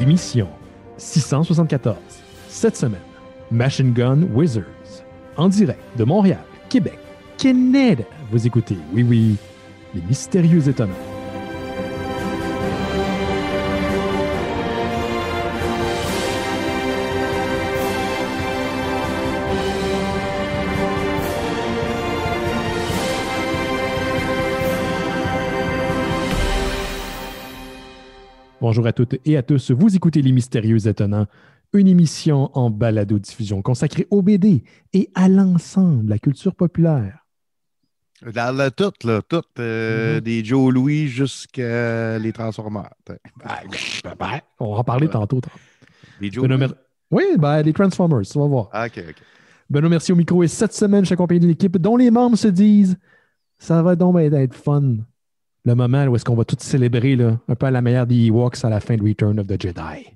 Émission 674. Cette semaine, Machine Gun Wizards. En direct de Montréal, Québec, Canada. Vous écoutez, oui, oui, les mystérieux étonnants. bonjour à toutes et à tous. Vous écoutez Les Mystérieux Étonnants, une émission en balado-diffusion consacrée au BD et à l'ensemble de la culture populaire. Dans la là, euh, mm-hmm. des Joe Louis jusqu'à les Transformers. Ah, ben, on va en parler tantôt. Les Joe Louis? Oui, ben, les Transformers, on va voir. Ah, Benoît merci au micro et cette semaine, chaque suis accompagné d'une équipe dont les membres se disent ça va donc être fun le moment où est-ce qu'on va tout célébrer, là, un peu à la meilleure des Ewoks à la fin de Return of the Jedi.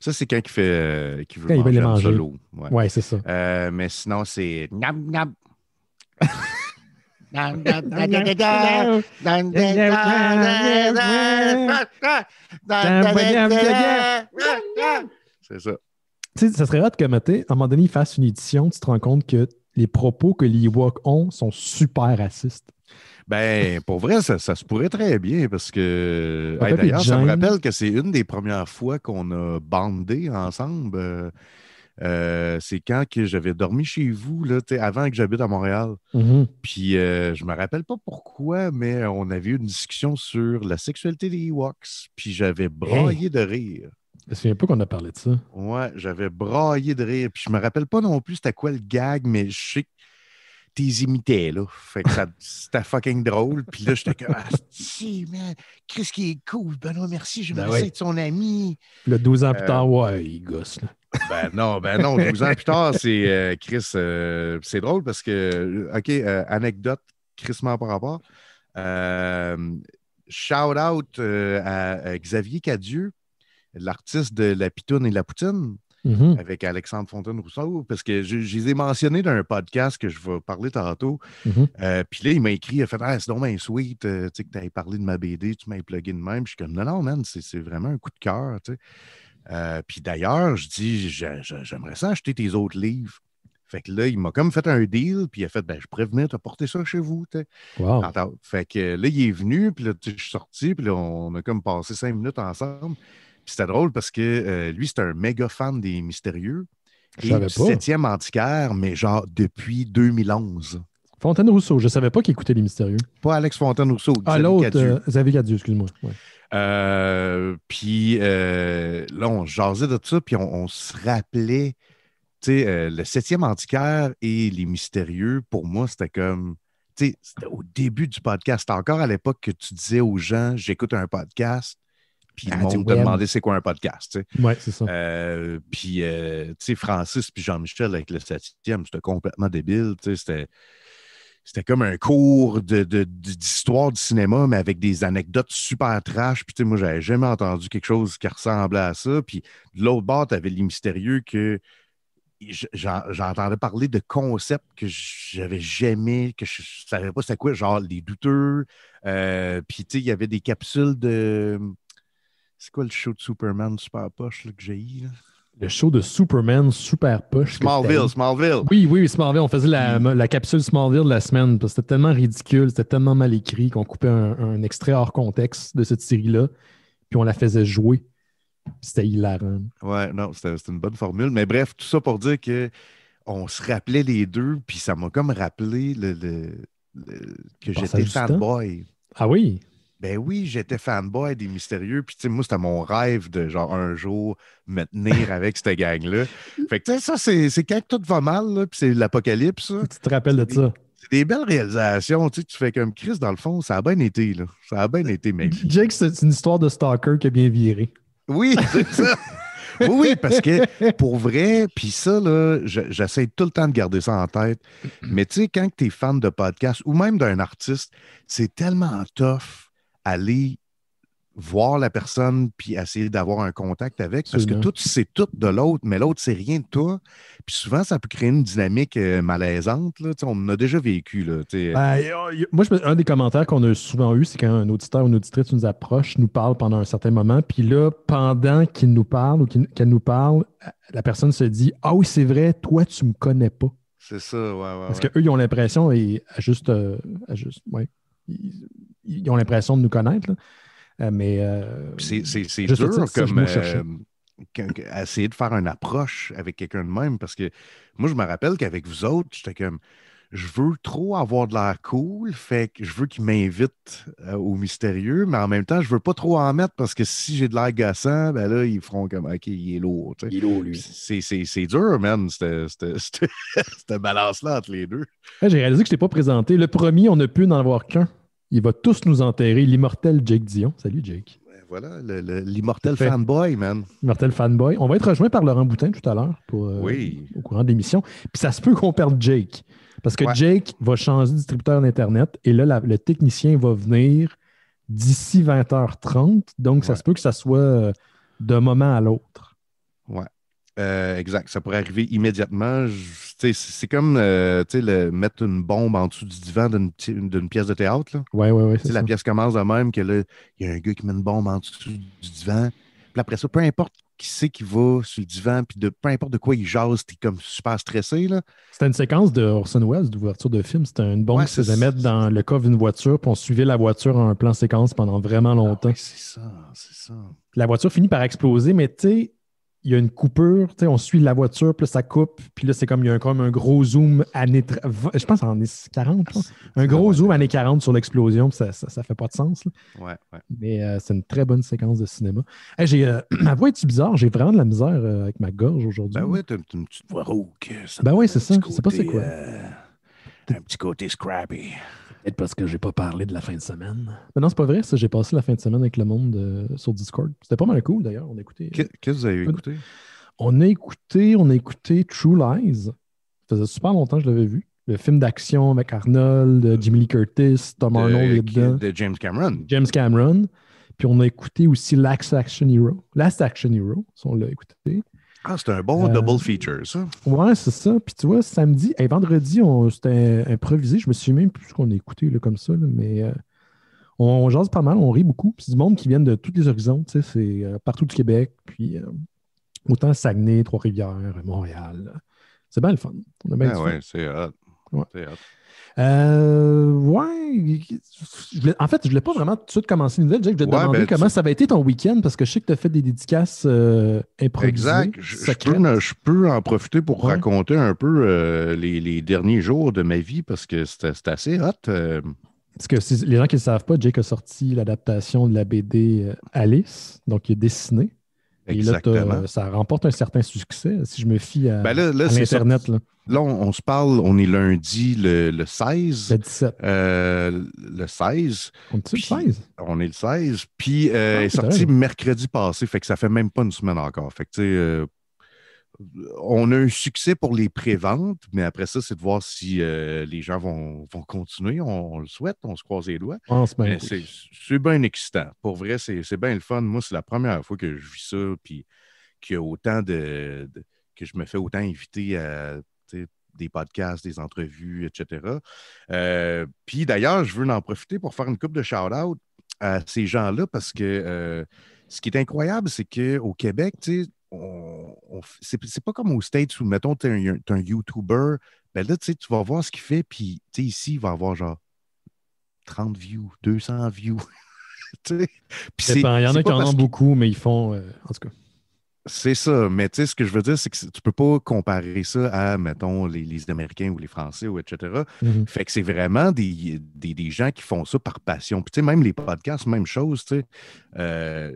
Ça, c'est quelqu'un qui fait euh, qui veut quand manger, il veut Ouais, c'est ça. Euh, mais sinon, c'est c'est ça. Tu sais, ça serait rare que, à un moment donné, il fasse une édition, tu te rends compte que les propos que les Ewoks ont sont super racistes. Ben, pour vrai, ça, se pourrait très bien parce que. D'ailleurs, ça me rappelle que c'est une des premières fois qu'on a bandé ensemble. Euh, euh, c'est quand que j'avais dormi chez vous, là, avant que j'habite à Montréal. Mm-hmm. Puis euh, je me rappelle pas pourquoi, mais on avait eu une discussion sur la sexualité des Ewoks. Puis j'avais broyé de rire. C'est un peu pas qu'on a parlé de ça. Ouais, j'avais braillé de rire. Puis je me rappelle pas non plus c'était quoi le gag, mais je sais que t'es imité, là. Fait que c'était fucking drôle. Puis là, j'étais comme, ah, si, Chris qui est cool, Benoît, merci, je ben me de son ami. Le 12 ans plus euh, tard, ouais, il gosse, Ben non, ben non, 12 ans plus tard, c'est euh, Chris. Euh, c'est drôle parce que, OK, anecdote, Chris par rapport. shout out à, Xavier Cadieu l'artiste de La Pitoune et la Poutine. Mhm. avec Alexandre Fontaine-Rousseau, parce que je, les ai mentionnés dans un podcast que je vais parler tantôt. Mhm. Euh, puis là, il m'a écrit, il a fait Ah, c'est donc bien sweet, euh, que tu avais parlé de ma BD, tu m'as plugé de même. je suis comme Non, non, man, c'est vraiment un coup de cœur, euh, puis d'ailleurs, je dis J'aimerais ça acheter tes autres livres. Fait que là, il m'a comme fait un deal, puis il a fait ben, Je prévenais, venir te porter ça chez vous. Fait que là, il est venu, puis là, je suis sorti, puis là, on a comme passé cinq minutes ensemble c'était drôle parce que euh, lui, c'est un méga fan des mystérieux. Je Septième antiquaire, mais genre depuis 2011. Fontaine Rousseau, je ne savais pas qu'il écoutait Les Mystérieux. Pas Alex Fontaine Rousseau. Ah, l'autre, euh, Xavier Cadieux, excuse-moi. Euh, puis là, on jasait de tout ça, puis on, se rappelait, tu sais, le septième antiquaire et Les Mystérieux, pour moi, c'était comme, tu sais, c'était au début du podcast, encore à l'époque que tu disais aux gens, j'écoute un podcast, puis le monde te c'est quoi un podcast. Oui, c'est ça. Euh, puis, euh, tu sais, Francis puis Jean-Michel avec le 7e, c'était complètement débile. C'était c'était comme un cours d'histoire du cinéma, mais avec des anecdotes super trash. Puis, tu sais, moi, j'avais jamais entendu quelque chose qui ressemblait à ça. Puis, de l'autre bord, tu avais les mystérieux que j'entendais parler de concepts que j'avais jamais, que je, savais pas c'était quoi, genre les douteux. Euh, puis, tu sais, il y avait des capsules de. C'est quoi le show de Superman super poche que j'ai eu? Le show de Superman super poche. Smallville, Smallville. Oui, oui, Smallville. On faisait la, mm. capsule Smallville de la semaine. C'était tellement ridicule, c'était tellement mal écrit qu'on coupait un, extrait hors contexte de cette série-là, puis on la faisait jouer. C'était hilarant. Ouais, non, c'était une bonne formule. Mais bref, tout ça pour dire que on se rappelait les deux, puis ça m'a comme rappelé que j'étais fanboy. Ah oui? Ben oui, j'étais fanboy des mystérieux. Puis, tu sais, moi, c'était mon rêve de, genre, un jour me tenir avec cette gang-là. Fait que, tu sais, ça, c'est quand tout va mal, puis c'est l'apocalypse. Tu te rappelles de ça? C'est des belles réalisations. Tu sais, tu fais comme Chris, dans le fond, ça a bien été, là. Ça a bien été, mec. Jake, c'est une histoire de stalker qui a bien viré. Oui, c'est ça. oui, oui, parce que pour vrai, puis ça, là, j'essaie tout le temps de garder ça en tête. Mais tu sais, quand tu es fan de podcast ou même d'un artiste, c'est tellement tough aller voir la personne puis essayer d'avoir un contact avec. Parce que tout, c'est tout de l'autre, mais l'autre, c'est rien de toi. Puis souvent, ça peut créer une dynamique euh, malaisante. On a déjà vécu. Là, ben, moi, je un des commentaires qu'on a souvent eu, c'est quand un auditeur ou une auditrice nous approche, nous parle pendant un certain moment, puis là, pendant qu'il nous parle ou qu'elle nous parle, la personne se dit « Ah oui, c'est vrai, toi, tu me connais pas. » C'est ça, ouais, ouais. Parce qu'eux, ils ont l'impression, et juste... Euh, juste ils ont l'impression de nous connaître. Euh, mais euh, c'est dur comme euh, essayer de faire une approche avec quelqu'un de même parce que moi, je me rappelle qu'avec vous autres, j'étais comme je veux trop avoir de l'air cool, fait que je veux qu'ils m'invitent au mystérieux, mais en même temps, je veux pas trop en mettre parce que si j'ai de l'air gassant, ben là, ils feront comme OK, il est lourd. Il est lourd, lui. C'est dur, man, cette balance-là entre les deux. j'ai réalisé que je t'ai pas présenté. Le premier, on n'a pu n'en avoir qu'un. Il va tous nous enterrer. L'immortel Jake Dion. Salut, Jake. voilà, l'immortel fanboy, man. L'immortel fanboy. On va être rejoint par Laurent Boutin tout à l'heure euh, oui. au courant de l'émission. Puis ça se peut qu'on perde Jake. Parce que Jake va changer de distributeur d'Internet et là, le technicien va venir d'ici 20h30. Donc, ça se peut que ça soit euh, d'un moment à l'autre. Ouais. Euh, exact, ça pourrait arriver immédiatement. C'est comme euh, mettre une bombe en dessous du divan d'une pièce de théâtre. oui, Ouais, ouais, la pièce commence de même que il y a un gars qui met une bombe en dessous du divan. Puis après ça, peu importe qui c'est qui va sur le divan, puis de peu importe de quoi il jase, t'es comme super stressé. C'était une séquence de Orson Welles d'ouverture de film. C'était une bombe qui se faisait mettre dans le coffre d'une voiture, puis on suivait la voiture en plan séquence pendant vraiment ah longtemps. c'est ça, c'est ça. La voiture finit par exploser, mais tu sais, il y a une coupure, tu sais, on suit la voiture, puis ça coupe, puis là, c'est comme, il y a un, comme un gros zoom années... Je pense en 40, ah, Un gros zoom années 40 sur l'explosion, ça, ça, fait pas de sens. Ouais, ouais, Mais euh, c'est une très bonne séquence de cinéma. j'ai, euh, ma voix est bizarre? J'ai vraiment de la misère euh, avec ma gorge aujourd'hui. Ben oui, t'as une petite voix rauque. Ben oui, c'est ça. Je sais pas c'est quoi. un petit côté scrappy parce que j'ai pas parlé de la fin de semaine. Mais non, c'est pas vrai, ça. J'ai passé la fin de semaine avec le monde euh, sur Discord. C'était pas mal cool d'ailleurs. On a écouté. Qu'est-ce que vous avez euh, écouté? On a écouté, on a écouté True Lies. Ça faisait super longtemps que je l'avais vu. Le film d'action avec Arnold, euh, Jimmy Lee Curtis, Tom Arnold De James Cameron. James Cameron. Puis on a écouté aussi Last Action Hero. Last Action Hero, si on l'a écouté. Ah, c'est un bon euh, double feature, ça. Ouais, c'est ça. Puis tu vois, samedi, et vendredi, c'était improvisé. Je me suis même plus qu'on a écouté comme ça, mais euh, on, jase pas mal, on rit beaucoup. Puis du monde qui vient de tous les horizons, tu sais, c'est euh, partout du Québec, puis autant Saguenay, Trois-Rivières, Montréal. C'est bien le fun. ah, ouais, c'est C'est hot. Euh, ouais. en fait, je voulais pas vraiment tout de suite commencer une nouvelle. Jake, je vais te demander ben, comment ça va été ton week-end parce que je sais que tu as fait des dédicaces euh, improvisées. Exact. Je, peux, je, peux, en profiter pour raconter un peu euh, les, derniers jours de ma vie parce que c'est assez hot. Euh. Parce que les gens qui ne savent pas, Jake a sorti l'adaptation de la BD Alice, donc il est dessiné. Et là, ça remporte un certain succès, si je me fie à, ben l'Internet. Là. on, se parle, on est lundi le, 16. Le 17. le 16. Euh, on est le 16? On est le 16. Puis, euh, ah, est sorti mercredi passé, fait que ça fait même pas une semaine encore. Fait que, tu sais, euh, on a un succès pour les préventes, mais après ça, c'est de voir si euh, les gens vont, continuer. On, le souhaite, on se croise les doigts. C'est bien excitant. Pour vrai, c'est bien le fun. Moi, c'est la première fois que je vis ça, puis qu'il y a autant de, que je me fais autant inviter à des podcasts, des entrevues, etc. Euh, puis d'ailleurs, je veux en profiter pour faire une coupe de shout-out à ces gens-là parce que euh, ce qui est incroyable, c'est qu'au Québec, tu sais, on, c'est pas comme aux States où, mettons, tu es, un YouTuber, ben là, tu vas voir ce qu'il fait, puis ici, il va avoir genre 30 views, 200 views. Ben, ben, il y en a qui en ont beaucoup, mais ils font. Euh, en tout cas. C'est ça, mais tu sais, ce que je veux dire, c'est que tu peux pas comparer ça à, mettons, les, les Américains ou les Français ou etc. Mm-hmm. Fait que c'est vraiment des, des, gens qui font ça par passion. Puis tu sais, même les podcasts, même chose, tu sais. Euh,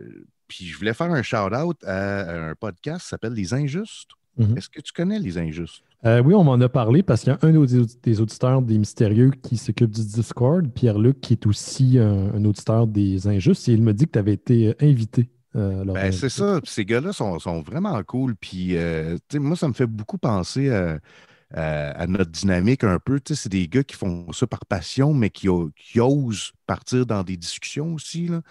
puis je voulais faire un shout-out à un podcast qui s'appelle Les Injustes. Mhm. Est-ce que tu connais Les Injustes? Euh, oui, on m'en a parlé parce qu'il y a un des auditeurs des Mystérieux qui s'occupe du Discord, Pierre-Luc, qui est aussi euh, un, auditeur des Injustes, et il me dit que tu avais été euh, invité ben, c'est ça. Ces gars-là sont, vraiment cool. Puis, moi, ça me fait beaucoup penser à, notre dynamique un peu. C'est des gars qui font ça par passion, mais qui, qui, osent partir dans des discussions aussi. Là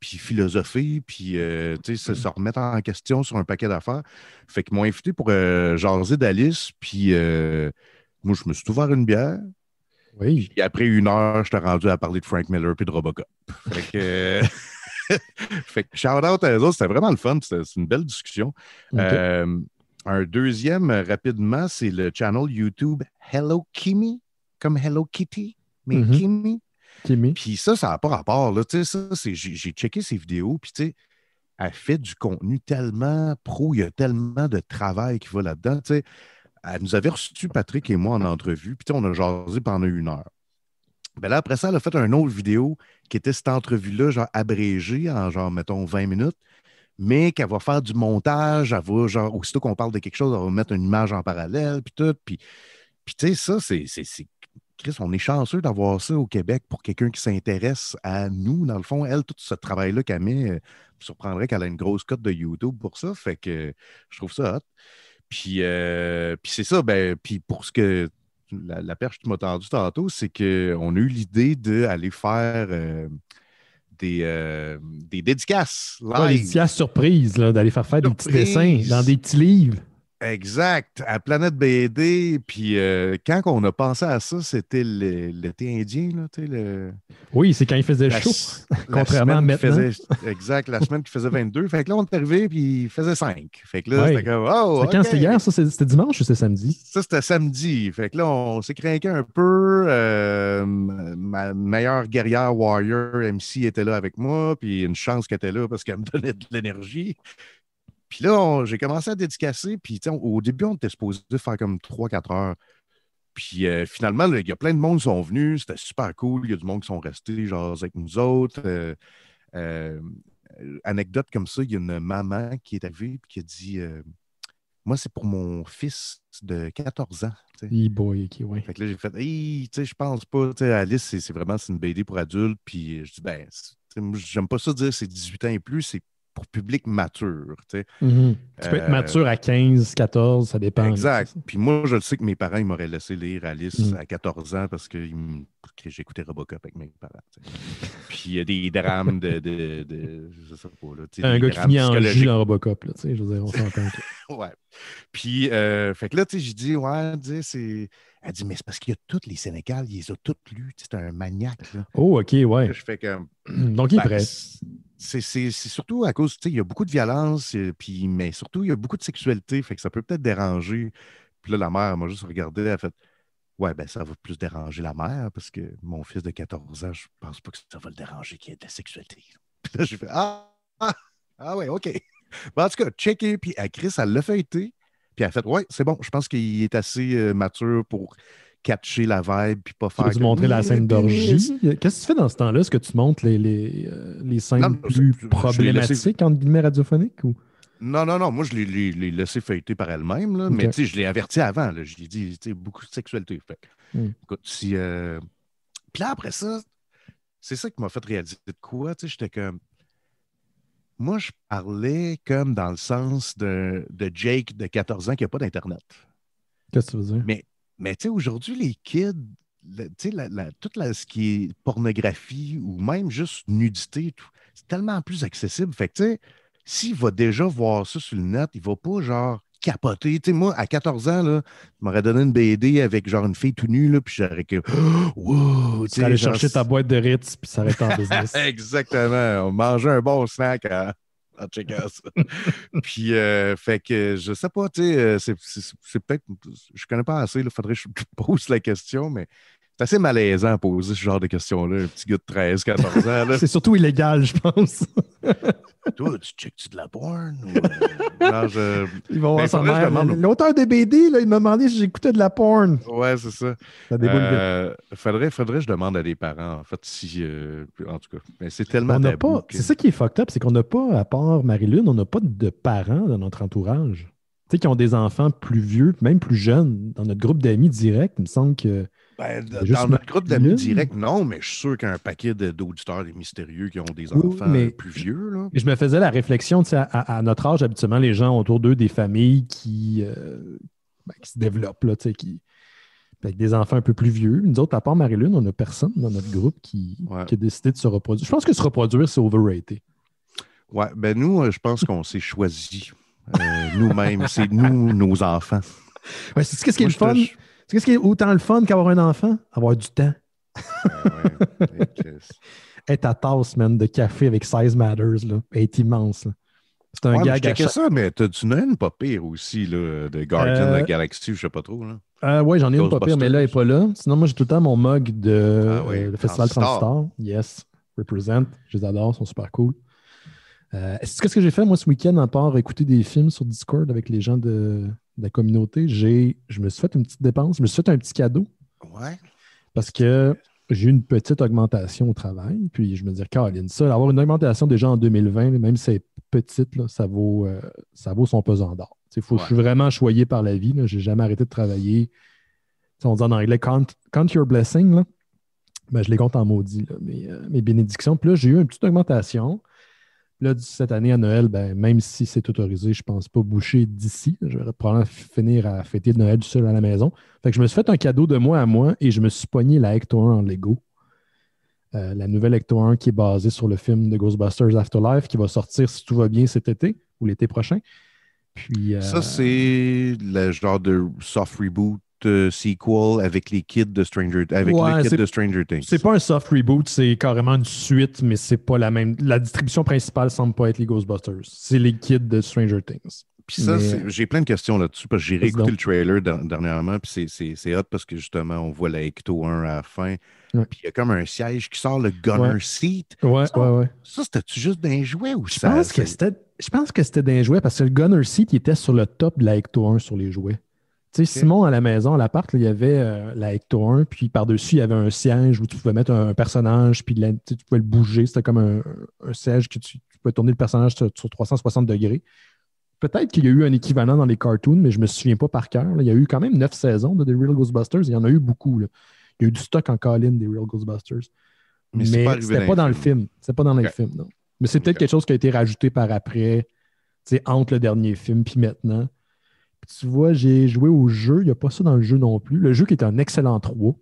puis philosopher, puis euh, se, remettre en question sur un paquet d'affaires. Fait qu'ils m'ont invité pour euh, jaser d'Alice, puis euh, moi, je me suis ouvert une bière. Oui. Puis après une heure, je t'ai rendu à parler de Frank Miller puis de Robocop. Fait que, fait shout out à eux autres, c'était vraiment le fun, c'était une belle discussion. Euh, un deuxième, rapidement, c'est le channel YouTube Hello Kimi, comme Hello Kitty, mais Kimmy mm-hmm. Kimi. Puis ça, ça n'a pas rapport. Là. Ça, j'ai, checké ses vidéos, puis tu sais, elle fait du contenu tellement pro, il y a tellement de travail qui va là-dedans. Tu sais, elle nous avait reçu, Patrick et moi, en entrevue, puis tu sais, on a jasé pendant une heure. Mais ben là, après ça, elle a fait une autre vidéo qui était cette entrevue-là, genre abrégée en genre, mettons, 20 minutes, mais qu'elle va faire du montage, elle va, genre, aussitôt qu'on parle de quelque chose, elle va mettre une image en parallèle, puis tout. Puis, puis tu sais, ça, c'est Chris, on est chanceux d'avoir ça au Québec pour quelqu'un qui s'intéresse à nous. Dans le fond, elle, tout ce travail-là qu'elle met, me euh, surprendrais qu'elle a une grosse cote de YouTube pour ça. Fait que je trouve ça hot. Puis, euh, puis c'est ça, ben, puis pour ce que la, perche que tu m'as tendue tantôt, c'est qu'on a eu l'idée d'aller faire euh, des, des dédicaces. Live. des dédicaces surprises, d'aller faire faire des petits dessins dans des petits livres. Exact, à Planète BD. Puis euh, quand on a pensé à ça, c'était l'été indien. Là, le... Oui, c'est quand il faisait chaud, contrairement à maintenant. exact, la semaine qui faisait 22. Fait que là, on est arrivé puis il faisait 5. Fait que là, c'était comme oh, quand c'était hier, ça c'était dimanche ou c'était samedi? Ça c'était samedi. Fait que là, on s'est craqué un peu. Euh, ma meilleure guerrière Warrior MC était là avec moi. Puis une chance qu'elle était là parce qu'elle me donnait de l'énergie. Puis là, j'ai commencé à dédicacer. Puis au début, on était supposé faire comme 3-4 heures. Puis euh, finalement, il y a plein de monde qui sont venus. C'était super cool. Il y a du monde qui sont restés, genre, avec nous autres. Euh, euh, anecdote comme ça, il y a une maman qui est arrivée et qui a dit Moi, c'est pour mon fils de 14 ans. Hey boy, ouais. Fait que là, j'ai fait hey, Je pense pas. Alice, c'est vraiment une BD pour adultes. Puis je dis Ben, j'aime pas ça dire c'est 18 ans et plus. C'est pour public mature. tu sais. Mhm. Tu peux être euh, mature à 15, 14, ça dépend. Exact. Puis moi, je le sais que mes parents, ils m'auraient laissé lire Alice mhm. à 14 ans parce que, j'écoutais Robocop avec mes parents. Puis il y a des drames de, de, de, Je sais pas. Là, Un gars qui finit en jus dans Robocop. Là, je veux dire, on s'entend. ouais. Puis, euh, fait que là, tu sais, j'ai dit, ouais, c'est. Elle dit, mais c'est parce qu'il y a tous les Sénégal, ils les ont tous lus. C'est un maniaque. Là. Oh, OK, ouais. Je fais comme. Donc, il ben, presse c'est surtout à cause, tu sais, il y a beaucoup de violence, euh, puis, mais surtout, il y a beaucoup de sexualité, fait que ça peut peut-être déranger. Puis là, la mère m'a juste regardé, elle a fait Ouais, ben ça va plus déranger la mère, parce que mon fils de 14 ans, je pense pas que ça va le déranger qu'il y ait de la sexualité. Puis là, j'ai fait Ah, ah, ah ouais, OK. Bon, en tout cas, checké, puis à ah, Chris, elle l'a feuilleté, puis elle a fait Ouais, c'est bon, je pense qu'il est assez euh, mature pour catcher la vibe puis pas tu faire. Tu montrer la scène d'orgie. Qu'est-ce que tu fais dans ce temps-là? Est-ce que tu montres les, les, euh, les scènes plus problématiques, en guillemets, radiophoniques? Non, non, non. Moi, je l'ai laissé feuilleter par elle-même, mais je l'ai averti avant. Je lui ai dit beaucoup de sexualité. Hmm. Euh, puis après ça, c'est ça qui m'a fait réaliser de quoi. J'étais comme. Moi, je parlais comme dans le sens de, de Jake de 14 ans qui n'a pas d'Internet. Qu'est-ce que tu veux dire? Mais mais tu sais, aujourd'hui, les kids, tu sais, tout ce qui est pornographie ou même juste nudité, c'est tellement plus accessible. Fait que tu sais, s'il va déjà voir ça sur le net, il va pas genre capoter Tu sais, moi, à 14 ans, là, tu m'aurais donné une BD avec genre une fille tout nue, là, puis j'aurais que. tu allais chercher ta boîte de Ritz, puis ça aurait été en business. Exactement. On mangeait un bon snack hein à checkant puis, euh, fait que je sais pas, tu sais, euh, c'est peut-être. Je connais pas assez, il faudrait que je pose la question, mais c'est assez malaisant à poser ce genre de questions-là, un petit gars de 13, 14 ans. c'est surtout illégal, je pense. Toi, tu checkes-tu de la porn? Euh? Ils vont ben, L'auteur des BD, il m'a demandé si j'écoutais de la porn. Ouais, c'est ça. Euh, faudrait, faudrait que je demande à des parents, en fait, si. Euh, en tout cas, mais c'est tellement. C'est ça qui est fucked up, c'est qu'on n'a pas, à part Marie-Lune, on n'a pas de parents dans notre entourage. Tu sais, qui ont des enfants plus vieux, même plus jeunes, dans notre groupe d'amis direct, il me semble que. Ben, dans notre groupe d'amis direct, non, mais je suis sûr un paquet d'auditeurs des mystérieux qui ont des enfants plus vieux. Je me faisais la réflexion, à, notre âge, habituellement, les gens autour d'eux des familles qui, euh, ben, se développent, là, qui, avec ben, des enfants un peu plus vieux. Nous autres, à part Marie-Lune, on n'a personne dans notre groupe qui, a décidé de se reproduire. Je pense que se reproduire, c'est overrated. Ouais, ben nous, euh, je pense qu'on s'est choisi euh, nous-mêmes. C'est nous, nos enfants. c'est ce qui est le fun qu'est-ce qui est autant le fun qu'avoir un enfant? Avoir du temps. Ah ouais, ouais. ta tasse, man, de café avec Size Matters, là, elle est immense. Là. C'est un ouais, gag. Je ça, mais tu as une pas pire aussi, là, de Guardian of de la euh, Galaxy, je sais pas trop. Là. Euh, oui, j'en ai une pas pire, mais là, elle n'est pas là. Sinon, moi, j'ai tout le temps mon mug de ah euh, Festival Transistor. Yes, Represent. Je les adore, ils sont super cool. Qu'est-ce que j'ai fait, moi, ce week-end, à part écouter des films sur Discord avec les gens de, de la communauté, je me suis fait une petite dépense, je me suis fait un petit cadeau. Ouais. Parce que j'ai eu une petite augmentation au travail. Puis je me dis, Caroline, ça, avoir une augmentation déjà en 2020, même si c'est petite, ça, vaut, euh, ça vaut son pesant d'or. faut je suis vraiment choyé par la vie. Je n'ai jamais arrêté de travailler. on dit en anglais count, count your blessing. Ben, je les compte en maudit, là, mes, euh, mes, bénédictions. Puis là, j'ai eu une petite augmentation là, cette année à Noël, ben, même si c'est autorisé, je ne pense pas boucher d'ici. Je vais probablement finir à fêter Noël du seul à la maison. Fait que je me suis fait un cadeau de moi à moi et je me suis pogné la Hector 1 en Lego. Euh, la nouvelle Hector 1 qui est basée sur le film de Ghostbusters Afterlife qui va sortir, si tout va bien, cet été ou l'été prochain. Puis, euh, Ça, c'est le genre de soft reboot sequel avec les kids de Stranger, avec de Stranger Things. C'est pas un soft reboot, c'est carrément une suite, mais c'est pas la même. La distribution principale semble pas être les Ghostbusters. C'est les kids de Stranger Things. Puis ça, euh, j'ai plein de questions là-dessus parce que j'ai réécouté le trailer dernièrement, puis c'est hot parce que justement, on voit la Ecto 1 à la fin. Puis il y a comme un siège qui sort le gunner seat. Ouais, ça, ouais, ouais. Ça, c'était-tu juste d'un jouet ou je ça? Pense que je pense que c'était d'un jouet parce que le gunner seat était sur le top de la Ecto 1 sur les jouets. Simon, à la maison, à l'appart, il y avait euh, la Hector 1, puis par-dessus, il y avait un siège où tu pouvais mettre un, personnage, puis tu pouvais le bouger. C'était comme un, siège que tu, pouvais tourner le personnage sur, 360 degrés. Peut-être qu'il y a eu un équivalent dans les cartoons, mais je ne me souviens pas par cœur. Il y a eu quand même neuf saisons de The Real Ghostbusters. Il y en a eu beaucoup. Il y a eu du stock en call des Real Ghostbusters. Mais, ce n'était pas, dans le film. C'était pas dans les films, non. Mais c'est peut-être quelque chose qui a été rajouté par après, entre le dernier film puis maintenant tu vois, j'ai joué au jeu. Il n'y a pas ça dans le jeu non plus. Le jeu qui est un excellent 3.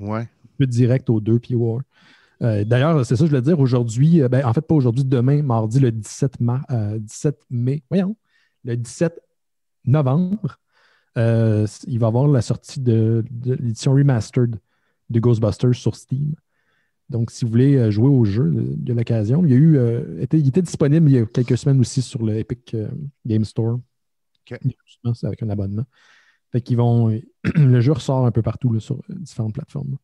Ouais. Plus direct aux deux, puis euh, D'ailleurs, c'est ça que je voulais dire aujourd'hui. Euh, ben, en fait, pas aujourd'hui, demain, mardi, le 17, 17 euh, mai. Voyons. Le 17 novembre, il va y avoir la sortie de, l'édition remastered de Ghostbusters sur Steam. Donc, si vous voulez jouer au jeu il, y a eu, était, il était disponible il y a quelques semaines aussi sur le Epic Game Store. C'est avec un abonnement. Fait qu'ils vont. Euh, le jeu ressort un peu partout sur euh, différentes plateformes.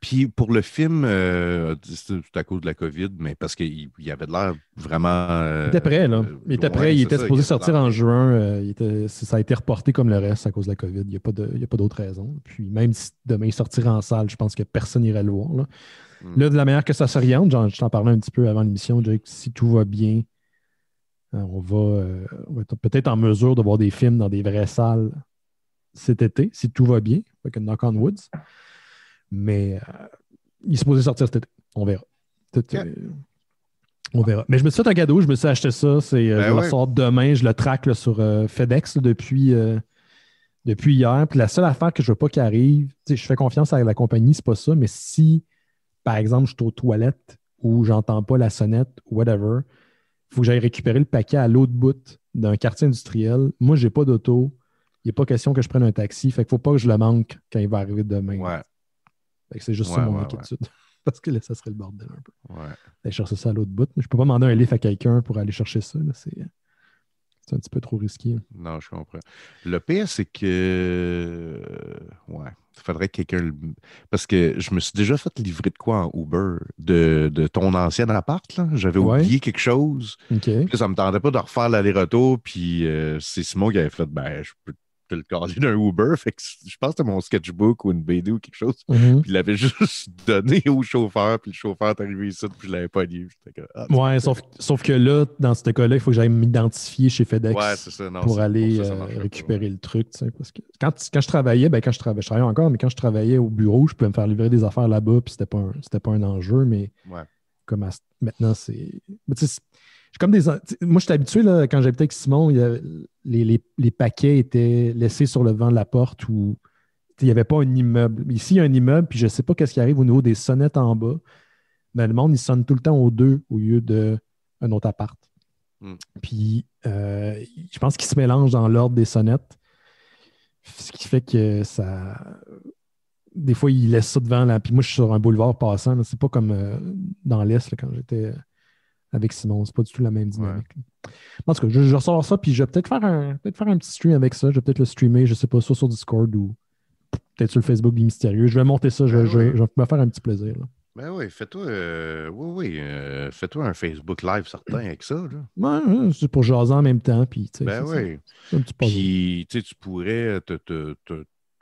Puis pour le film, euh, c'était tout à cause de la COVID, mais parce qu'il y avait l'air vraiment. il était prêt, là. Il était prêt, il était supposé sortir en juin. ça a été reporté comme le reste à cause de la COVID. Il n'y a pas d'autre raison. Puis même si demain il sortira en salle, je pense que personne n'irait le voir. Hmm. de la manière que ça s'oriente, je t'en parlais un petit peu avant l'émission, si tout va bien, euh, euh, on va, être peut-être en mesure de voir des films dans des vraies salles cet été, si tout va bien, avec Knock on Woods. Mais euh, il est supposé sortir cet été. On verra. on verra. Mais je me suis fait un cadeau, je me suis acheté ça. C'est, ben je le demain, je le traque sur FedEx depuis, depuis hier. Puis la seule affaire que je veux pas qu'il arrive, je fais confiance à la compagnie, c'est pas ça, mais si, par exemple, je suis aux toilettes ou j'entends pas la sonnette whatever, faut que j'aille récupérer le paquet à l'autre bout d'un quartier industriel. Moi, je n'ai pas d'auto. Il n'est pas question que je prenne un taxi. Fait qu'il faut pas que je le manque quand il va arriver demain. c'est juste mon inquiétude. Parce que ça serait le bordel un peu. Ouais. chercher ça à l'autre bout. Je peux pas demander un livre à quelqu'un pour aller chercher ça. C'est... C'est un petit peu trop risqué. Hein. Non, je comprends. Le pire, c'est que. Euh, ouais. Il faudrait que quelqu'un. Parce que je me suis déjà fait livrer de quoi en Uber de, ton ancien appart. là? J'avais oublié quelque chose. que ça ne me tentait pas de refaire l'aller-retour. Puis euh, c'est Simon qui avait fait ben, je peux le caler d'un Uber. je pense que c'était mon sketchbook ou une BD ou quelque chose. Mm-hmm. Puis il l'avait juste donné au chauffeur. Puis le chauffeur est arrivé ici, puis je l'avais pas lié. Ah, ouais, sauf, sauf, que là, dans ce cas-là, il faut que j'aille m'identifier chez FedEx pour aller récupérer le truc. parce quand, quand je travaillais, ben, quand je travaillais, je travaillais encore, mais quand je travaillais au bureau, je pouvais me faire livrer des affaires là-bas, puis c'était pas, pas un enjeu. Mais comme maintenant, c'est des. Moi, je suis habitué, quand j'habitais avec Simon, les, paquets étaient laissés sur le vent de la porte où il n'y avait pas un immeuble. Ici, il y a un immeuble, puis je ne sais pas qu'est-ce qui arrive au niveau des sonnettes en bas. Mais le monde, il sonne tout le temps aux deux au lieu d'un autre appart. Hmm. Puis euh, je pense qu'il se mélange dans l'ordre des sonnettes. Ce qui fait que ça. Des fois, il laissent ça devant. Là. Puis moi, je suis sur un boulevard passant. C'est pas comme euh, dans l'Est, quand j'étais avec Simon. C'est pas du tout la même dynamique. En tout cas, je, je ressors ça, puis je vais peut-être faire, un, peut faire un petit stream avec ça. Je vais peut-être le streamer, je sais pas, soit sur Discord ou peut-être sur le Facebook du Mystérieux. Je vais monter ça, je, vais ben me faire un petit plaisir. Ben oui, fais-toi euh, oui, oui, euh, fais-toi un Facebook Live certain avec ça. Là. Ben, c'est pour jaser en même temps. ben oui. Puis tu pourrais te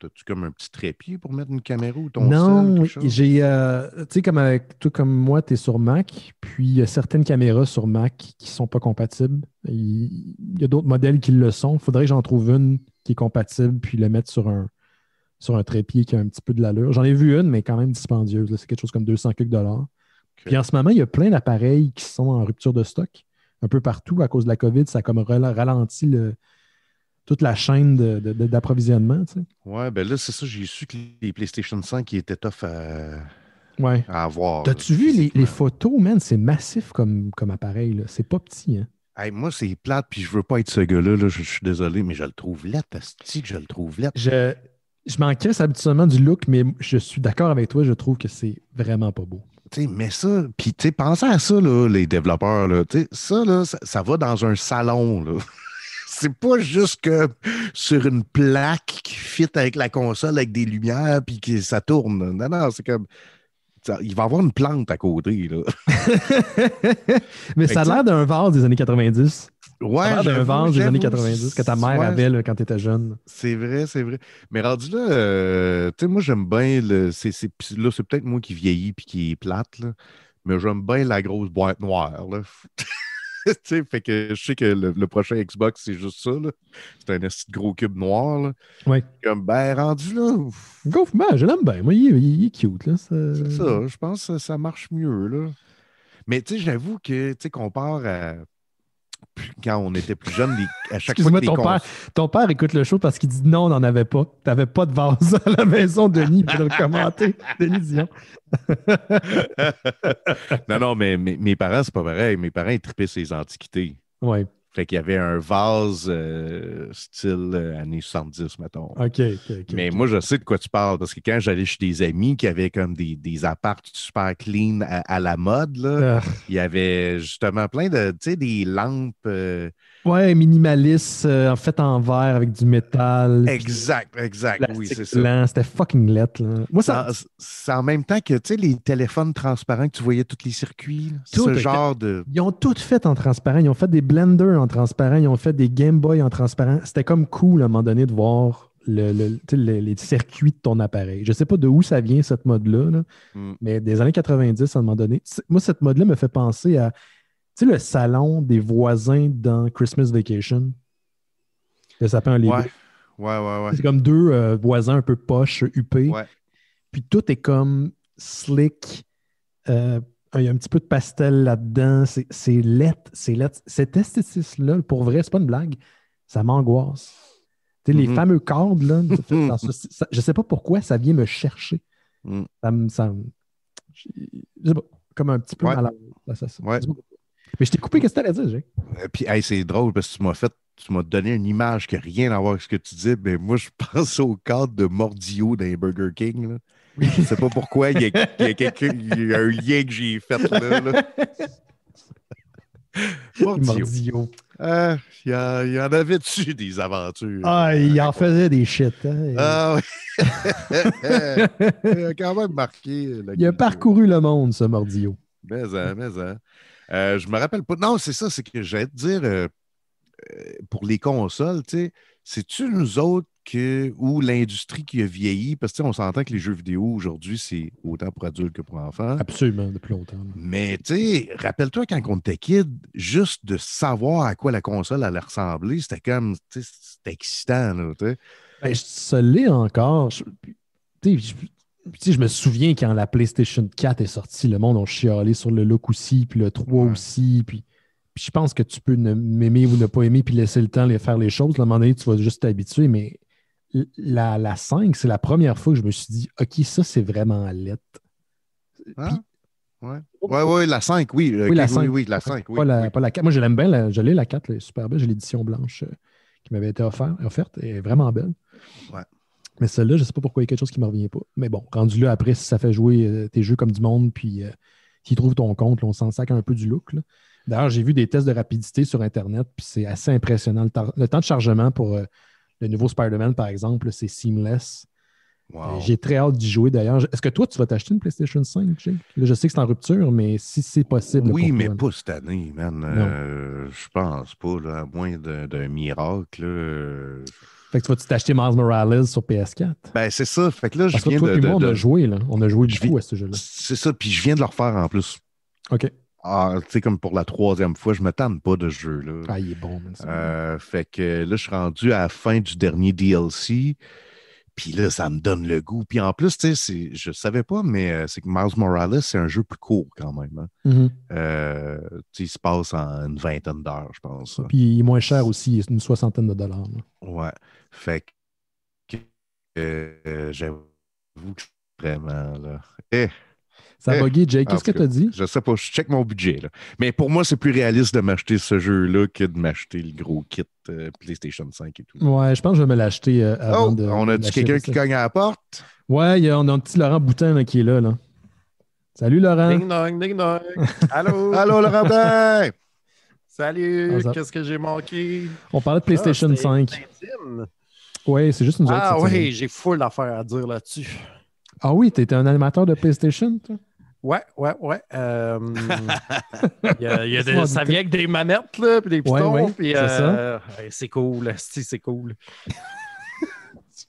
T'as-tu comme un petit trépied pour mettre une caméra ou ton Non, j'ai. Euh, tu sais, comme avec tout comme moi, tu es sur Mac, puis il y a certaines caméras sur Mac qui ne sont pas compatibles. Il y a d'autres modèles qui le sont. Il faudrait que j'en trouve une qui est compatible, puis le mettre sur un, sur un trépied qui a un petit peu de l'allure. J'en ai vu une, mais quand même dispendieuse. C'est quelque chose comme 200 quelques dollars. Puis en ce moment, il y a plein d'appareils qui sont en rupture de stock un peu partout à cause de la COVID. Ça a comme ralenti le, toute la chaîne d'approvisionnement. tu sais. oui, ben là, c'est ça, j'ai su que les PlayStation 5 qui étaient tough à, avoir. T'as-tu vu les, photos, man? C'est massif comme, comme appareil. C'est pas petit, hein? moi, c'est plate, puis je veux pas être ce gars-là. je, suis désolé, mais je le trouve laid. que je le trouve laid. Je, je m'encaisse habituellement du look, mais je suis d'accord avec toi. Je trouve que c'est vraiment pas beau. T'sais, mais ça, puis pensez à ça, là, les développeurs. Là, ça, là, ça, ça, va dans un salon. Là. c'est pas juste que sur une plaque qui fit avec la console avec des lumières puis que ça tourne. Non, non, c'est comme. il va avoir une plante à côté. Là. Mais ça a l'air d'un vase des années 90. Ouais, ça a l'air d'un vase des années 90 que ta mère avait là, quand tu étais jeune. C'est vrai, c'est vrai. Mais rendu là, euh, tu sais, moi, j'aime bien. Le, là, c'est peut-être moi qui vieillis puis qui est plate, là, mais j'aime bien la grosse boîte noire. Là. fait que je sais que le, prochain Xbox, c'est juste ça. C'est un gros cube noir. Là. Comme, ben, rendu là. je l'aime bien. Moi, il, est cute. Là, ça... C'est ça. Je pense que ça marche mieux. Là. Mais tu sais, j'avoue que, tu sais, à quand on était plus jeune, à chaque fois que ton, cons... père, ton père écoute le show parce qu'il dit non, on n'en avait pas. Tu n'avais pas de vase à la maison, Denis, pour le commenter. Denis non, non, mais mes, mes parents, c'est pas pareil. Mes parents, ils tripaient ces antiquités. Oui. Fait qu'il y avait un vase euh, style euh, années 70, mettons. OK, OK. Mais moi, je sais de quoi tu parles parce que quand j'allais chez des amis qui avaient comme des, des apparts super clean à, la mode, là, ah. il y avait justement plein de, tu sais, des lampes. Euh, ouais, minimalistes en fait en verre avec du métal. Exact, exact. Oui, c'est ça. C'était fucking let. Moi, ça. C'est en même temps que, tu sais, les téléphones transparents que tu voyais tous les circuits, ce genre de. Ils ont tout fait en transparent. Ils ont fait des blenders en transparent, ils ont fait des Game Boy en transparent. C'était comme cool à un moment donné de voir le, les, circuits de ton appareil. Je ne sais pas de où ça vient, cette mode-là, mm. mais des années 90, à un moment donné. Moi, cette mode-là me fait penser à le salon des voisins dans Christmas Vacation. Le sapin en ouais. Ouais, ouais, ouais. C'est comme deux euh, voisins un peu poches, huppés. Puis tout est comme slick, euh, ah, il y a un petit peu de pastel là-dedans. C'est lettre, c'est lettre. Cet esthétisme-là, pour vrai, c'est pas une blague, ça m'angoisse. Tu sais, Les mm-hmm. fameux cordes, là, mm. je sais pas pourquoi ça vient me chercher. Mm. Ça me. semble, je sais pas, comme un petit peu malade. Mais je t'ai coupé, qu'est-ce que t'allais dire, Jacques? Euh, puis, c'est drôle parce que tu m'as fait. Tu m'as donné une image qui n'a rien à voir avec ce que tu dis, mais moi, je pense au cadre de Mordio d'un Burger King. Là. Je sais pas pourquoi, il y a, quelqu'un, a un lien que j'ai fait là. là. Euh, il y, en avait-tu des aventures? Ah, il euh, en faisait des shit. Hein. Ah oui. il a quand même marqué. il a parcouru le monde, ce mordillo Mais, hein, mais, hein. Euh, je me rappelle pas. Non, c'est ça, c'est que j'allais te dire, pour les consoles, tu sais, c'est-tu nous autres ou l'industrie qui a vieilli, parce que on s'entend que les jeux vidéo aujourd'hui, c'est autant pour adultes que pour enfants. Absolument, depuis longtemps. Mais tu rappelle-toi quand on était kid, juste de savoir à quoi la console allait ressembler, c'était comme, c'était excitant. Là, ben, ça l'est encore. Je, je, je me souviens quand la PlayStation 4 est sortie, le monde a chialé sur le look aussi, puis le 3 aussi, puis je pense que tu peux m'aimer ou ne pas aimer, puis laisser le temps de faire les choses. À un moment donné, tu vas juste t'habituer, mais la, 5, c'est la première fois que je me suis dit, OK, ça, c'est vraiment à hein? la 5, oui. Oui, la 5. Oui, la 5 oui, pas, la, pas, 4. Moi, je l'aime bien. je l'ai, la 4, elle est super belle. J'ai l'édition blanche euh, qui m'avait été offerte. Elle est vraiment belle. Mais celle-là, je ne sais pas pourquoi il y a quelque chose qui ne me revient pas. Mais bon, rendu là, après, si ça fait jouer euh, tes jeux comme du monde, puis qui euh, trouve ton compte, on s'en sac un peu du look. D'ailleurs, j'ai vu des tests de rapidité sur Internet, puis c'est assez impressionnant. le temps de chargement pour le nouveau Spider-Man, par exemple, c'est seamless. Euh, j'ai très hâte d'y jouer d'ailleurs. Est-ce que toi, tu vas t'acheter une PlayStation 5, Jake? Là, je sais que c'est en rupture, mais si c'est possible. Oui, mais pas cette année, man. Euh, je pense pas, à moins d'un miracle. Fait que tu vas t'acheter Miles Morales sur PS4? Ben, c'est ça. Fait que là, je viens de, de, moi, On a joué, On a joué du fou à ce jeu-là. C'est ça, puis je viens de le refaire en plus. OK ah, comme pour la troisième fois, je me tente pas de jeu-là. Ah, il est bon, euh, Fait que là, je suis rendu à la fin du dernier DLC. Puis là, ça me donne le goût. Puis en plus, tu sais, je savais pas, mais euh, c'est que Miles Morales, c'est un jeu plus court quand même. Hein. Mm-hmm. Euh, il se passe en une vingtaine d'heures, je pense. Hein. Puis il est moins cher aussi, une soixantaine de dollars. Ouais. Fait que j'avoue vraiment, là. Eh! Ça eh, a Jay. Jake. Qu'est-ce que tu as dit? Je sais pas, je check mon budget. Là. Mais pour moi, c'est plus réaliste de m'acheter ce jeu-là que de m'acheter le gros kit euh, PlayStation 5 et tout. Ouais, je pense que je vais me l'acheter euh, oh, avant de. On a du quelqu'un qui cogne à la porte? Ouais, y a, on a un petit Laurent Boutin qui est là. là. Salut Laurent. Ding dong, ding dong. Allô. Allô Laurent Salut, ah, qu'est-ce que j'ai manqué? On parlait de PlayStation 5. Ah, oui, c'est juste une Ah oui, j'ai full d'affaires à dire là-dessus. Ah oui, tu étais un animateur de PlayStation, toi? Ouais, ouais, ouais. Euh, y a, des, ça vient avec des manettes, là, puis des pitons. puis, c'est cool, euh, c'est cool.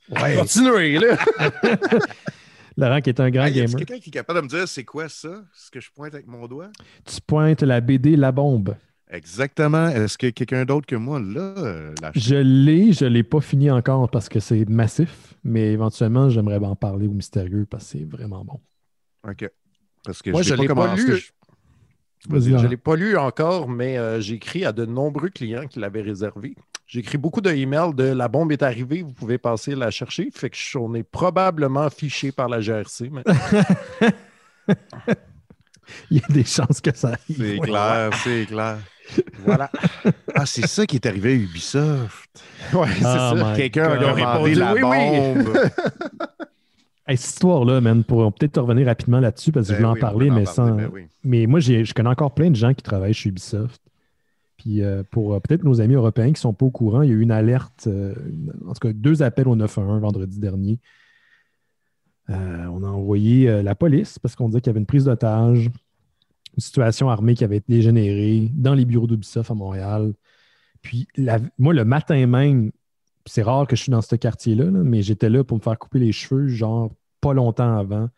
ouais. Continuez, là. Laurent, qui est un grand hey, gamer. quelqu'un qui est capable de me dire c'est quoi ça, ce que je pointe avec mon doigt? Tu pointes la BD La Bombe. Exactement. Est-ce que quelqu'un d'autre que moi là? Je l'ai, je ne l'ai pas fini encore parce que c'est massif, mais éventuellement, j'aimerais en parler au mystérieux parce que c'est vraiment bon. OK. Parce que Moi, je ne l'ai pas, lu. Je... ne l'ai pas lu encore, mais euh, j'ai écrit à de nombreux clients qui l'avaient réservé. J'ai écrit beaucoup de emails de la bombe est arrivée, vous pouvez passer la chercher. Fait que on est probablement fiché par la GRC. Il y a des chances que ça arrive. C'est clair, c'est clair. Voilà. Ah, c'est ça qui est arrivé à Ubisoft. Oui, c'est oh ça. Quelqu'un a répondu « la oui, Oui. cette histoire-là, man, pour peut-être revenir rapidement là-dessus parce que je ben voulais en parler, mais sans. Ben mais moi, je connais encore plein de gens qui travaillent chez Ubisoft. Puis euh, pour euh, peut-être nos amis européens qui ne sont pas au courant, il y a eu une alerte, euh, en tout cas deux appels au 911 vendredi dernier. on a envoyé la police parce qu'on disait qu'il y avait une prise d'otage, une situation armée qui avait été dégénérée dans les bureaux d'Ubisoft à Montréal. Puis moi, le matin même, c'est rare que je suis dans ce quartier-là, là, mais j'étais là pour me faire couper les cheveux, genre pas longtemps avant.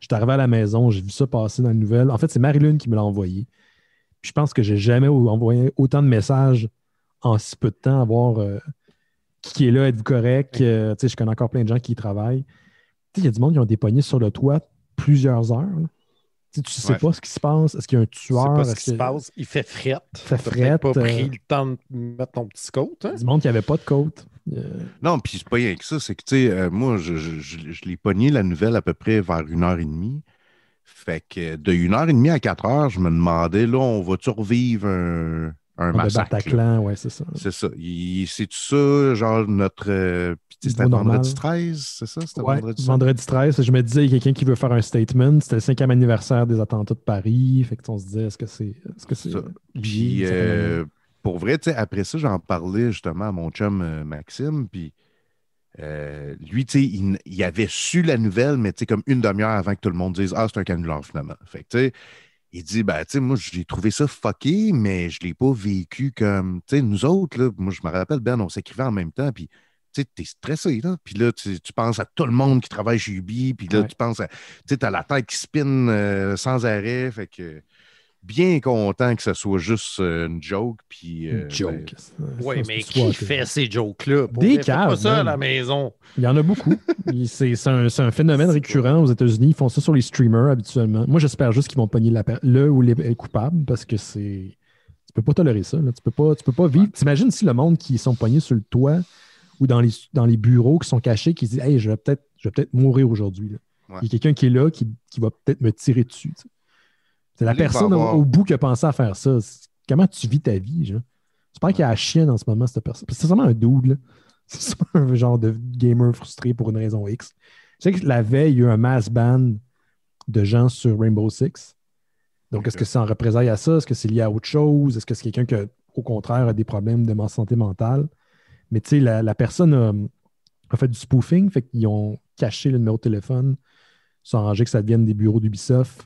Je suis arrivé à la maison, j'ai vu ça passer dans les nouvelles. En fait, c'est Marie-Lune qui me l'a envoyé. je pense que j'ai jamais envoyé autant de messages en si peu de temps à voir euh, qui est là, êtes-vous correct? Euh, je connais encore plein de gens qui y travaillent. Il y a du monde qui ont des sur le toit plusieurs heures. tu sais pas ce qui se passe. Est-ce qu'il y a un tueur? Tu sais pas ce qui se passe. Il fait frette. Il fait pas euh, pris le temps de mettre ton petit coat. Hein? Du monde qui avait pas de côte. Euh, non, puis c'est pas rien que ça. C'est que, tu sais, euh, moi, je, l'ai pogné la nouvelle à peu près vers une heure et demie. Fait que de une heure et demie à quatre heures, je me demandais, là, on va survivre un, un massacre? Bataclan, ouais, c'est ça. C'est ça. C'est tout ça, genre notre. Euh, c'était vendredi 13, c'est ça? C'était ouais, vendredi, vendredi 13. Je me disais, il y a quelqu'un qui veut faire un statement. C'était le cinquième anniversaire des attentats de Paris. Fait que on se disait, est-ce que c'est. Est -ce que c'est pour vrai, après ça, j'en parlais justement à mon chum euh, Maxime, puis euh, lui, il, avait su la nouvelle, mais comme une demi-heure avant que tout le monde dise Ah, c'est un canular finalement. Fait que, il dit Ben, tu sais, moi, j'ai trouvé ça fucké, mais je ne l'ai pas vécu comme. Tu sais, nous autres, moi, je me rappelle, Ben, on s'écrivait en même temps, puis tu es stressé, là. Puis là, tu, penses à tout le monde qui travaille chez Ubi, puis là, tu penses à. Tu as la tête qui spinne euh, sans arrêt, fait que bien content que ce soit juste euh, une joke. Puis, euh, joke. Ben, oui, mais qui fait ces jokes-là? Des caves. pas à la maison. Il y en a beaucoup. c'est un, phénomène récurrent aux États-Unis. Ils font ça sur les streamers habituellement. Moi, j'espère juste qu'ils vont pogner la, le ou les coupables parce que c'est. Tu peux pas tolérer ça. Tu peux pas, tu peux pas vivre. T'imagines si le monde qui sont pognés sur le toit ou dans les, dans les bureaux qui sont cachés, qui se disent Hey, je vais peut-être je vais peut mourir aujourd'hui. Il y a quelqu'un qui est là qui, va peut-être me tirer dessus. C'est la personne au, bout qui a pensé à faire ça. Comment tu vis ta vie, genre? pas qu'il y a la chienne en ce moment, cette personne. C'est seulement un double. C'est un genre de gamer frustré pour une raison X. Tu sais que la veille, il y a eu un mass ban de gens sur Rainbow Six. Donc, est-ce que ça en représailles à ça? Est-ce que c'est lié à autre chose? Est-ce que c'est quelqu'un qui, au contraire, a des problèmes de santé mentale? Mais tu sais, la, personne a, fait du spoofing, fait qu'ils ont caché le numéro de téléphone, sans que ça devienne des bureaux d'Ubisoft.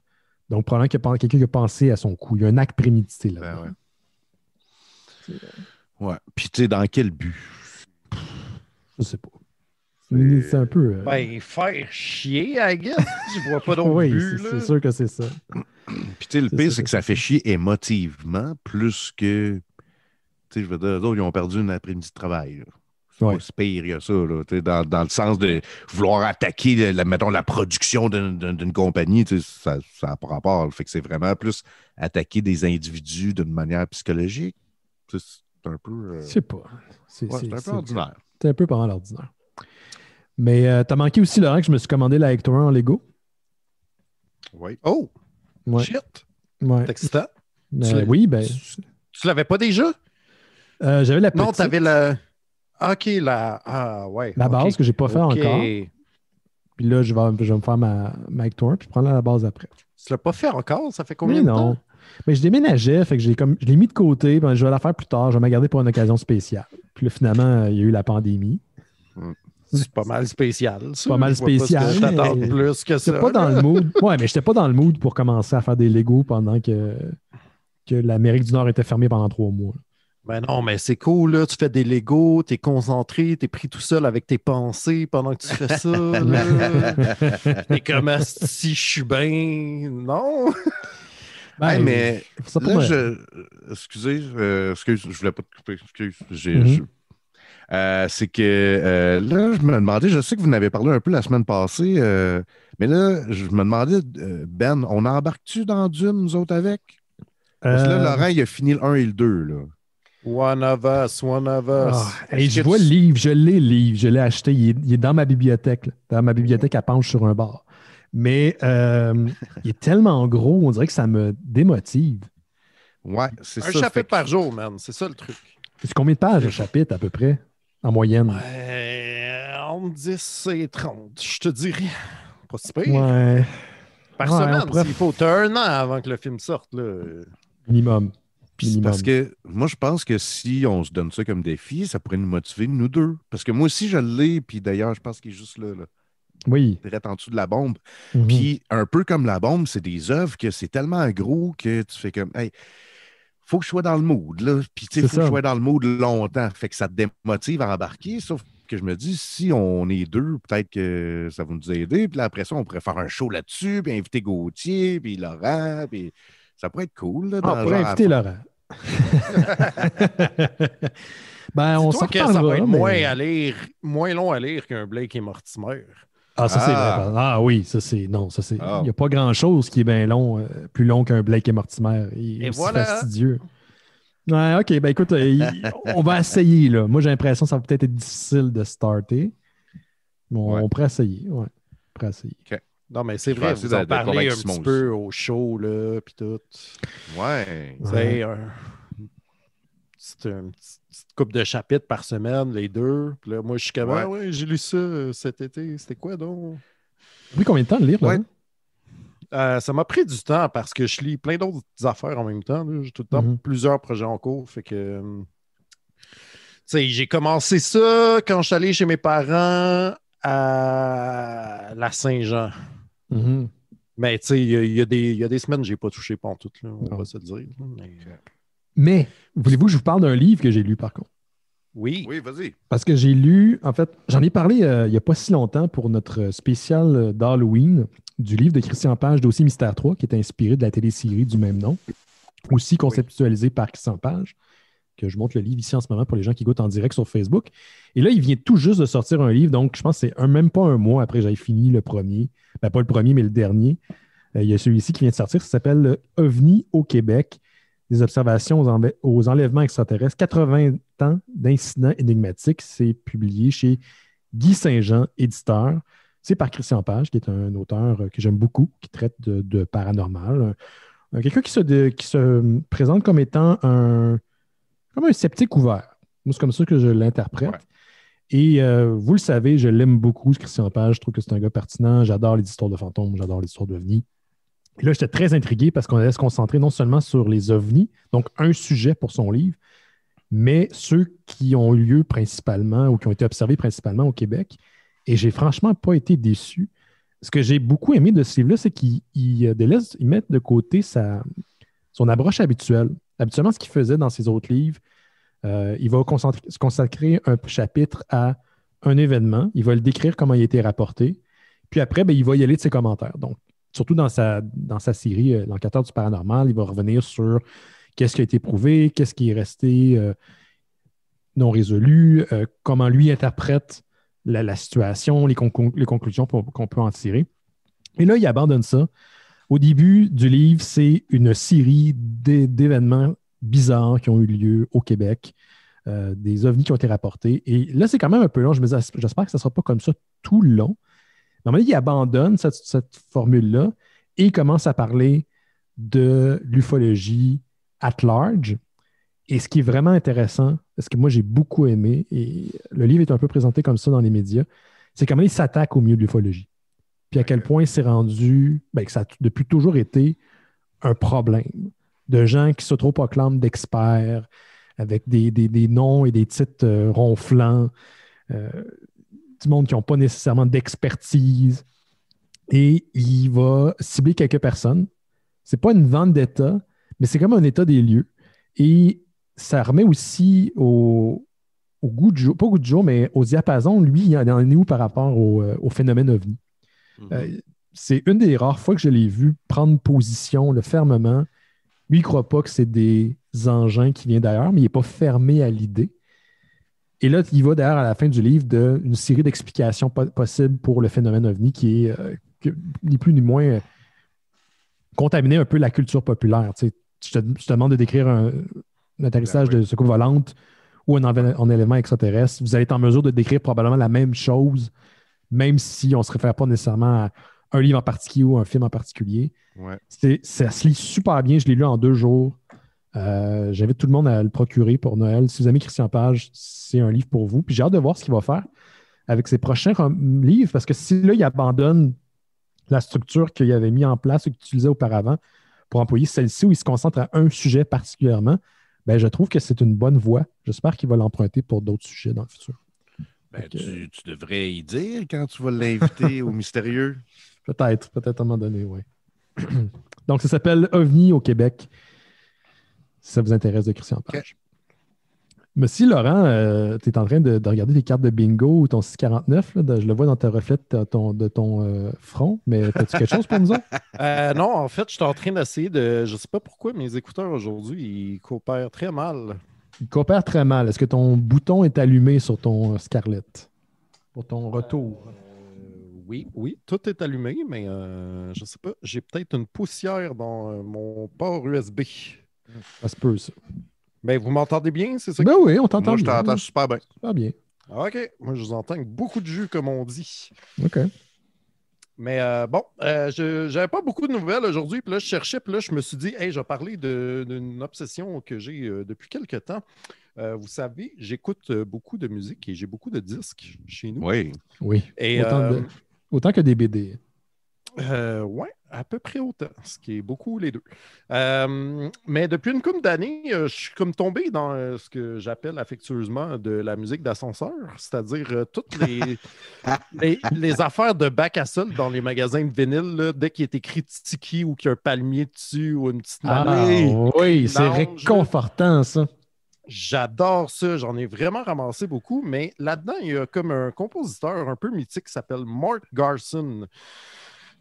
Donc, probablement qu'il y quelqu'un qui a pensé à son coup. Il y a un acte prémédité là. Ben ouais. ouais. Puis, tu sais, dans quel but? Je sais pas. C'est un peu. Euh, ben, faire chier, I guess. Je vois pas d'autre oui, but. Oui, c'est sûr que c'est ça. Puis, tu sais, le pire, c'est que, ça fait chier émotivement plus que. Tu sais, je veux dire, ils ont perdu une après-midi de travail. Ouais. C'est pire il ça, là, dans, dans, le sens de vouloir attaquer, la, mettons, la production d'une compagnie, ça n'a pas rapport. Fait que c'est vraiment plus attaquer des individus d'une manière psychologique. C'est un peu. C'est pas. C'est un peu ordinaire. C'est un peu pendant l'ordinaire. Mais euh, t'as manqué aussi, Laurent, que je me suis commandé la Hector en Lego. Oui. Oh! Shit! Ouais. excitant. Euh, oui, ben. Tu, tu l'avais pas déjà? Euh, j'avais la petite. Non, t'avais OK, la, ah, la base que que j'ai pas fait encore. Puis là, je vais, je vais me faire ma, tour, puis je la base après. Tu l'as pas fait encore? Ça fait combien de non. temps? Mais je déménageais, fait que comme je l'ai mis de côté, je vais la faire plus tard, je vais me garder pour une occasion spéciale. Puis finalement, euh, il y a eu la pandémie. Hmm. C'est pas mal spécial. C'est pas mal spécial. Je t'attends plus que ça. pas dans le mood. Ouais, mais j'étais pas dans le mood pour commencer à faire des Legos pendant que, que l'Amérique du Nord était fermée pendant trois mois. Ben non, mais c'est cool, là. Tu fais des Legos, es concentré, tu es pris tout seul avec tes pensées pendant que tu fais ça. là. Et comme si je suis bien. Non! Ben, mais là, je... excusez, euh, je voulais pas te couper. Mm-hmm. Euh, c'est que euh, là, je me demandais, je sais que vous n'avez parlé un peu la semaine passée, mais là, je me demandais, Ben, on embarque-tu dans Dune, nous autres, avec? Parce que là, Laurent, il a fini le 1 et le 2. Là. One of us, one of us. Ah, et je vois le livre, je l'ai, le livre, je l'ai acheté. Il est, dans ma bibliothèque, dans ma bibliothèque à penche sur un bar. Mais euh, il est tellement gros, on dirait que ça me démotive. Ouais, c'est ça. Un chapitre par jour, man, c'est ça le truc. C'est combien de pages un chapitre à peu près, en moyenne? on me dit 30, je te dirais. Pas si pire. Ouais. Par semaine, il faut un an avant que le film sorte. Minimum parce que moi, je pense que si on se donne ça comme défi, ça pourrait nous motiver, nous deux. Parce que moi aussi, je l'ai, puis d'ailleurs, je pense qu'il est juste là. là. Oui. Direct en dessous de la bombe. Mhm. Puis un peu comme la bombe, c'est des œuvres que c'est tellement gros que tu fais comme Hey, faut que je sois dans le mood, là. Puis tu sais, faut que je sois dans le mood longtemps. Fait que ça te démotive à embarquer, sauf que je me dis, si on est deux, peut-être que ça va nous aider. Puis après ça, on pourrait faire un show là-dessus, puis inviter Gauthier, puis Laurent, puis ça pourrait être cool. Là, ah, dans on pourrait inviter Laurent. ben, on s'en Ça va être moins, lire, moins long à lire qu'un Blake et Mortimer. Ah, ça, c'est vrai. Ah, ah oui, ça, c'est. Non, ça, c'est. Ah. Il n'y a pas grand-chose qui est bien long, euh, plus long qu'un Blake et Mortimer. Il est fastidieux. Ouais, OK. Ben, écoute, euh, on va essayer, là. Moi, j'ai l'impression que ça va peut-être être difficile de starter. On pourrait essayer. Ouais. On pourrait essayer. OK. Non, mais c'est vrai, vous en parlez un petit peu au show, là, puis tout. Ouais. C'est une petite coupe de chapitres par semaine, les deux. Puis là, moi, je suis comme, ouais, ah ouais j'ai lu ça euh, cet été. C'était quoi, donc? Oui, combien de temps de lire, là? Euh, ça m'a pris du temps parce que je lis plein d'autres affaires en même temps. J'ai tout le temps mm-hmm. plusieurs projets en cours. Fait que. Euh, j'ai commencé ça quand je suis allé chez mes parents à la Saint-Jean. Mm-hmm. Mais tu sais, il y, a des semaines, je n'ai pas touché pas en tout, on va se dire. Euh, mais, voulez-vous que je vous parle d'un livre que j'ai lu par contre? Oui. Oui, vas-y. Parce que j'ai lu, en fait, j'en ai parlé euh, il n'y a pas si longtemps pour notre spécial euh, d'Halloween du livre de Christian Page, Dossier Mystère 3, qui est inspiré de la télé-série du même nom, aussi conceptualisé par Christian Page que je montre le livre ici en ce moment pour les gens qui goûtent en direct sur Facebook. Et là, il vient tout juste de sortir un livre, donc je pense que c'est un, même pas un mois après que j'avais fini le premier. Ben, pas le premier, mais le dernier. Euh, il y a celui-ci qui vient de sortir, ça s'appelle OVNI au Québec, des observations aux, enlèvements extraterrestres, 80 ans d'incidents énigmatiques. C'est publié chez Guy Saint-Jean, éditeur. C'est par Christian Page, qui est un auteur que j'aime beaucoup, qui traite de, paranormal. quelqu'un qui se présente comme étant un, comme un sceptique ouvert. Moi, c'est comme ça que je l'interprète. Et euh, vous le savez, je l'aime beaucoup, ce Christian Page. Je trouve que c'est un gars pertinent. J'adore les histoires de fantômes, j'adore les histoires d'ovnis. là, j'étais très intrigué parce qu'on allait se concentrer non seulement sur les ovnis, donc un sujet pour son livre, mais ceux qui ont eu lieu principalement ou qui ont été observés principalement au Québec. Et j'ai franchement pas été déçu. Ce que j'ai beaucoup aimé de ce livre-là, c'est qu'il euh, met de côté sa, son approche habituelle. Habituellement, ce qu'il faisait dans ses autres livres, euh, il va se consacrer un chapitre à un événement, il va le décrire comment il a été rapporté, puis après, ben, il va y aller de ses commentaires. Donc, surtout dans sa, série euh, L'enquêteur du paranormal, il va revenir sur qu'est-ce qui a été prouvé, qu'est-ce qui est resté euh, non résolu, comment lui interprète la, situation, les conclusions qu'on peut en tirer. Et là, il abandonne ça au début du livre, c'est une série d'événements bizarres qui ont eu lieu au Québec, euh, des ovnis qui ont été rapportés. Et là, c'est quand même un peu long. Je j'espère que ça ne sera pas comme ça tout le long. Mais il abandonne cette, formule-là et commence à parler de l'ufologie at large. Et ce qui est vraiment intéressant, ce que moi j'ai beaucoup aimé, et le livre est un peu présenté comme ça dans les médias, c'est comment il s'attaque au milieu de l'ufologie puis à quel point s'est rendu, ben, ça a depuis toujours été un problème de gens qui se trop acclament d'experts avec des, noms et des titres euh, ronflants, euh, du monde qui n'ont pas nécessairement d'expertise. Et il va cibler quelques personnes. Ce n'est pas une vente d'État, mais c'est comme un état des lieux. Et ça remet aussi au, au goût du jour, pas au goût du jour, mais au diapason, lui, il en est où par rapport au, euh, au phénomène ovni? Mhm. Euh, c'est une des rares fois que je l'ai vu prendre position le fermement. Lui, il ne croit pas que c'est des engins qui viennent d'ailleurs, mais il n'est pas fermé à l'idée. Et là, il va d'ailleurs à la fin du livre d'une série d'explications possibles pour le phénomène ovni qui est euh, ni plus ni moins euh, contaminé un peu la culture populaire. Tu, je, te, demande de décrire un, atterrissage ben de secours volante ou un, un élément extraterrestre. Vous allez être en mesure de décrire probablement la même chose même si on ne se réfère pas nécessairement à un livre en particulier ou un film en particulier. Ça se lit super bien. Je l'ai lu en deux jours. Euh, j'invite tout le monde à le procurer pour Noël. Si vous aimez Christian Page, c'est un livre pour vous. Puis j'ai hâte de voir ce qu'il va faire avec ses prochains livres parce que si là, il abandonne la structure qu'il avait mis en place ou qu'il utilisait auparavant pour employer celle-ci où il se concentre à un sujet particulièrement, ben, je trouve que c'est une bonne voie. J'espère qu'il va l'emprunter pour d'autres sujets dans le futur. Ben, tu, devrais y dire quand tu vas l'inviter au mystérieux. Peut-être, peut-être à un moment donné, oui. Donc, ça s'appelle OVNI au Québec, si ça vous intéresse de Christian Page. Mais si, Laurent, euh, tu es en train de, regarder les cartes de bingo ou ton 649, là, je le vois dans ta reflet euh, de ton, euh, front, mais as-tu quelque chose pour nous autres? non, en fait, je suis en train d'essayer de. Je ne sais pas pourquoi mes écouteurs aujourd'hui, ils coopèrent très mal. Il coopère très mal. Est-ce que ton bouton est allumé sur ton euh, Scarlett pour ton euh, retour? Euh, oui, oui, tout est allumé, mais je ne sais pas, j'ai peut-être une poussière dans mon port USB. Ça se peut, ça. Mais ben, vous m'entendez bien, c'est ça? Ben oui, on t'entend bien. je t'entends super bien. Super bien. OK. Moi, je vous entends beaucoup de jus, comme on dit. OK. Mais euh, bon, euh, je n'avais pas beaucoup de nouvelles aujourd'hui. Puis là, je cherchais, puis là, je me suis dit, hey, je vais parler d'une obsession que j'ai euh, depuis quelque temps. vous savez, j'écoute beaucoup de musique et j'ai beaucoup de disques chez nous. Oui. Oui. autant, autant, que des BD. oui, à peu près autant, ce qui est beaucoup les deux. Euh, mais depuis une couple d'années, euh, je suis comme tombé dans euh, ce que j'appelle affectueusement de la musique d'ascenseur, c'est-à-dire toutes les, les, affaires de bac dans les magasins de vinyle, dès qu'il est écrit Tiki ou qu'il y a un palmier dessus ou une petite ah, Oui, c'est réconfortant ça. J'adore ça, j'en ai vraiment ramassé beaucoup, mais là-dedans, il y a comme un compositeur un peu mythique qui s'appelle Mark Garson.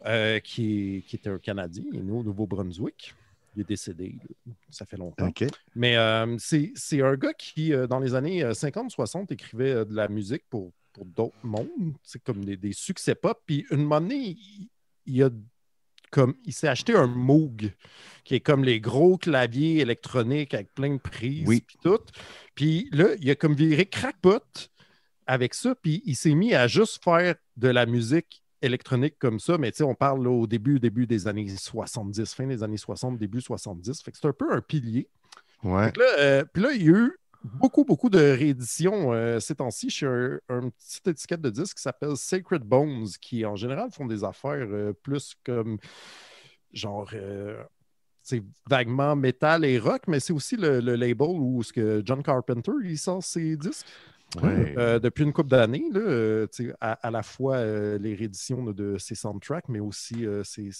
Euh, qui, était un Canadien, il est au Nouveau-Brunswick. Il est décédé, ça fait longtemps. Mais euh, c'est un gars qui, euh, dans les années 50-60, écrivait de la musique pour, pour d'autres mondes. C'est comme des, succès pop. Puis une monnaie, il, a comme, il s'est acheté un Moog, qui est comme les gros claviers électroniques avec plein de prises puis tout. Puis là, il a comme viré crackpot avec ça, puis il s'est mis à juste faire de la musique électronique comme ça, mais tu sais, on parle au début, début des années 70, fin des années 60, début 70. Fait que c'est un peu un pilier. Euh, puis là, il y a eu beaucoup, beaucoup de rééditions euh, ces temps-ci chez un, petit petite étiquette de disque qui s'appelle Sacred Bones, qui en général font des affaires euh, plus comme genre c'est vaguement métal et rock, mais c'est aussi le, label où ce que John Carpenter il sort ses disques. Euh, depuis une couple d'années, euh, à, la fois euh, les rééditions de ses soundtracks, mais aussi ses,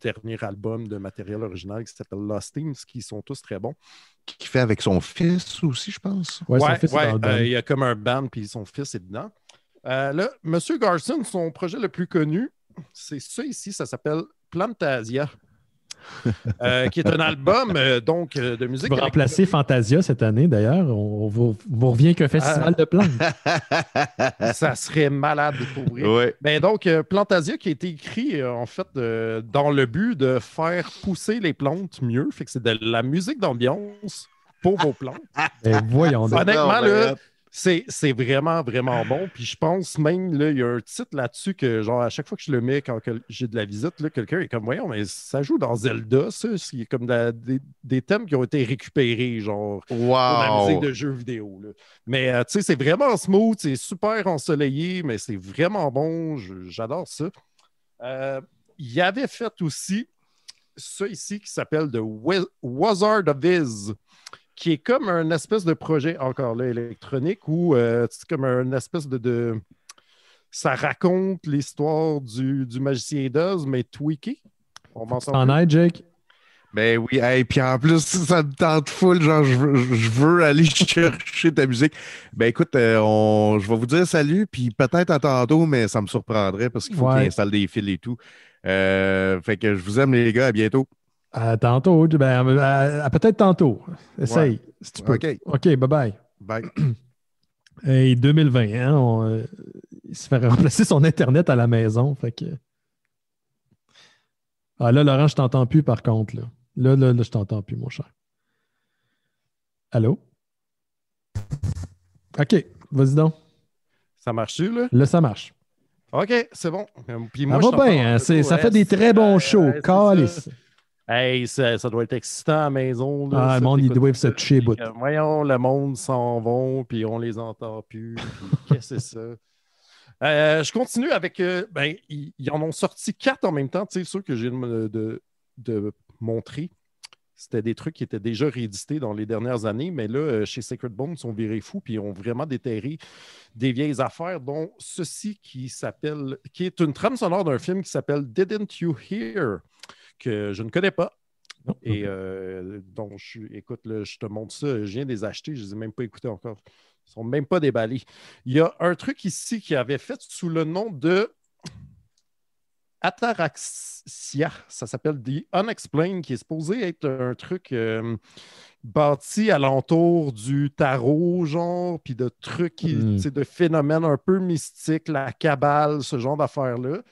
derniers albums de matériel original qui s'appelle Lost Teams, qui sont tous très bons. Qui fait avec son fils aussi, je pense. il y a comme un band, puis son fils est dedans. là, Monsieur Garson, son projet le plus connu, c'est ça ici, ça s'appelle Plantasia. Euh, qui est un album euh, donc euh, de musique. Vous va remplacez Fantasia cette année d'ailleurs. On, vous, revient qu'un festival de plantes. ça serait malade de pourrir. Ben, donc, Plantasia qui a été écrit en fait dans le but de faire pousser les plantes mieux. Fait que c'est de la musique d'ambiance pour vos plantes. Ben, voyons Honnêtement, là, c'est vraiment, vraiment ah. bon. Puis je pense même, là, il y a un titre là-dessus que, genre, à chaque fois que je le mets, quand j'ai de la visite, quelqu'un est comme, voyons, mais ça joue dans Zelda, ça. C'est comme des, thèmes qui ont été récupérés, genre, la musique de jeux vidéo. Mais, euh, tu sais, c'est vraiment smooth, c'est super ensoleillé, mais c'est vraiment bon. J'adore ça. Euh, il y avait fait aussi ça ici qui s'appelle The Wizard of Viz » qui est comme un espèce de projet, encore là, électronique, où euh, comme un espèce de, Ça raconte l'histoire du, magicien d'Oz, mais tweaké. On m'en Jake? Ben oui, et puis en plus, ça me tente full, genre, je veux, aller chercher ta musique. Ben écoute, euh, on, je vais vous dire salut, puis peut-être à tantôt, mais ça me surprendrait parce qu'il faut qu'il installe des fils et tout. Euh, fait que je vous aime les gars, à bientôt. Euh, tantôt. Ben, euh, euh, peut-être tantôt. Essaye, si tu peux. OK. bye-bye. Bye. Et 2020, hein, il se fait remplacer son Internet à la maison. Fait que... Ah là, Laurent, je t'entends plus par contre. Là, là, là, je t'entends plus, mon cher. Allô? OK, vas-y donc. Ça marche-tu, là? Là, ça marche. OK, c'est bon. Ça moi, bien, hein, ça hein. fait des très bons shows. Calice. Hey, ça, doit être excitant à la maison. ah, le monde, ils doivent se toucher, bout. Euh, voyons, le monde s'en va, puis on les entend plus. Qu'est-ce que c'est ça? Euh, je continue avec. Euh, ben, ils en ont sorti quatre en même temps, tu sais, ceux que j'ai de, de, montrer. C'était des trucs qui étaient déjà réédités dans les dernières années, mais là, chez Sacred Bones, ils sont virés fous puis ils ont vraiment déterré des vieilles affaires, dont ceci qui s'appelle, qui est une trame sonore d'un film qui s'appelle Didn't You Hear? que je ne connais pas. Et euh, donc, je, écoute, je te montre ça. Je viens de acheter. Je ne les ai même pas écoutés encore. Ils ne sont même pas déballés. Il y a un truc ici qui avait fait sous le nom de Ataraxia. Ça s'appelle The Unexplained, qui est supposé être un truc bâti euh, bâti alentour du tarot, genre, puis de trucs, hmm. sais, de phénomènes un peu mystiques, la cabale, ce genre d'affaires-là.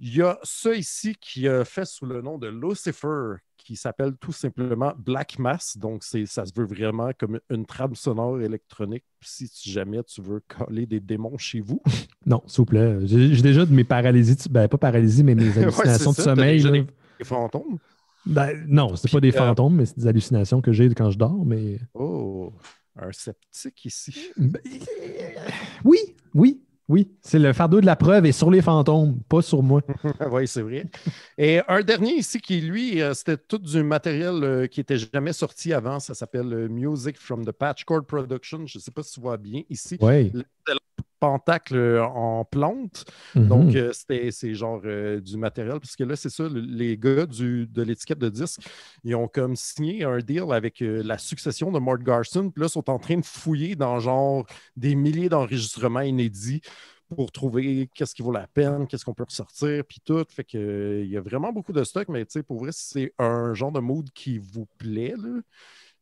Il y a ça ici qui a fait sous le nom de Lucifer, qui s'appelle tout simplement Black Mass. Donc, ça se veut vraiment comme une trame sonore électronique si jamais tu veux coller des démons chez vous. Non, s'il vous plaît. J'ai déjà de mes paralysies, ben pas paralysies, mais mes hallucinations de sommeil. Des, fantômes? Ben, non, c'est pas des euh, fantômes, mais c'est des hallucinations que j'ai quand je dors. Mais... Oh, un sceptique ici. Ben, oui, oui, oui, c'est le fardeau de la preuve et sur les fantômes, pas sur moi. oui, c'est vrai. Et un dernier ici qui, lui, euh, c'était tout du matériel euh, qui n'était jamais sorti avant. Ça s'appelle euh, Music from the Patchcord Production. Je ne sais pas si tu vois bien ici. Oui pentacle euh, en plante. Mhm. Donc, euh, c'était, c'est genre euh, du matériel. Puisque là, c'est ça, les gars du, de l'étiquette de disque, ils ont comme signé un deal avec la succession de Mort Garson. Puis là, ils sont en train de fouiller dans genre des milliers d'enregistrements inédits pour trouver qu'est-ce qui vaut la peine, qu'est-ce qu'on peut ressortir, puis tout. Fait que, il y a vraiment beaucoup de stock, mais tu sais pour vrai, c'est un genre de mood qui vous plaît, là,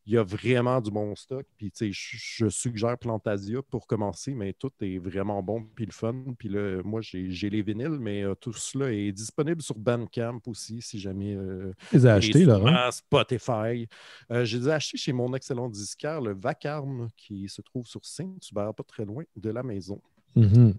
il y a vraiment du bon stock. Puis, je suggère Plantasia pour commencer, mais tout est vraiment bon, puis le fun. Puis moi, j'ai les vinyles, mais euh, tout cela est disponible sur Bandcamp aussi, si jamais. Euh, les euh, euh, ai achetés, là. Hein? Spotify. j'ai acheté chez mon excellent disquaire, le Vacarme, qui se trouve sur Saint-Hubert, pas très loin de la maison. Mm-hmm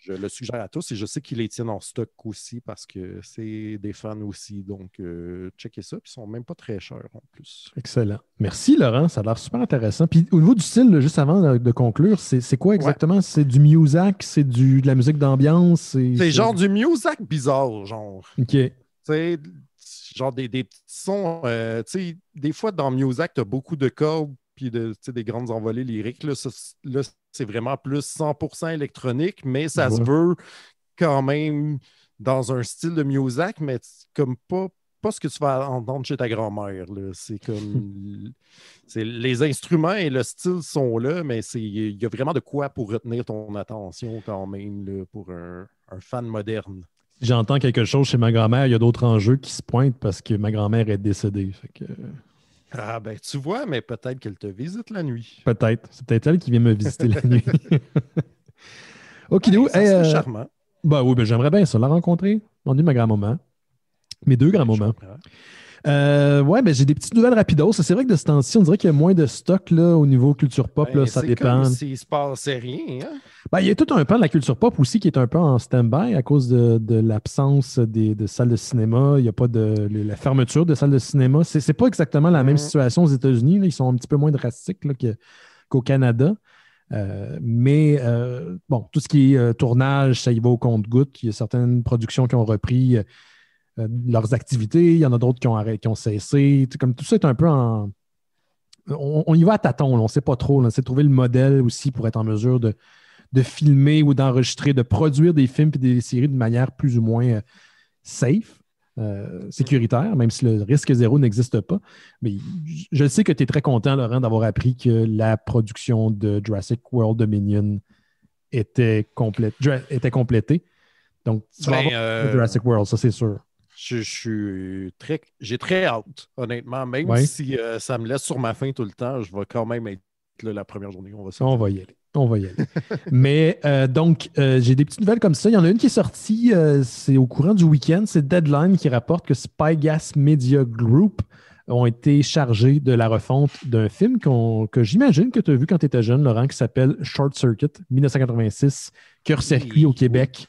je le suggère à tous et je sais qu'ils les tiennent en stock aussi parce que c'est des fans aussi. Donc, check euh, checkez ça. Puis ils sont même pas très chers en plus. Excellent. Merci, Laurent. Ça a l'air super intéressant. Puis au niveau du style, juste avant de conclure, c'est quoi exactement C'est du music C'est de la musique d'ambiance C'est genre du music bizarre, genre. OK. C'est genre des, des, petits sons. Euh, tu sais, des fois, dans music, tu as beaucoup de cordes puis de, des grandes envolées lyriques. Là, c'est vraiment plus 100% électronique, mais ça se veut quand même dans un style de music, mais comme pas, pas ce que tu vas entendre chez ta grand-mère. C'est comme. les instruments et le style sont là, mais il y a vraiment de quoi pour retenir ton attention quand même pour un, fan moderne j'entends quelque chose chez ma grand-mère, il y a d'autres enjeux qui se pointent parce que ma grand-mère est décédée. Fait que... Ah, ben, tu vois, mais peut-être qu'elle te visite la nuit. Peut-être. C'est peut-être elle qui vient me visiter la nuit. OK, ouais, ça euh, charmant. Bah ben oui, j'aimerais bien ça, la rencontrer. On est ma grand-maman. Mes deux grands moments. Oui, euh, ouais, ben, j'ai des petites nouvelles rapidos. C'est vrai que de ce temps-ci, on dirait qu'il y a moins de stock là, au niveau culture pop. Ben, ça dépend. C'est s'il se passait rien. Hein? Ben, il y a tout un pan de la culture pop aussi qui est un peu en stand-by à cause de, l'absence de salles de cinéma. Il n'y a pas de la fermeture de salles de cinéma. Ce n'est pas exactement la même mm-hmm. situation aux États-Unis. Ils sont un petit peu moins drastiques que, qu'au Canada. Euh, mais euh, bon, tout ce qui est tournage, ça y va au compte-goutte. Il y a certaines productions qui ont repris euh, leurs activités, il y en a d'autres qui ont, qui ont cessé. comme tout ça est un peu en. On, y va à tâtons, on ne sait pas trop. on trouver le modèle aussi pour être en mesure de, de filmer ou d'enregistrer, de produire des films et des séries de manière plus ou moins euh, safe. Euh, sécuritaire, même si le risque zéro n'existe pas. Mais je sais que tu es très content, Laurent, d'avoir appris que la production de Jurassic World Dominion était, complète, était complétée. Donc, tu ben, avoir Jurassic World, ça c'est sûr je, suis très, j'ai très hâte, honnêtement. Même si euh, ça me laisse sur ma faim tout le temps, je vais quand même être là la première journée. On va, on va y aller. On va y aller. Mais euh, donc, euh, j'ai des petites nouvelles comme ça. Il y en a une qui est sortie, c'est au courant du week-end. C'est Deadline qui rapporte que Spygas Media Group ont été chargés de la refonte d'un film que j'imagine que tu as vu quand tu étais jeune, Laurent, qui s'appelle Short Circuit 1986, cœur-circuit au Québec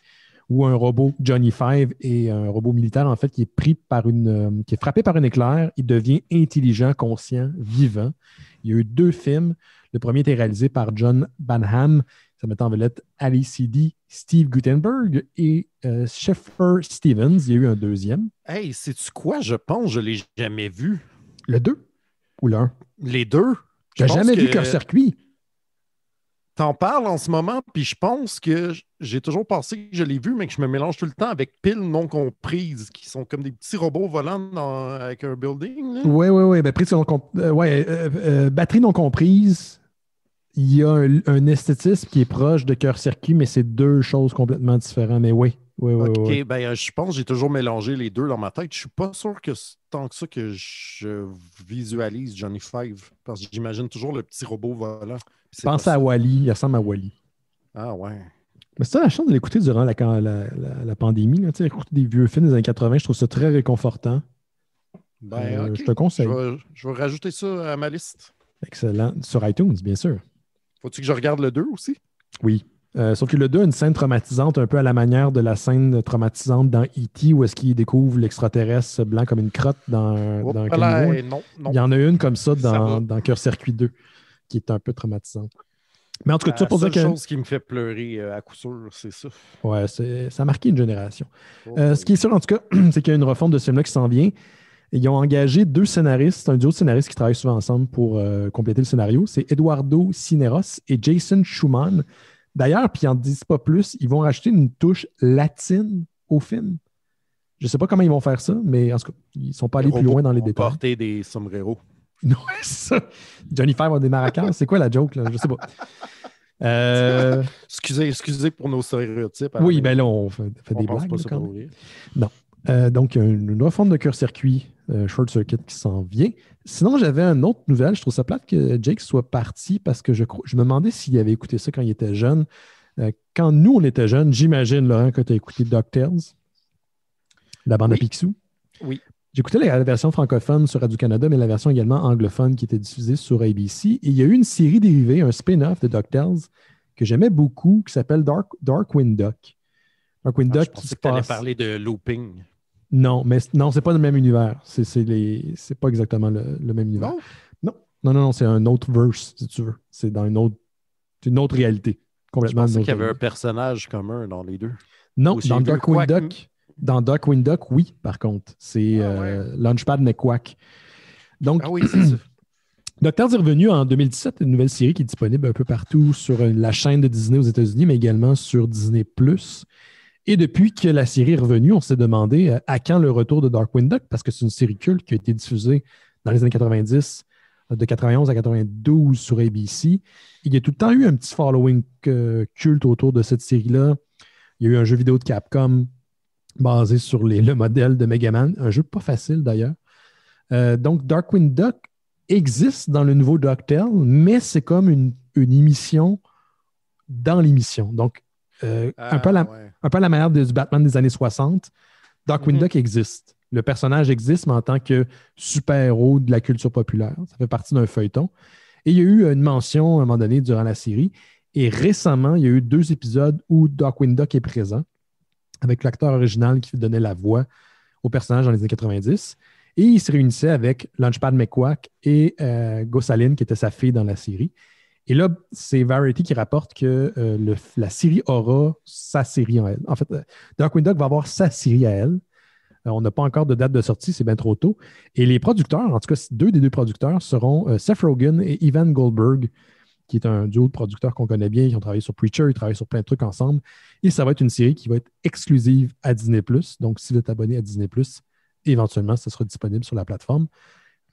où un robot Johnny Five est un robot militaire, en fait, qui est pris par une. Euh, qui est frappé par un éclair. Il devient intelligent, conscient, vivant. Il y a eu deux films. Le premier était réalisé par John Banham. Ça met en vedette Ali Sidi, Steve Gutenberg et euh, Stevens. Il y a eu un deuxième. Hey, c'est tu quoi? Je pense je ne l'ai jamais vu. Le deux ou l'un? Les deux. J'ai jamais vu Cœur Circuit. T'en parles en ce moment, puis je pense que j'ai toujours pensé que je l'ai vu, mais que je me mélange tout le temps avec piles non comprises, qui sont comme des petits robots volants avec un building. Oui, oui, oui. ouais, ben, euh, euh, euh, batterie non comprise, il y a un, un, esthétisme qui est proche de cœur-circuit, mais c'est deux choses complètement différentes. Mais oui, OK, Ben, je pense j'ai toujours mélangé les deux dans ma tête. Je ne suis pas sûr que c'est tant que ça que je visualise Johnny Five, parce que j'imagine toujours le petit robot volant. Pense à Wally, il ressemble à Wally. Ah ouais. Mais c'est la chance de l'écouter durant la, la, la, pandémie. Là. Écouter des vieux films des années 80, je trouve ça très réconfortant. Ben, euh, Je te conseille. Je vais, je vais, rajouter ça à ma liste. Excellent. Sur iTunes, bien sûr. Faut-tu que je regarde le 2 aussi? Oui. Euh, sauf que le 2 a une scène traumatisante, un peu à la manière de la scène traumatisante dans E.T., où est-ce qu'il découvre l'extraterrestre blanc comme une crotte dans, dans Il y en a une comme ça dans, Cœur Circuit 2, qui est un peu traumatisante. Mais en tout cas, pour dire que... chose qui me fait pleurer euh, à coup sûr, c'est ça. Ouais, ça a marqué une génération. Oh euh, ce qui est sûr, en tout cas, c'est qu'il y a une refonte de ce film-là qui s'en vient. Ils ont engagé deux scénaristes, un duo de scénaristes qui travaillent souvent ensemble pour compléter le scénario. C'est Eduardo Cineros et Jason Schumann. D'ailleurs, puis ils n'en disent pas plus, ils vont rajouter une touche latine au film. Je ne sais pas comment ils vont faire ça, mais en tout cas, ils ne sont pas allés plus loin dans les détails. Porter des sombreros. Non, ça. Johnny Five a des maracas. C'est quoi la joke, là? Je sais pas. Euh, excusez, excusez pour nos stéréotypes. Oui, mais hein. ben là, on fait, on des blagues. Pas ça non. Euh, donc, il y a une forme de cœur-circuit, euh, Short Circuit, qui s'en vient. Sinon, j'avais une autre nouvelle. Je trouve ça plate que Jake soit parti parce que je, me demandais s'il avait écouté ça quand il était jeune. Euh, quand nous, on était jeunes, j'imagine, Laurent, quand tu as écouté DuckTales, la bande de à Picsou. Oui. J'écoutais la, version francophone sur Radio-Canada, mais la version également anglophone qui était diffusée sur ABC. Et il y a eu une série dérivée, un spin-off de DuckTales que j'aimais beaucoup, qui s'appelle Dark, Wind Duck. Un ah, Duck. je tu parler de looping. Non, mais non, c'est pas le même univers. C'est les... pas exactement le, même univers. Non? non, non, non, c'est un autre verse, si tu veux. C'est dans une autre, une autre réalité. Complètement je pensais qu'il y avait un personnage commun dans les deux. Non, hmm? dans Duck Duck. Dans Duck oui, par contre. C'est ah, euh, Launchpad McQuack. Donc, ah oui, c'est ça. Docteur est revenu en 2017, une nouvelle série qui est disponible un peu partout sur euh, la chaîne de Disney aux États-Unis, mais également sur Disney et depuis que la série est revenue, on s'est demandé euh, à quand le retour de Darkwing Duck, parce que c'est une série culte qui a été diffusée dans les années 90, euh, de 91 à 92 sur ABC. Il y a tout le temps eu un petit following euh, culte autour de cette série-là. Il y a eu un jeu vidéo de Capcom basé sur le modèle de Megaman, un jeu pas facile d'ailleurs. donc, Darkwing Duck existe dans le nouveau DuckTale, mais c'est comme une, une émission dans l'émission. Donc, euh, un, peu la, la manière du Batman des années 60. Doc mm existe. Le personnage existe, mais en tant que super-héros de la culture populaire. Ça fait partie d'un feuilleton. Et il y a eu une mention à un moment donné durant la série. Et récemment, il y a eu deux épisodes où Doc Windock est présent, avec l'acteur original qui donnait la voix au personnage dans les années 90. Et il se réunissait avec Launchpad McQuack et euh, Gossaline, qui était sa fille dans la série. Et là, c'est Variety qui rapporte que euh, la série aura sa série en elle. En fait, euh, Dark Duck va avoir sa série à elle. Euh, on n'a pas encore de date de sortie, c'est bien trop tôt. Et les producteurs, en tout cas, deux des deux producteurs seront Seth Rogen et Ivan Goldberg, qui est un duo de producteurs qu'on connaît bien, ils ont travaillé sur Preacher, ils travaillent sur plein de trucs ensemble. Et ça va être une série qui va être exclusive à Disney. Donc, si vous êtes abonné à Disney, éventuellement, ça sera disponible sur la plateforme.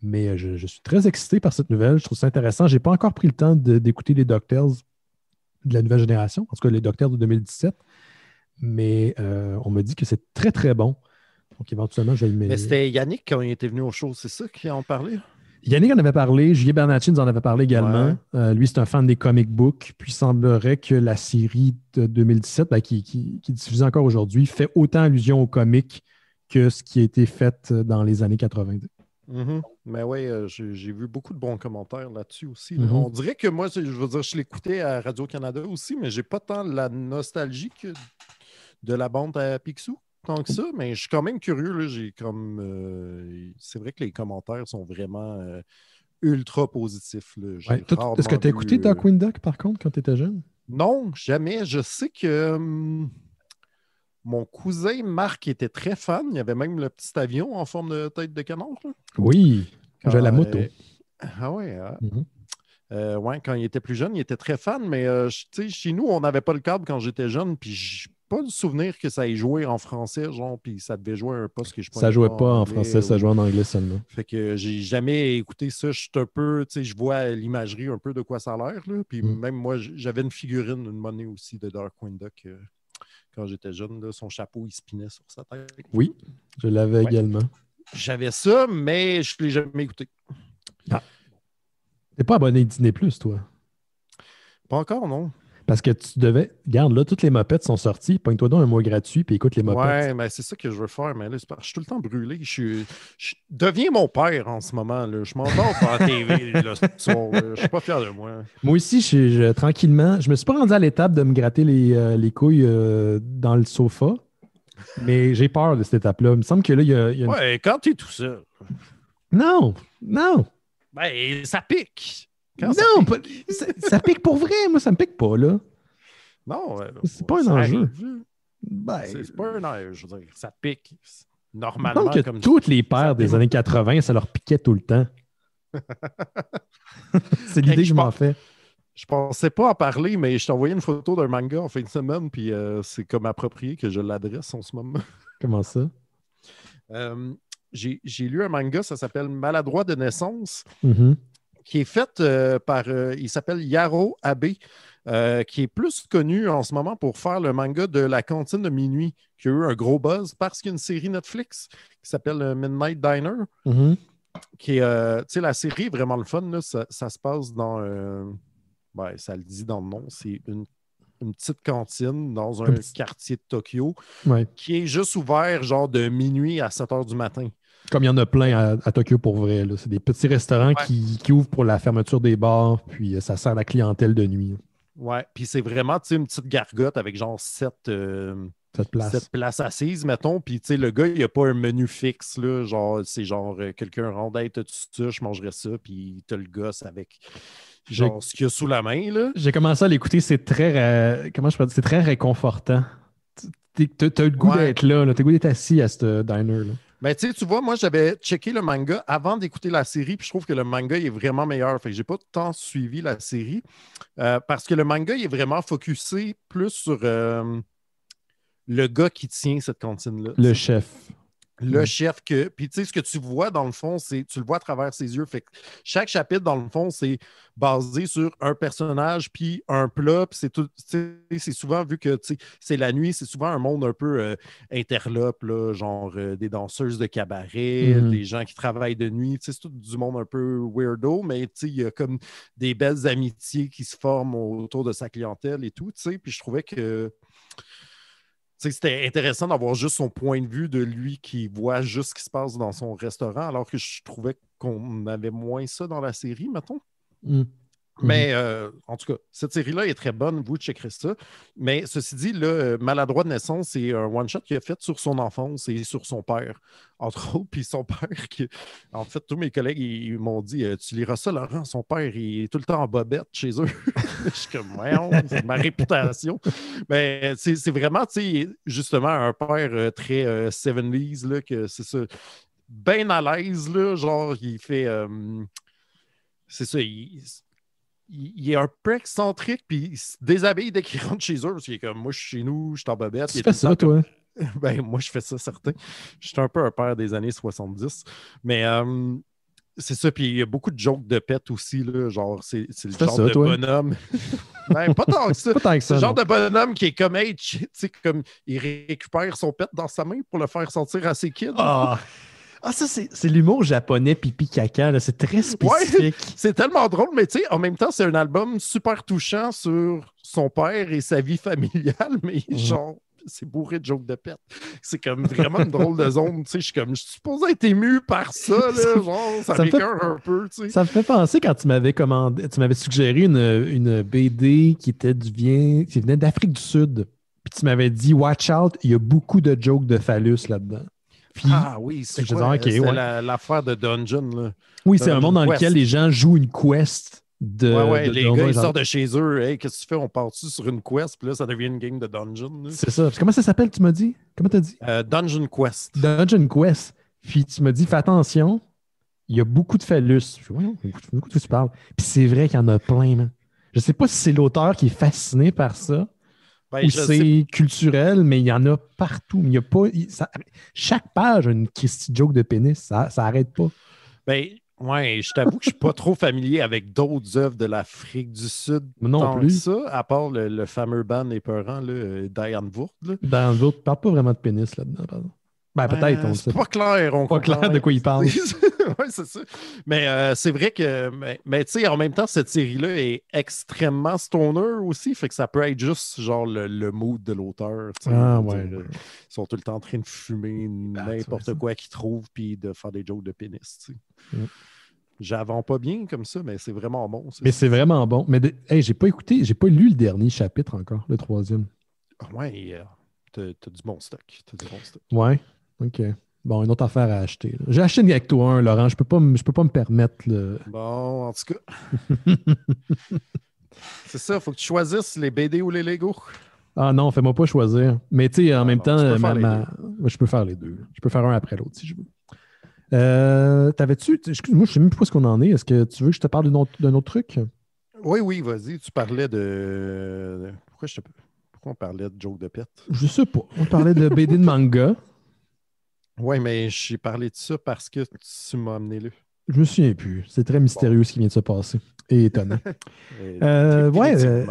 Mais euh, je, suis très excité par cette nouvelle. Je trouve ça intéressant. Je n'ai pas encore pris le temps d'écouter les Doctors de la nouvelle génération, en tout cas les Doctors de 2017. Mais euh, on me dit que c'est très, très bon. Donc éventuellement, je vais le mettre. Mais c'était Yannick qui était venu au show, c'est ça qui en parlait? Yannick en avait parlé, Julien Bernatchez en avait parlé également. Euh, lui, c'est un fan des comic books. Puis il semblerait que la série de 2017, ben, qui, qui, est diffusée encore aujourd'hui, fait autant allusion aux comics que ce qui a été fait dans les années 90. Mm-hmm. Mais oui, euh, j'ai vu beaucoup de bons commentaires là-dessus aussi. Mm-hmm. On dirait que moi, je veux dire, je l'écoutais à Radio-Canada aussi, mais j'ai pas tant la nostalgie de la bande à Picsou tant que ça, mais je suis quand même curieux. J'ai euh, c'est vrai que les commentaires sont vraiment euh, ultra positifs. Est-ce que tu as écouté Doc par contre quand tu étais jeune? Non, jamais. Je sais que hum, mon cousin Marc était très fan. Il y avait même le petit avion en forme de tête de canard. Oui, j'avais ah, la moto. Ah hein. mhm. euh, ouais. quand il était plus jeune, il était très fan, mais euh, chez nous, on n'avait pas le câble quand j'étais jeune, puis j'ai pas le souvenir que ça ait joué en français, genre, puis ça devait jouer un poste que je Ça jouait pas en, français, ça jouait en anglais seulement. Fait que j'ai jamais écouté ça. Je suis peu, tu sais, je vois l'imagerie un peu de quoi ça a l'air, Puis mm. même moi, j'avais une figurine, une monnaie aussi de Dark Duck. Euh, quand j'étais jeune. son chapeau, il spinait sur sa tête. Oui, je l'avais également. J'avais ça, mais je ne l'ai jamais écouté. Tu ah. T'es pas abonné à Disney Plus, toi? Pas encore, non. Parce que tu devais. Regarde, là, toutes les mopettes sont sorties. Pogne-toi donc un mois gratuit puis écoute les mopettes. Ouais, mais c'est ça que je veux faire. Mais là, je suis tout le temps brûlé. Je, je deviens mon père en ce moment. Là. Je m'endors par la TV là, Je suis pas fier de moi. Moi aussi, je, je tranquillement. Je me suis pas rendu à l'étape de me gratter les, euh, les couilles euh, dans le sofa. Mais j'ai peur de cette étape-là. Il me semble que là, il y a. une... Ouais, quand es tout seul. Non, non. Ben, ça pique non, ça pique, pour vrai. Moi, ça me pique pas, là. Non, euh, c'est pas un enjeu. Ben, c'est pas un enjeu, je veux dire. Ça pique normalement. comme toutes les pères des années 80, ça leur piquait tout le temps. c'est l'idée que je m'en fais. Je pensais pas en parler, mais je t'ai envoyé une photo d'un manga en fin de semaine, puis euh, c'est comme approprié que je l'adresse en ce moment. Comment ça? Euh, j'ai lu un manga, ça s'appelle Maladroit de naissance. Mm-hmm qui est faite euh, par, euh, il s'appelle Yaro Abe, euh, qui est plus connu en ce moment pour faire le manga de La cantine de minuit, qui a eu un gros buzz parce qu'il y a une série Netflix qui s'appelle Midnight Diner, mm-hmm. qui est, tu sais, la série est vraiment le fun, là, ça, se passe dans, ça le dit dans le nom, c'est une petite cantine dans un quartier de Tokyo qui est juste ouvert genre de minuit à 7 heures du matin. Comme il y en a plein à, Tokyo pour vrai. C'est des petits restaurants qui, qui, ouvrent pour la fermeture des bars, puis euh, ça sert la clientèle de nuit. Ouais, puis c'est vraiment une petite gargote avec genre sept, place euh, sept, places. sept places. assises, mettons. Puis le gars, il n'y a pas un menu fixe. Là, genre, c'est genre euh, quelqu'un rendait, tu ça, je mangerais ça, puis tu le gosse avec genre ce qu'il y a sous la main. J'ai commencé à l'écouter, c'est très, comment je peux c'est très réconfortant. T'as le goût d'être là, là. t'as le goût d'être assis à ce diner. Là. Ben, tu vois, moi, j'avais checké le manga avant d'écouter la série, puis je trouve que le manga est vraiment meilleur. Fait que j'ai pas tant suivi la série euh, parce que le manga est vraiment focusé plus sur euh, le gars qui tient cette cantine-là. Le chef le mm. chef que. Puis tu sais, ce que tu vois dans le fond, c'est tu le vois à travers ses yeux. Fait chaque chapitre, dans le fond, c'est basé sur un personnage puis un plat. Puis c'est tout. C'est souvent vu que c'est la nuit, c'est souvent un monde un peu euh, interlope, genre euh, des danseuses de cabaret, mm-hmm. des gens qui travaillent de nuit. C'est tout du monde un peu weirdo, mais il y a comme des belles amitiés qui se forment autour de sa clientèle et tout. Puis je trouvais que c'était intéressant d'avoir juste son point de vue de lui qui voit juste ce qui se passe dans son restaurant, alors que je trouvais qu'on avait moins ça dans la série, mettons. Hmm. Mhm. Mais euh, en tout cas, cette série-là est très bonne, vous checkerez ça. Mais ceci dit, Maladroit de naissance, c'est un one-shot qu'il a fait sur son enfance et sur son père, entre autres. Puis son père, qui, en fait, tous mes collègues ils, m'ont dit euh, Tu liras ça, Laurent Son père, il est tout le temps en bobette chez eux. Je suis comme, c'est ma réputation. Mais euh, c'est vraiment, justement, un père très euh, 70 là, que c'est ça, bien à l'aise, là, genre, il fait. c'est ça, il, il, est un peu excentrique, puis il se déshabille dès qu'il rentre chez eux, parce qu'il est comme, moi, je suis chez nous, je suis en bobette. Tu fais ça, toi? Ben, moi, je fais ça, certain. Je suis un peu un père des années 70. Mais euh, c'est ça, puis il y a beaucoup de jokes de pète aussi, là, genre, c'est, le genre de bonhomme. ben, pas tant que ça. Pas le genre de bonhomme qui est comme, hey, tu sais, comme, il récupère son pet dans sa main pour le faire sortir à ses kids. Ah! Ah, ça, c'est l'humour japonais pipi caca, c'est très spécifique. c'est tellement drôle, mais tu sais, en même temps, c'est un album super touchant sur son père et sa vie familiale, mais mhm. genre, c'est bourré de jokes de pète. C'est comme vraiment une drôle de zone. je suis comme, je suis supposé être ému par ça, là. ça, un peu, tu Ça me fait penser quand tu m'avais commandé, tu m'avais suggéré une, BD qui était du bien, qui venait d'Afrique du Sud. Puis tu m'avais dit, watch out, il y a beaucoup de jokes de phallus là-dedans ah oui, c'est okay, euh, l'affaire de Dungeon. Oui, c'est un monde dans lequel les gens jouent une quest. De, ouais, les gars, ils sortent de chez eux. Hey, qu'est-ce que tu fais? On part-tu sur une quest? Puis là, ça devient une game de dungeon. C'est ça. Comment ça s'appelle, tu m'as dit? Comment t'as dit? Euh, dungeon Quest. Dungeon Quest. Puis tu m'as dit, fais attention, il y a beaucoup de phallus. Je ouais, beaucoup de tu parles. Puis c'est vrai qu'il y en a plein, Je Je sais pas si c'est l'auteur qui est fasciné par ça ben, c'est culturel, mais il y en a partout. Il y a pas, chaque page a une Christy joke de pénis. Ça n'arrête pas. Ben, oui, je t'avoue que je ne suis pas trop familier avec d'autres œuvres de l'Afrique du Sud. Non plus. à part le, fameux band épeurant, le euh, Diane Wood. Diane ne parle pas vraiment de pénis là-dedans, pardon. Ben, ben, peut-être, C'est pas clair. On pas clair de quoi il parle. oui, c'est ça. Mais euh, c'est vrai que, mais, tu sais, en même temps, cette série-là est extrêmement stoner aussi, fait que ça peut être juste genre le, mood de l'auteur. Ah, ouais, Ils sont tout le temps en train de fumer n'importe quoi qu'ils trouvent puis de faire des jokes de pénis. Mm. J'avance pas bien comme ça, mais c'est vraiment bon. Mais c'est vraiment bon. Mais j'ai pas écouté, j'ai pas lu le dernier chapitre encore, le troisième. Ah ouais, euh, t'as du bon stock. As du bon stock. Ouais. OK. Bon, une autre affaire à acheter. J'ai acheté une un toi, hein, Laurent. Je ne peux, pas peux pas me permettre. Le... Bon, en tout cas. c'est ça, il faut que tu choisisses les BD ou les Lego. Ah non, fais-moi pas choisir. Mais tu sais, en ah même temps, je peux faire les deux. Je peux faire un après l'autre si je veux. Euh, t'avais-tu. Excuse-moi, je ne sais même plus où est-ce qu'on en est. Est-ce que tu veux que je te parle d'un autre, truc? Oui, oui, vas-y. Tu parlais de. Pourquoi, je te... Pourquoi on parlait de joke de Pet? Je sais pas. On parlait de BD de manga. Oui, mais j'ai parlé de ça parce que tu m'as amené là. Je me souviens plus. C'est très mystérieux ce qui vient de se passer. Et étonnant. euh, ouais. Euh,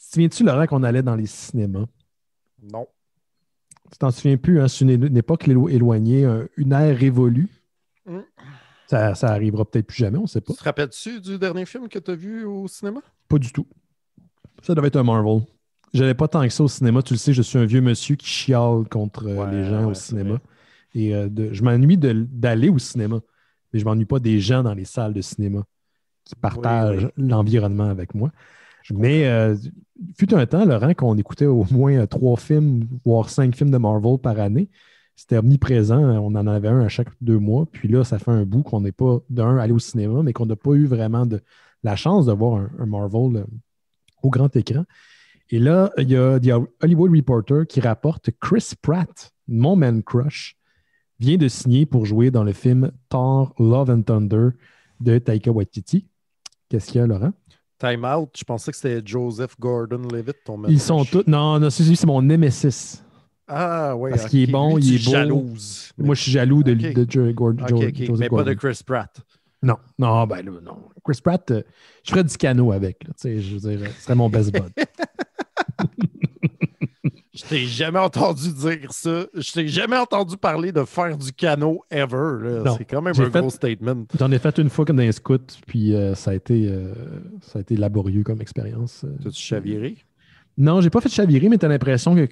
souviens-tu, Laurent, qu'on allait dans les cinémas? Non. Tu t'en souviens plus, hein? C'est une, époque éloignée, une ère révolue. Mm. Ça, ça arrivera peut-être plus jamais, on ne sait pas. Tu te rappelles-tu du dernier film que tu as vu au cinéma? Pas du tout. Ça devait être un Marvel. n'allais pas tant que ça au cinéma. Tu le sais, je suis un vieux monsieur qui chiale contre euh, les gens au cinéma. Et euh, je m'ennuie d'aller au cinéma, mais je m'ennuie pas des gens dans les salles de cinéma qui partagent l'environnement avec moi. mais euh, fut un temps, Laurent, qu'on écoutait au moins euh, trois films, voire cinq films de Marvel par année. C'était omniprésent. Hein, on en avait un à chaque deux mois. Puis là, ça fait un bout qu'on n'est pas, d'un, aller au cinéma, mais qu'on n'a pas eu vraiment de, la chance de voir un, Marvel au grand écran. Et là, il y, a, il y, a, Hollywood Reporter qui rapporte Chris Pratt, mon man crush, vient de signer pour jouer dans le film Thor Love and Thunder de Taika Waititi. Qu'est-ce qu'il y a, Laurent? Time Out, je pensais que c'était Joseph Gordon-Levitt, ton Ils sont tous. Non, non, c'est mon Nemesis. Ah oui. Parce qu'il est bon, il est beau. jalouse. Moi, je suis jaloux de, lui, de, Gordon. levitt Mais pas de Chris Pratt. Non, non, ben non. Chris Pratt, euh, je ferais du canot avec. sais, je veux dire, ce serait mon best bud. Je t'ai jamais entendu dire ça. Je t'ai jamais entendu parler de faire du canot ever. C'est quand même un gros statement. J'en ai fait une fois comme dans un scout, puis euh, ça, a été, euh, ça a été laborieux comme expérience. Euh. Tu tu chaviré? Non, j'ai pas fait chavirer, mais tu as l'impression que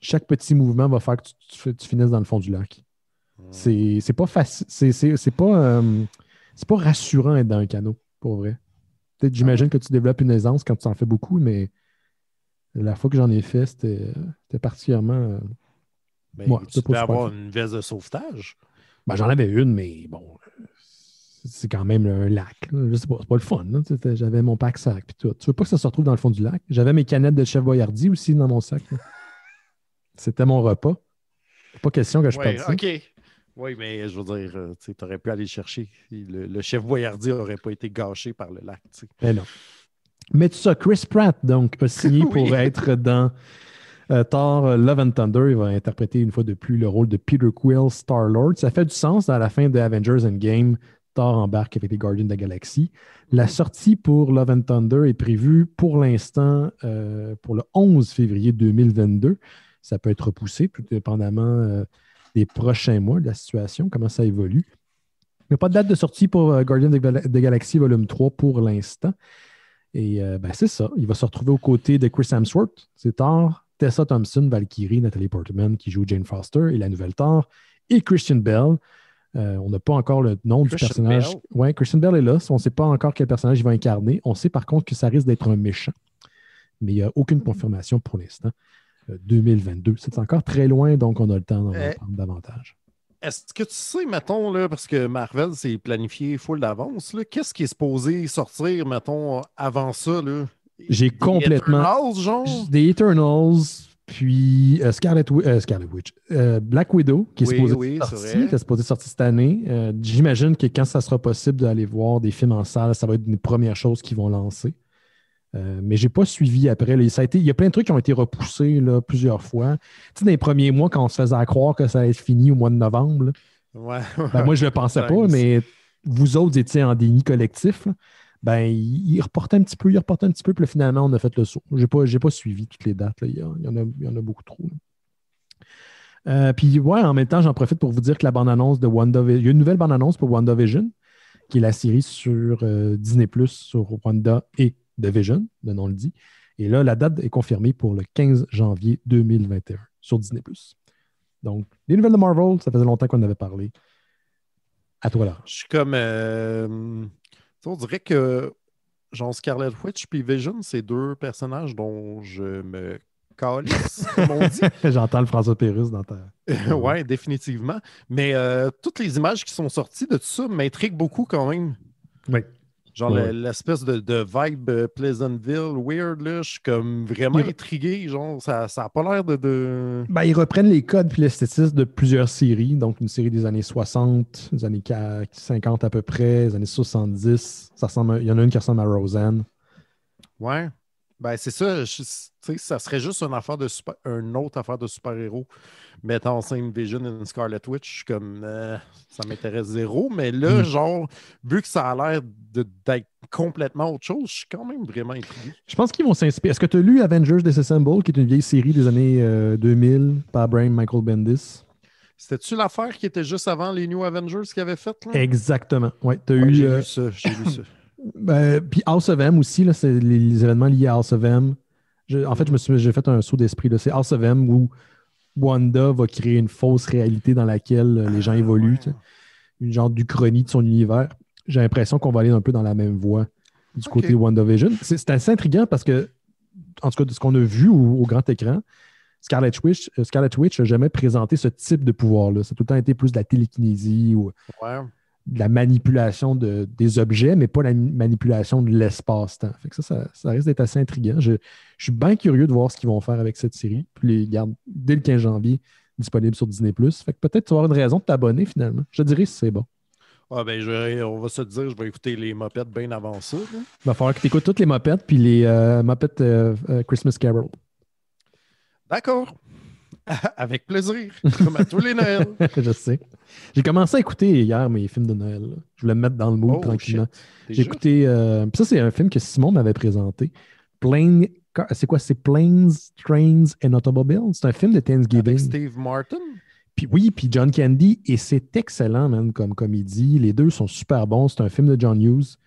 chaque petit mouvement va faire que tu, finisses dans le fond du lac. Hmm. C'est pas facile. C'est pas, pas rassurant d'être dans un canot, pour vrai. Peut-être j'imagine ah que tu développes une aisance quand tu en fais beaucoup, mais la fois que j'en ai fait, c'était particulièrement. Euh, tu peux avoir une veste de sauvetage? Ben, j'en avais une, mais bon, c'est quand même un lac. c'est pas le fun. J'avais mon pack sac puis tout. Tu veux pas que ça se retrouve dans le fond du lac? J'avais mes canettes de chef Boyardi aussi dans mon sac. C'était mon repas. Pas question que je ouais, OK. Oui, mais je veux dire, euh, tu aurais pu aller chercher. Le, chef Boyardi n'aurait pas été gâché par le lac. Mais ben non. Mais ça, Chris Pratt, donc, a signé pour être dans euh, Thor euh, Love and Thunder. Il va interpréter une fois de plus le rôle de Peter Quill, Star-Lord. Ça fait du sens à la fin de Avengers Endgame. Thor embarque avec les Guardians de la Galaxie. La sortie pour Love and Thunder est prévue pour l'instant euh, pour le 11 février 2022. Ça peut être repoussé, tout dépendamment des prochains mois, de la situation, comment ça évolue. Il n'y a pas de date de sortie pour Guardians de la Galaxie Volume 3 pour l'instant. Et euh, ben, c'est ça. Il va se retrouver aux côtés de Chris Hemsworth, c'est tard, Tessa Thompson, Valkyrie, Nathalie Portman, qui joue Jane Foster et la nouvelle Thor, et Christian Bell. Euh, on n'a pas encore le nom du personnage. Christian Bell est là. On ne sait pas encore quel personnage il va incarner. On sait par contre que ça risque d'être un méchant. Mais il n'y a aucune confirmation pour l'instant. 2022, euh, c'est encore très loin, donc on a le temps d'en euh, davantage. Est-ce que tu sais, mettons, là, parce que Marvel, s'est planifié full d'avance, qu'est-ce qui est supposé sortir, mettons, avant ça? J'ai complètement. Eternals, genre? Des Eternals, puis euh, euh, Scarlet, Witch. Euh, Black Widow, qui est, cette année. J'imagine que quand ça sera possible d'aller voir des films en salle, ça va être une premières choses qu'ils vont lancer. Euh, mais je n'ai pas suivi après. il y a plein de trucs qui ont été repoussés plusieurs fois. Tu sais, dans les premiers mois, quand on se faisait croire que ça allait être fini au mois de novembre, ben, moi, je ne le pensais pas, mais vous autres étiez en déni collectif. Ben, il reportait un petit peu, il reportait un petit peu, puis finalement, on a fait le saut. Je n'ai pas, pas, suivi toutes les dates. Il y, en a, a, beaucoup trop. Euh, puis, ouais, en même temps, j'en profite pour vous dire que la bande-annonce de WandaVision, il y a une nouvelle bande-annonce pour WandaVision, qui est la série sur euh, Disney, sur Wanda et de Vision, le nom le dit. Et là, la date est confirmée pour le 15 janvier 2021 sur Disney. Donc, les nouvelles de Marvel, ça faisait longtemps qu'on en avait parlé. À toi, là. Je suis comme. Euh, on dirait que, jean Scarlet Witch puis Vision, c'est deux personnages dont je me calisse, comme on dit. J'entends le François Pérus dans ta. oui, définitivement. Mais euh, toutes les images qui sont sorties de tout ça m'intriguent beaucoup quand même. Oui. Genre l'espèce de, vibe euh, Pleasantville, weird, là, je suis comme vraiment intrigué. Genre, ça n'a pas l'air de, Ben, ils reprennent les codes et l'esthétisme de plusieurs séries. Donc, une série des années 60, des années 50 à peu près, des années 70. Ça il y en a une qui ressemble à Roseanne. Ouais. Ben, c'est ça. ça serait juste une, affaire de super, autre affaire de super-héros. mettant en scène Vision et Scarlet Witch, comme euh, ça m'intéresse zéro. Mais là, hmm. genre, vu que ça a l'air d'être complètement autre chose, je suis quand même vraiment intrigué. Je pense qu'ils vont s'inspirer. Est-ce que tu as lu Avengers Disassemble, qui est une vieille série des années 2000 euh, par Brian Michael Bendis? C'était-tu l'affaire qui était juste avant les New Avengers qu'ils avaient faite? Exactement. Oui, eu. Euh, ça. J'ai lu ça. Ben, puis House of M aussi, là, c'est les, événements liés à House of M. en fait, me suis, j'ai fait un saut d'esprit. Là. C'est House of M où Wanda va créer une fausse réalité dans laquelle euh, les gens ah, évoluent. Une genre d'uchronie de son univers. J'ai l'impression qu'on va aller un peu dans la même voie du côté WandaVision. C'est, assez intriguant parce que, en tout cas, de ce qu'on a vu au, grand écran, Scarlet Witch n'a euh, Scarlet Witch jamais présenté ce type de pouvoir-là. Ça a tout le temps été plus de la télékinésie ou la manipulation de, des objets, mais pas la manipulation de l'espace-temps. Ça, ça, ça, risque d'être assez intriguant. Je, suis bien curieux de voir ce qu'ils vont faire avec cette série. Puis les garde dès le 15 janvier disponible sur Disney. Fait que peut-être tu vas avoir une raison de t'abonner finalement. Je dirais si c'est bon. Ah ben, on va se dire, je vais écouter les mopettes bien avant ça. Il va falloir que tu écoutes toutes les mopettes puis les euh, mopettes euh, euh, Christmas Carol. D'accord. Avec plaisir, comme à tous les Noëls. je sais. J'ai commencé à écouter hier mes films de Noël. Je voulais me mettre dans le mood oh, tranquillement. J'ai écouté. Euh, ça, c'est un film que Simon m'avait présenté. Plains C'est quoi C'est Plains Trains and Automobiles. C'est un film de Thanksgiving. Avec Steve Martin puis oui, puis John Candy, et c'est excellent, man, comme comédie. Les deux sont super bons. C'est un film de John Hughes,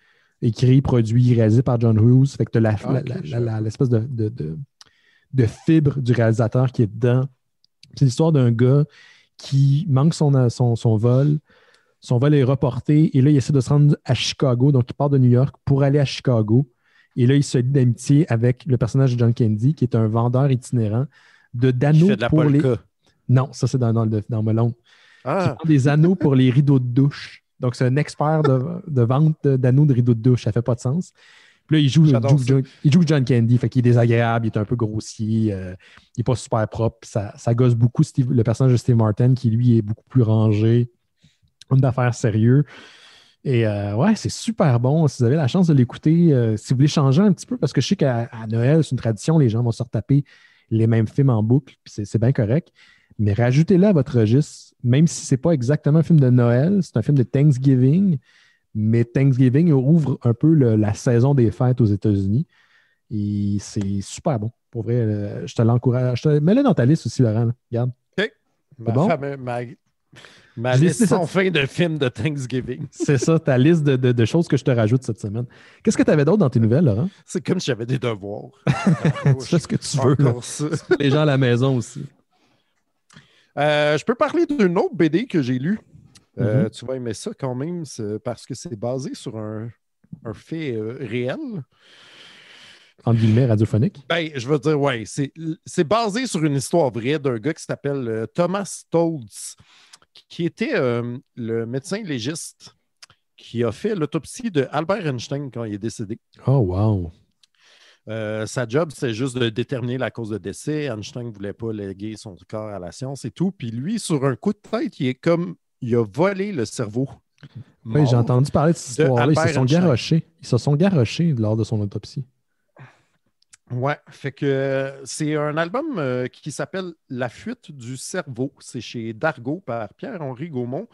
écrit, produit, réalisé par John Hughes. Fait que tu l'espèce de, de, de, de, fibre du réalisateur qui est dedans. C'est l'histoire d'un gars qui manque son, euh, son, son, vol. Son vol est reporté et là, il essaie de se rendre à Chicago. Donc, il part de New York pour aller à Chicago. Et là, il se lie d'amitié avec le personnage de John Candy, qui est un vendeur itinérant de d'anneaux de pour les. Non, ça, c'est dans, Melon. Ah. des anneaux pour les rideaux de douche. Donc, c'est un expert de, de vente d'anneaux de rideaux de douche. Ça fait pas de sens là, il joue, joue, John, il joue, John, Candy, fait qu'il est désagréable, il est un peu grossier, euh, il n'est pas super propre. Ça, ça gosse beaucoup le personnage de Steve Martin, qui lui est beaucoup plus rangé, homme d'affaires sérieux. Et euh, ouais, c'est super bon. Si vous avez la chance de l'écouter, euh, si vous voulez changer un petit peu, parce que je sais qu'à Noël, c'est une tradition, les gens vont se retaper les mêmes films en boucle, puis c'est bien correct. Mais rajoutez-le à votre registre, même si ce n'est pas exactement un film de Noël, c'est un film de Thanksgiving. Mais Thanksgiving ouvre un peu la saison des fêtes aux États-Unis. Et c'est super bon. Pour vrai, euh, je te l'encourage. Mets-le dans ta liste aussi, Laurent. Regarde. OK. Ma, liste ma, liste sans fin de film de Thanksgiving. c'est ça, ta liste de, choses que je te rajoute cette semaine. Qu'est-ce que tu avais d'autre dans tes nouvelles, Laurent? C'est comme si j'avais des devoirs. tu ce que tu veux. Les gens à la maison aussi. Euh, je peux parler d'une autre BD que j'ai lue. Euh, mm-hmm. Tu vas aimer ça quand même parce que c'est basé sur un, fait euh, réel. En guillemets, radiophonique? Ben, je veux dire, oui. C'est basé sur une histoire vraie d'un gars qui s'appelle euh, Thomas Stoltz, qui était le médecin légiste qui a fait l'autopsie de Albert Einstein quand il est décédé. Oh, wow! sa job, c'est juste de déterminer la cause de décès. Einstein ne voulait pas léguer son corps à la science et tout. Puis lui, sur un coup de tête, il est comme il a volé le cerveau. Oui, j'ai entendu parler de cette histoire-là. Ils se sont garrochés Ils lors de son autopsie. Ouais, fait que euh, c'est un album euh, qui s'appelle La fuite du cerveau. C'est chez Dargo par Pierre-Henri Gaumont.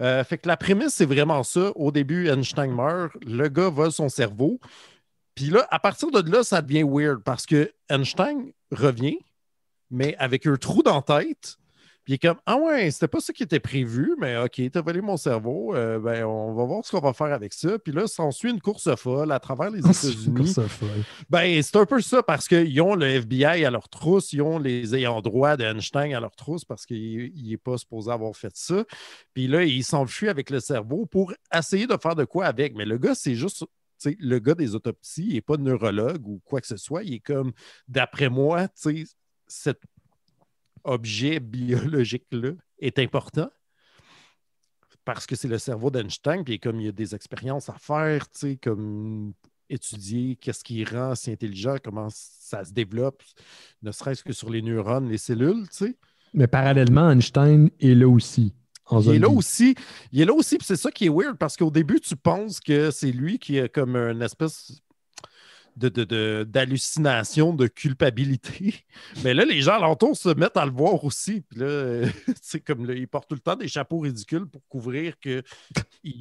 Euh, fait que la prémisse, c'est vraiment ça. Au début, Einstein meurt, le gars vole son cerveau. Puis là, à partir de là, ça devient weird parce que Einstein revient, mais avec un trou dans la tête, il est comme Ah ouais, c'était pas ça qui était prévu, mais OK, t'as volé mon cerveau. Euh, ben, on va voir ce qu'on va faire avec ça. Puis là, s'ensuit une course folle à travers les ah, États-Unis. Ben, c'est un peu ça parce qu'ils ont le FBI à leur trousse, ils ont les ayants droit d'Einstein à leur trousse parce qu'il n'est pas supposé avoir fait ça. Puis là, il s'enfuit avec le cerveau pour essayer de faire de quoi avec. Mais le gars, c'est juste c'est le gars des autopsies il n'est pas de neurologue ou quoi que ce soit. Il est comme, d'après moi, cette objet biologique-là est important parce que c'est le cerveau d'Einstein, puis comme il y a des expériences à faire, comme étudier qu'est-ce qui rend si intelligent, comment ça se développe, ne serait-ce que sur les neurones, les cellules, Mais parallèlement, Einstein est là aussi. il est là aussi, il est là aussi, c'est ça qui est weird, parce qu'au début, tu penses que c'est lui qui a comme une espèce d'hallucination, de, de, culpabilité. Mais là, les gens alentour se mettent à le voir aussi. Puis là, c'est euh, comme là, ils portent tout le temps des chapeaux ridicules pour couvrir qu'il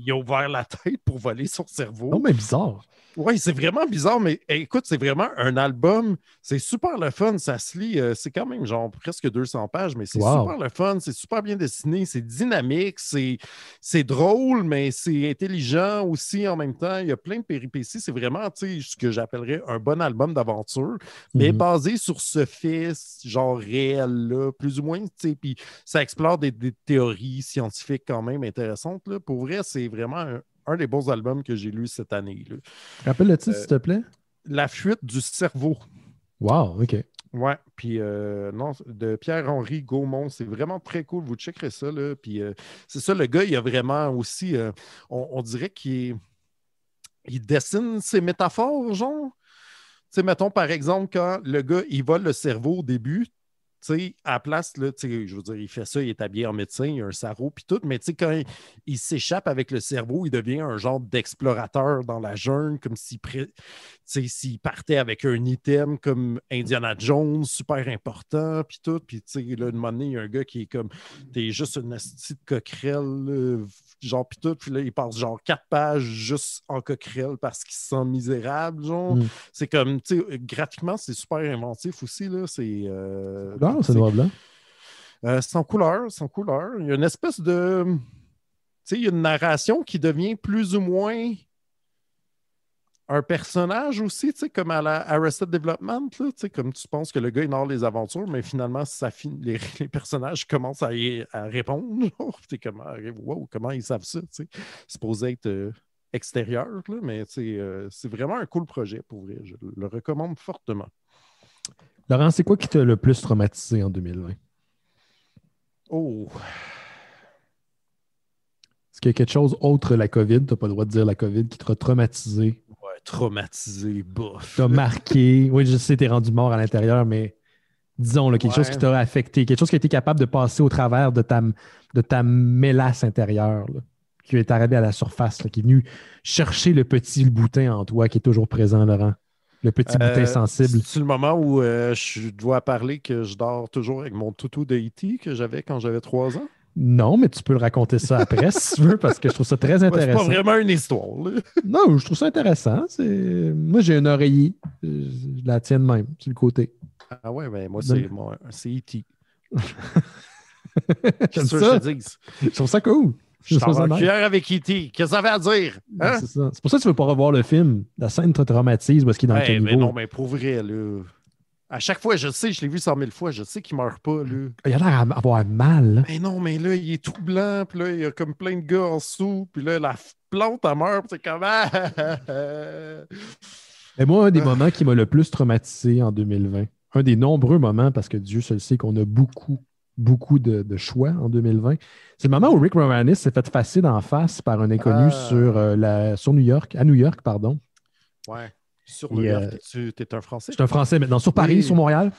a ouvert la tête pour voler son cerveau. Non, mais bizarre. Oui, c'est vraiment bizarre, mais eh, écoute, c'est vraiment un album. C'est super le fun, ça se lit. Euh, c'est quand même genre presque 200 pages, mais c'est super le fun, c'est super bien dessiné, c'est dynamique, c'est drôle, mais c'est intelligent aussi en même temps. Il y a plein de péripéties. C'est vraiment, tu sais, ce que j'appellerais un bon album d'aventure, mais mhm. basé sur ce fils, genre réel-là, plus ou moins. Puis ça explore des, théories scientifiques quand même intéressantes. Là. Pour vrai, c'est vraiment un, des beaux albums que j'ai lu cette année. Rappelle le titre, euh, s'il te plaît. La fuite du cerveau. Wow, OK. Ouais, puis euh, non, de Pierre-Henri Gaumont, c'est vraiment très cool. Vous checkerez ça, là. Puis euh, c'est ça, le gars, il a vraiment aussi, on, dirait qu'il est, il dessine ses métaphores, genre. Tu mettons par exemple, quand le gars, il vole le cerveau au début, tu sais, à la place, tu je veux dire, il fait ça, il est habillé en médecin, il a un sarrau, puis tout, mais tu quand il, s'échappe avec le cerveau, il devient un genre d'explorateur dans la jungle, comme s'il s'il partait avec un item comme Indiana Jones, super important, puis tout, puis tu sais, là, moment il y a un gars qui est comme, t'es juste une astuce de coquerelle, genre, puis tout, puis là, il passe genre quatre pages juste en coquerelle parce qu'il se sent misérable, genre. Mm. C'est comme, tu graphiquement, c'est super inventif aussi, là, c'est... Euh, euh, sans couleur, sans couleur. Il y a une espèce de. Tu sais, il y a une narration qui devient plus ou moins un personnage aussi, tu sais, comme à la Development, là, tu sais, comme tu penses que le gars ignore les aventures, mais finalement, les, personnages commencent à, à répondre. tu comment, ah, wow, comment ils savent ça? Tu sais. supposé être euh, extérieur, mais euh, c'est vraiment un cool projet pour vrai. Je le recommande fortement. Laurent, c'est quoi qui t'a le plus traumatisé en 2020? Oh! Est-ce qu'il y a quelque chose autre la COVID? n'as pas le droit de dire la COVID qui t'a traumatisé? Ouais, traumatisé, bof. as marqué. Oui, je sais, t'es rendu mort à l'intérieur, mais disons, là, quelque chose qui t'a affecté, quelque chose qui a été capable de passer au travers de ta, de ta mélasse intérieure, qui est arrivé à la surface, qui est venue chercher le petit boutin en toi qui est toujours présent, Laurent. Le petit euh, boutin sensible. C'est le moment où euh, je dois parler que je dors toujours avec mon toutou de E.T. que j'avais quand j'avais trois ans. Non, mais tu peux le raconter ça après si tu veux, parce que je trouve ça très intéressant. c'est pas vraiment une histoire. Non, je trouve ça intéressant. Moi, j'ai un oreiller. Euh, je la tienne même, sur le côté. Ah ouais, mais ben, moi, c'est mon... E.T. E que je te Je trouve ça cool. Je t'en avec Kitty. E Qu'est-ce que ça veut dire? Ben, hein? C'est, pour ça que tu ne veux pas revoir le film. La scène te traumatise parce qu'il est dans le ben, caniveau. Mais non, mais pour vrai, là. À chaque fois, je sais, je l'ai vu cent mille fois, je sais qu'il meurt pas, Il a l'air d'avoir mal. Mais non, mais là, il est tout blanc, puis là, il y a comme plein de gars en dessous, puis là, la plante, elle meurt, c'est comment? Ah! mais moi, un des ah. moments qui m'a le plus traumatisé en 2020, un des nombreux moments, parce que Dieu seul sait qu'on a beaucoup beaucoup de, choix en 2020. C'est le moment où Rick Moranis s'est fait facile en face par un inconnu euh. sur, euh, la, sur New York, à New York, pardon. Ouais. Sur New York, euh, tu es un Français? Je suis un Français maintenant, sur Paris, sur Montréal.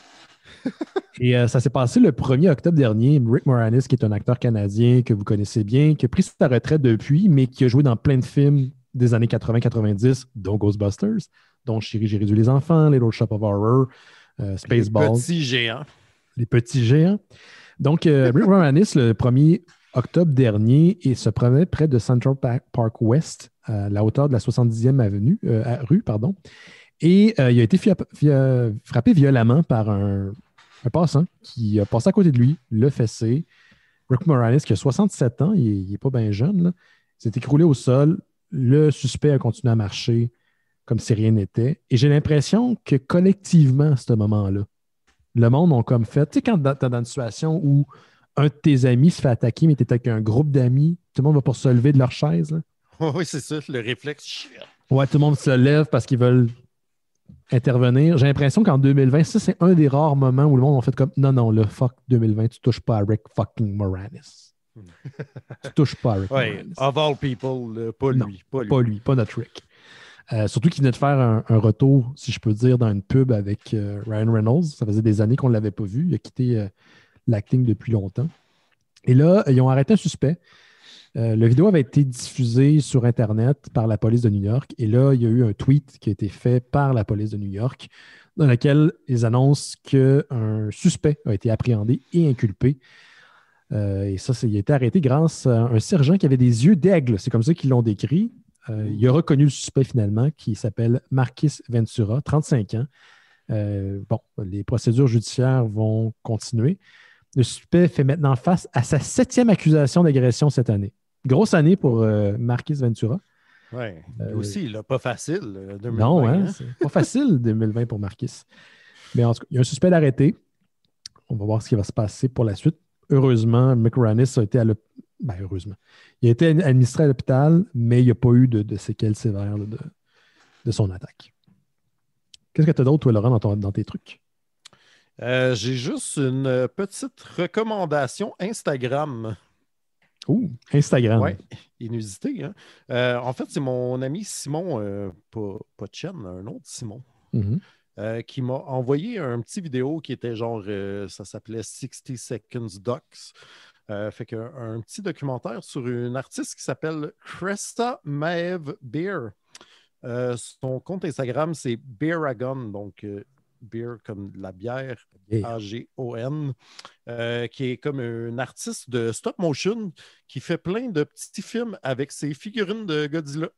et ça s'est passé le 1er octobre dernier. Rick Moranis, qui est un acteur canadien que vous connaissez bien, qui a pris sa retraite depuis, mais qui a joué dans plein de films des années 80-90, dont Ghostbusters, dont Chérie, j'ai réduit les enfants, Little Shop of Horror, Spaceball. Spaceballs. Les petits géants. Les petits géants. Donc, euh, Rick Moranis, le 1er octobre dernier, il se promenait près de Central Park West, à la hauteur de la 70e avenue, euh, rue. Pardon, et euh, il a été frappé violemment par un, passant qui a passé à côté de lui, le fessé. Rick Moranis, qui a 67 ans, il n'est pas bien jeune, s'est écroulé au sol. Le suspect a continué à marcher comme si rien n'était. Et j'ai l'impression que collectivement, à ce moment-là, le monde ont comme fait. Tu sais, quand es dans une situation où un de tes amis se fait attaquer, mais es avec un groupe d'amis, tout le monde va pour se lever de leur chaise. Oui, c'est ça, le réflexe. Ouais, tout le monde se lève parce qu'ils veulent intervenir. J'ai l'impression qu'en 2020, ça, c'est un des rares moments où le monde a fait comme non, non, le fuck 2020, tu touches pas à Rick fucking Moranis. Hmm. tu touches pas à Rick ouais, Moranis. Of all people, pas lui. Pas lui, pas notre Rick. Euh, surtout qu'il venait de faire un, retour, si je peux dire, dans une pub avec euh, Ryan Reynolds. Ça faisait des années qu'on ne l'avait pas vu. Il a quitté euh, l'acting depuis longtemps. Et là, ils ont arrêté un suspect. la vidéo avait été diffusée sur Internet par la police de New York. Et là, il y a eu un tweet qui a été fait par la police de New York dans lequel ils annoncent qu'un suspect a été appréhendé et inculpé. et ça, il a été arrêté grâce à un sergent qui avait des yeux d'aigle. C'est comme ça qu'ils l'ont décrit. Euh, il a reconnu le suspect finalement, qui s'appelle Marquis Ventura, 35 ans. Euh, bon, les procédures judiciaires vont continuer. Le suspect fait maintenant face à sa septième accusation d'agression cette année. Grosse année pour euh, Marquis Ventura. Oui, aussi, pas facile, 2020. Hein. Non, hein, pas facile, 2020 pour Marquis. Mais en tout cas, il y a un suspect d'arrêté. On va voir ce qui va se passer pour la suite. Heureusement, McRanis a été à ben, heureusement. Il a été administré à l'hôpital, mais il n'y a pas eu de, séquelles sévères de, son attaque. Qu'est-ce que tu as d'autre, toi, Laurent, dans, tes trucs? Euh, j'ai juste une euh, petite recommandation Instagram. Oh, Instagram. Oui, inusité. Hein. Euh, en fait, c'est mon ami Simon, pas, Chen, un autre Simon, mm-hmm. qui m'a envoyé un petit vidéo qui était genre, ça s'appelait 60 Seconds Docs. Euh, fait qu'un un petit documentaire sur une artiste qui s'appelle Cresta Maeve Beer. Euh, son compte Instagram, c'est Beeragon, donc euh, beer comme la bière, A-G-O-N, qui est comme un artiste de stop motion qui fait plein de petits films avec ses figurines de Godzilla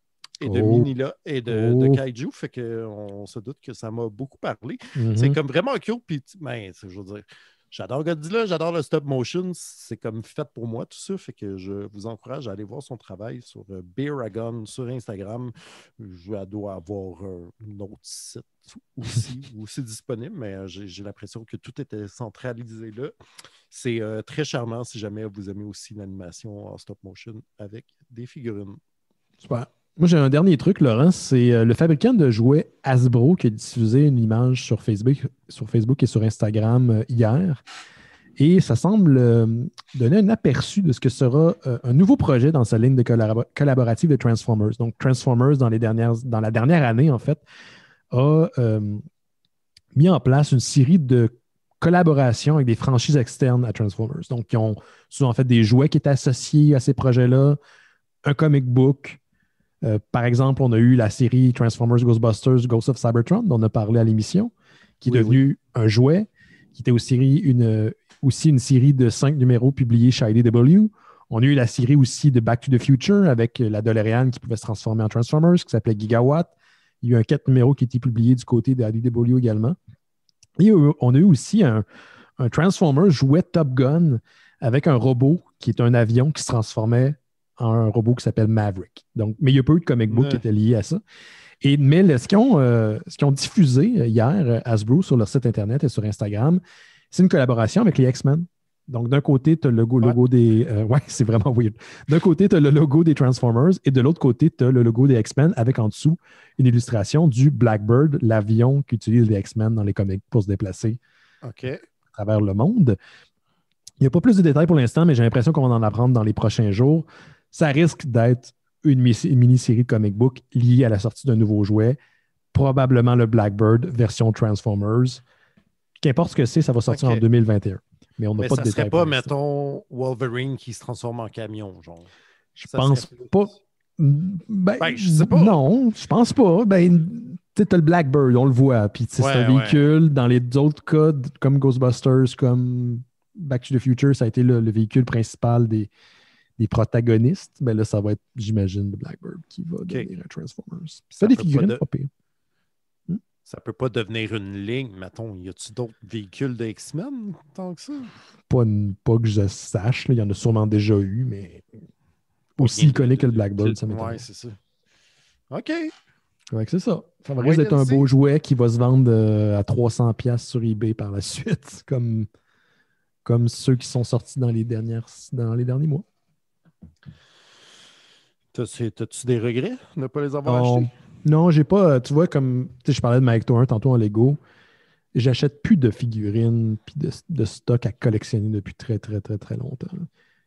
et de oh. Minila et de, oh. Kaiju. Fait qu'on se doute que ça m'a beaucoup parlé. C'est mm-hmm. comme vraiment cute. Puis, mais ben, je veux dire, J'adore Godzilla, j'adore le stop motion. C'est comme fait pour moi, tout ça. Fait que je vous encourage à aller voir son travail sur euh, Beeragon sur Instagram. Je dois avoir euh, un autre site aussi disponible, mais euh, j'ai l'impression que tout était centralisé là. C'est très charmant si jamais vous aimez aussi l'animation en stop motion avec des figurines. Super. Moi, j'ai un dernier truc, Laurent. C'est euh, le fabricant de jouets Hasbro qui a diffusé une image sur Facebook, et sur Instagram euh, hier. Et ça semble euh, donner un aperçu de ce que sera un nouveau projet dans sa ligne de collaborative de Transformers. Donc, Transformers, dans, les dernières, dans la dernière année, en fait, a mis en place une série de collaborations avec des franchises externes à Transformers. Donc, ils ont en fait des jouets qui étaient associés à ces projets-là, un comic book, euh, par exemple, on a eu la série Transformers Ghostbusters Ghost of Cybertron, dont on a parlé à l'émission, qui est devenue un jouet, qui était aussi une, aussi une série de cinq numéros publiés chez IDW. On a eu la série aussi de Back to the Future avec la DeLorean qui pouvait se transformer en Transformers, qui s'appelait Gigawatt. Il y a eu un quatre numéros qui a été publié du côté de IDW également. Et euh, on a eu aussi un, un Transformers jouet Top Gun avec un robot qui est un avion qui se transformait un robot qui s'appelle Maverick. Donc, mais il y a peu de comic book qui étaient liés à ça. Et, mais euh, ce qu'ils ont, diffusé euh, hier, euh, Hasbro, sur leur site Internet et sur Instagram, c'est une collaboration avec les X-Men. Donc, d'un côté, tu as le logo, des. c'est vraiment weird. D'un côté, tu as le logo des Transformers et de l'autre côté, tu as le logo des X-Men avec en dessous une illustration du Blackbird, l'avion qu'utilisent les X-Men dans les comics pour se déplacer à travers le monde. Il n'y a pas plus de détails pour l'instant, mais j'ai l'impression qu'on va en apprendre dans les prochains jours ça risque d'être une mini-série de comic book liée à la sortie d'un nouveau jouet, probablement le Blackbird version Transformers. Qu'importe ce que c'est, ça va sortir en 2021. Mais on n'a pas de détails. serait pas, mettons, Wolverine qui se transforme en camion, Je ne pense pas. Ben, ben sais pas. Non, je pense pas. Ben, tu as le Blackbird, on le voit. Puis c'est un véhicule. Dans les autres codes, comme Ghostbusters, comme Back to the Future, ça a été le véhicule principal des, protagonistes, ben là, ça va être, j'imagine, le Blackbird qui va devenir un Transformers. Ça, des figurines, pas, pire. Hmm? Ça peut pas devenir une ligne, mettons. Y a-tu d'autres véhicules de X-Men tant que ça? Pas, pas que je sache. Il y en a sûrement déjà eu, mais aussi iconique que le Blackbird, ça m'étonne. Ouais, c'est ça. OK. Ouais, c'est ça. Ça va être un beau jouet qui va se vendre euh, à 300$ sur eBay par la suite, comme, comme ceux qui sont sortis dans les, dernières, dans les derniers mois. T'as-tu des regrets de ne pas les avoir oh, achetés? Non, j'ai pas. Euh, tu vois, comme je parlais de Mike Tour tantôt en Lego, j'achète plus de figurines puis de, de, stock à collectionner depuis très, très, très, très longtemps.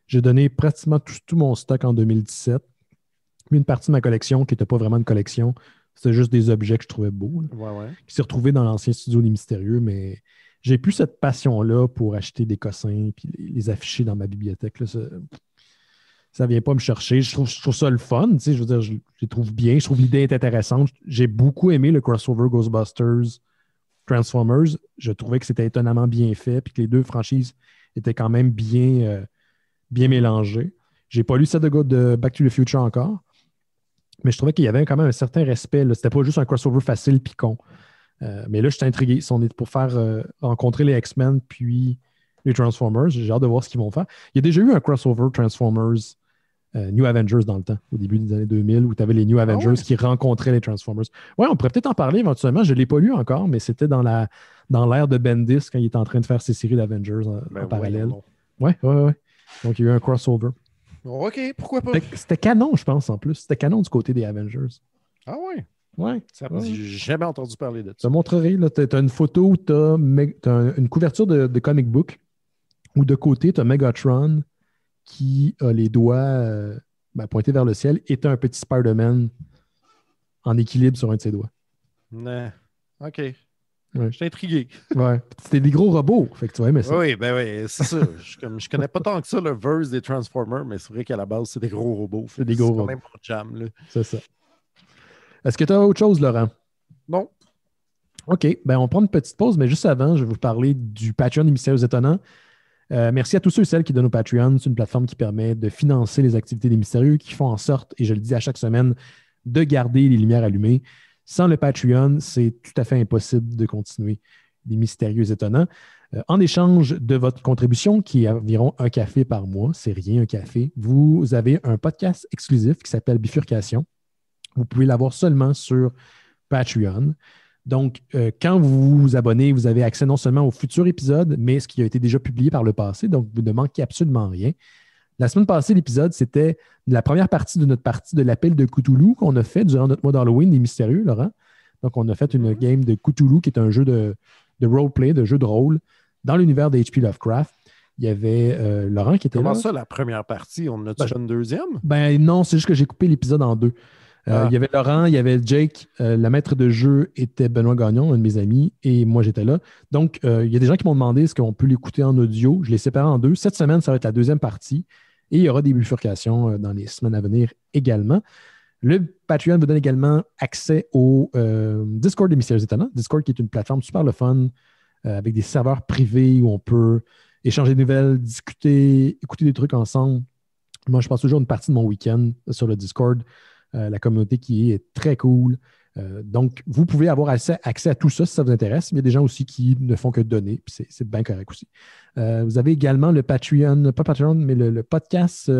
J'ai donné pratiquement tout, mon stock en 2017. Une partie de ma collection qui n'était pas vraiment une collection, c'était juste des objets que je trouvais beaux, ouais, ouais. qui s'est retrouvé dans l'ancien studio des Mystérieux, mais j'ai plus cette passion-là pour acheter des cossins puis les, afficher dans ma bibliothèque. Là, ça ne vient pas me chercher. Je trouve, ça le fun, tu je veux dire, je, les trouve bien, je trouve l'idée intéressante. J'ai beaucoup aimé le crossover Ghostbusters Transformers. Je trouvais que c'était étonnamment bien fait, puis que les deux franchises étaient quand même bien, mélangées. Euh, bien mélangées. J'ai pas lu ça de, de Back to the Future encore, mais je trouvais qu'il y avait quand même un certain respect. Ce n'était pas juste un crossover facile, puis con. Euh, mais là, je suis intrigué. Si on est pour faire euh, rencontrer les X-Men puis les Transformers, j'ai hâte de voir ce qu'ils vont faire. Il y a déjà eu un crossover Transformers euh, New Avengers dans le temps, au début des années 2000, où tu avais les New ah Avengers qui rencontraient les Transformers. Ouais, on pourrait peut-être en parler éventuellement. Je ne l'ai pas lu encore, mais c'était dans la dans l'ère de Bendis quand il était en train de faire ses séries d'Avengers en, ben parallèle. Oui, ouais, ouais, Donc, il y a eu un crossover. Oh, OK, pourquoi pas? C'était canon, je pense, en plus. C'était canon du côté des Avengers. Ah oui? Ouais. J'ai jamais entendu parler de ça. Je te montrerai, tu as une photo où tu as, une couverture de, de, comic book où de côté, tu as Megatron, qui a les doigts euh, ben, pointés vers le ciel est un petit Spider-Man en équilibre sur un de ses doigts. OK. Je suis intrigué. Ouais. C'était des gros robots. Fait que tu vois, mais ça. Oui, ben oui, c'est ça. je, comme, connais pas tant que ça le verse des Transformers, mais c'est vrai qu'à la base, c'est des gros robots. C'est des gros robots. même pour jam. C'est ça. Est-ce que tu as autre chose, Laurent? Non. OK. Ben, on prend une petite pause, mais juste avant, je vais vous parler du Patreon des Mystérieux Étonnants. Euh, merci à tous ceux et celles qui donnent au Patreon. C'est une plateforme qui permet de financer les activités des mystérieux qui font en sorte, et je le dis à chaque semaine, de garder les lumières allumées. Sans le Patreon, c'est tout à fait impossible de continuer les mystérieux étonnants. Euh, en échange de votre contribution, qui est environ un café par mois, c'est rien un café, vous avez un podcast exclusif qui s'appelle Bifurcation. Vous pouvez l'avoir seulement sur Patreon. Donc, euh, quand vous vous abonnez, vous avez accès non seulement aux futurs épisodes, mais ce qui a été déjà publié par le passé. Donc, vous ne manquez absolument rien. La semaine passée, l'épisode, c'était la première partie de notre partie de l'appel de Cthulhu qu'on a fait durant notre mois d'Halloween, des mystérieux, Laurent. Donc, on a fait une mhm. game de Cthulhu, qui est un jeu de, de roleplay, de jeu de rôle, dans l'univers d'H.P. Lovecraft. Il y avait euh, Laurent qui était là. Comment ça, la première partie? On a-tu ben, une deuxième? Ben non, c'est juste que j'ai coupé l'épisode en deux. Euh, ah. Il y avait Laurent, il y avait Jake, Le euh, la maître de jeu était Benoît Gagnon, un de mes amis, et moi j'étais là. Donc, euh, il y a des gens qui m'ont demandé ce qu'on peut l'écouter en audio. Je l'ai séparé en deux. Cette semaine, ça va être la deuxième partie, et il y aura des bifurcations dans les semaines à venir également. Le Patreon vous donne également accès au Discord des Mystérieux Étonnants. Discord qui est une plateforme super le fun, avec des serveurs privés où on peut échanger des nouvelles, discuter, écouter des trucs ensemble. Moi, je passe toujours une partie de mon week-end sur le Discord. Euh, la communauté qui est très cool. Euh, donc, vous pouvez avoir accès, à tout ça si ça vous intéresse, mais il y a des gens aussi qui ne font que donner, puis c'est bien correct aussi. Euh, vous avez également le Patreon, pas Patreon, mais le, podcast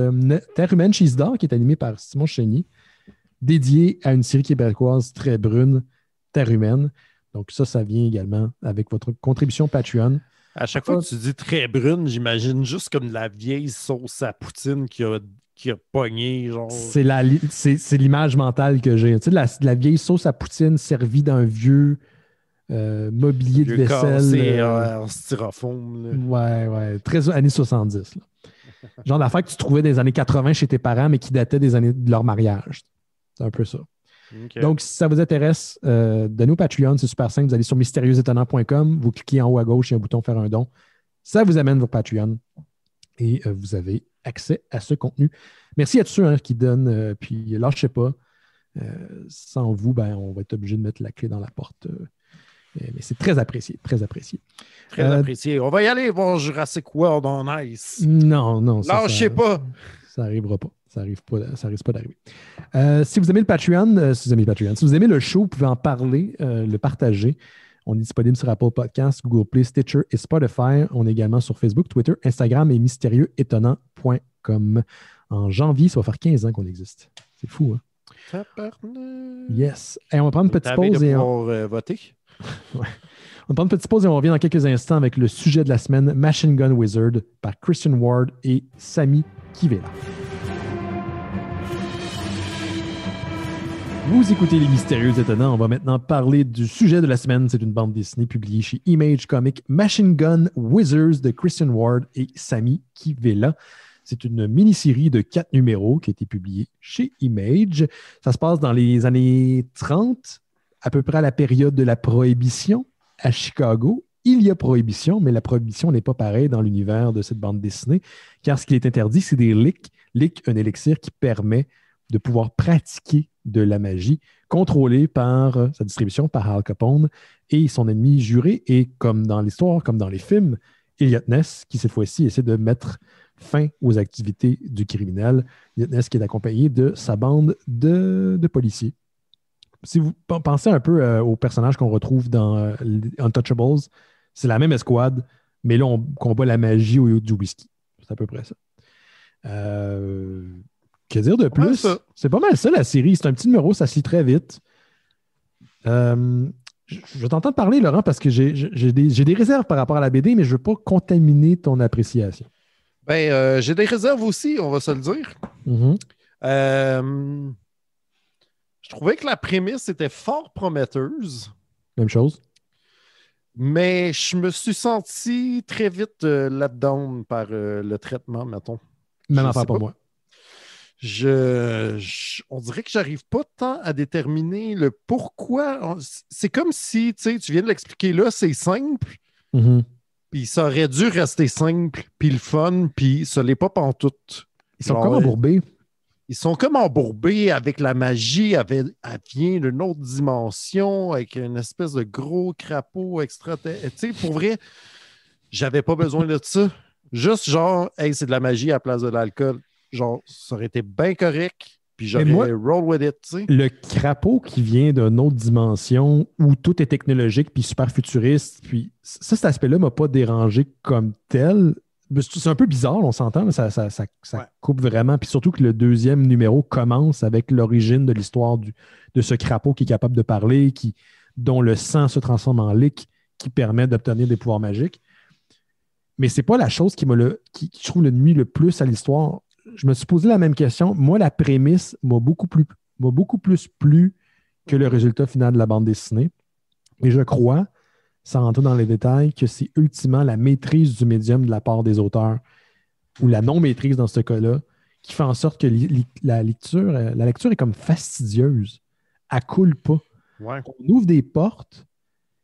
Terre humaine chez d'or, qui est animé par Simon Chénier, dédié à une série québécoise très brune, Terre humaine. Donc, ça, ça vient également avec votre contribution Patreon. À chaque fois que tu dis très brune, j'imagine juste comme la vieille sauce à poutine qui a qui a pogné, genre. C'est, l'image mentale que j'ai. Tu sais, la, la vieille sauce à poutine servie d'un vieux euh, mobilier de vaisselle. C'est euh, en styrofoam. Ouais, ouais. Très années 70. Genre d'affaires que tu trouvais des années 80 chez tes parents, mais qui datait des années de leur mariage. C'est un peu ça. Donc, si ça vous intéresse, euh, donnez nous Patreon, c'est super simple. Vous allez sur mystérieuxétonnant.com, vous cliquez en haut à gauche, il y a un bouton faire un don. Ça vous amène vers Patreon et vous avez accès à ce contenu. Merci à tous ceux hein, qui donnent, euh, puis lâchez pas. Euh, sans vous, ben, on va être obligé de mettre la clé dans la porte. Euh, mais c'est très apprécié, très apprécié. Très apprécié. On va y aller, voir Jurassic World en ice. Non, non. Lâchez ça, pas. Ça n'arrivera pas ça arrive pas, ça risque pas d'arriver. si vous aimez le Patreon, si vous aimez le Patreon, si vous aimez le show, vous pouvez en parler, le partager. On est disponible sur Apple Podcasts, Google Play, Stitcher et Spotify. On est également sur Facebook, Twitter, Instagram et Mystérieux Étonnant comme En janvier, ça va faire 15 ans qu'on existe. C'est fou, hein? Yes. Et on va prendre une petite pause et on... Euh, voter. On prend une petite pause et on revient dans quelques instants avec le sujet de la semaine Machine Gun Wizard par Christian Ward et Sami Kivela. Vous écoutez Les Mystérieux Étonnants. On va maintenant parler du sujet de la semaine. C'est une bande dessinée publiée chez Image Comic Machine Gun Wizards de Christian Ward et Sami Kivela. C'est une mini-série de quatre numéros qui a été publiée chez Image. Ça se passe dans les années 30, à peu près à la période de la Prohibition à Chicago. Il y a prohibition, mais la prohibition n'est pas pareille dans l'univers de cette bande dessinée, car ce qui est interdit, c'est des licks. Lick, un élixir qui permet de pouvoir pratiquer de la magie, contrôlé par euh, sa distribution par Al Capone et son ennemi juré. Et comme dans l'histoire, comme dans les films, Elliot Ness, qui cette fois-ci essaie de mettre fin aux activités du criminel. Yetness qui est accompagné de sa bande de, policiers. Si vous pensez un peu euh, au personnage qu'on retrouve dans euh, Untouchables, c'est la même escouade, mais là, on combat la magie au lieu du whisky. C'est à peu près ça. Euh, que dire de plus? C'est pas mal ça, la série. C'est un petit numéro, ça se lit très vite. Euh, je, t'entends parler, Laurent, parce que j'ai des, des, réserves par rapport à la BD, mais je ne veux pas contaminer ton appréciation. Ben, euh, j'ai des réserves aussi, on va se le dire. Mm-hmm. Euh, je trouvais que la prémisse était fort prometteuse. Même chose. Mais je me suis senti très vite euh, là-dedans par le traitement, mettons. Même pas pour moi. Je, on dirait que j'arrive pas tant à déterminer le pourquoi. C'est comme si, tu sais, tu viens de l'expliquer là, c'est simple. Mm-hmm. Puis ça aurait dû rester simple, puis le fun, puis ça l'est pas pantoute. Ils sont comme embourbés. Euh, ils sont comme embourbés avec la magie, avec, elle vient d'une autre dimension, avec une espèce de gros crapaud extra. Tu sais, pour vrai, j'avais pas besoin de ça. Juste genre, hey, c'est de la magie à la place de l'alcool. Genre, ça aurait été bien correct. Puis roll with it. Le crapaud qui vient d'une autre dimension où tout est technologique puis super futuriste, puis ça, cet aspect-là m'a pas dérangé comme tel. C'est un peu bizarre, on s'entend, ça, ça, coupe vraiment. Puis surtout que le deuxième numéro commence avec l'origine de l'histoire de ce crapaud qui est capable de parler, qui, dont le sang se transforme en lick, qui permet d'obtenir des pouvoirs magiques. Mais c'est pas la chose qui me le, qui trouve le nuit le plus à l'histoire je me suis posé la même question. Moi, la prémisse m'a beaucoup plus, beaucoup plus plu que le résultat final de la bande dessinée. Mais je crois, sans rentrer dans les détails, que c'est ultimement la maîtrise du médium de la part des auteurs, ou la non-maîtrise dans ce cas-là, qui fait en sorte que la lecture, euh, la lecture est comme fastidieuse. Elle coule pas. On ouvre des portes,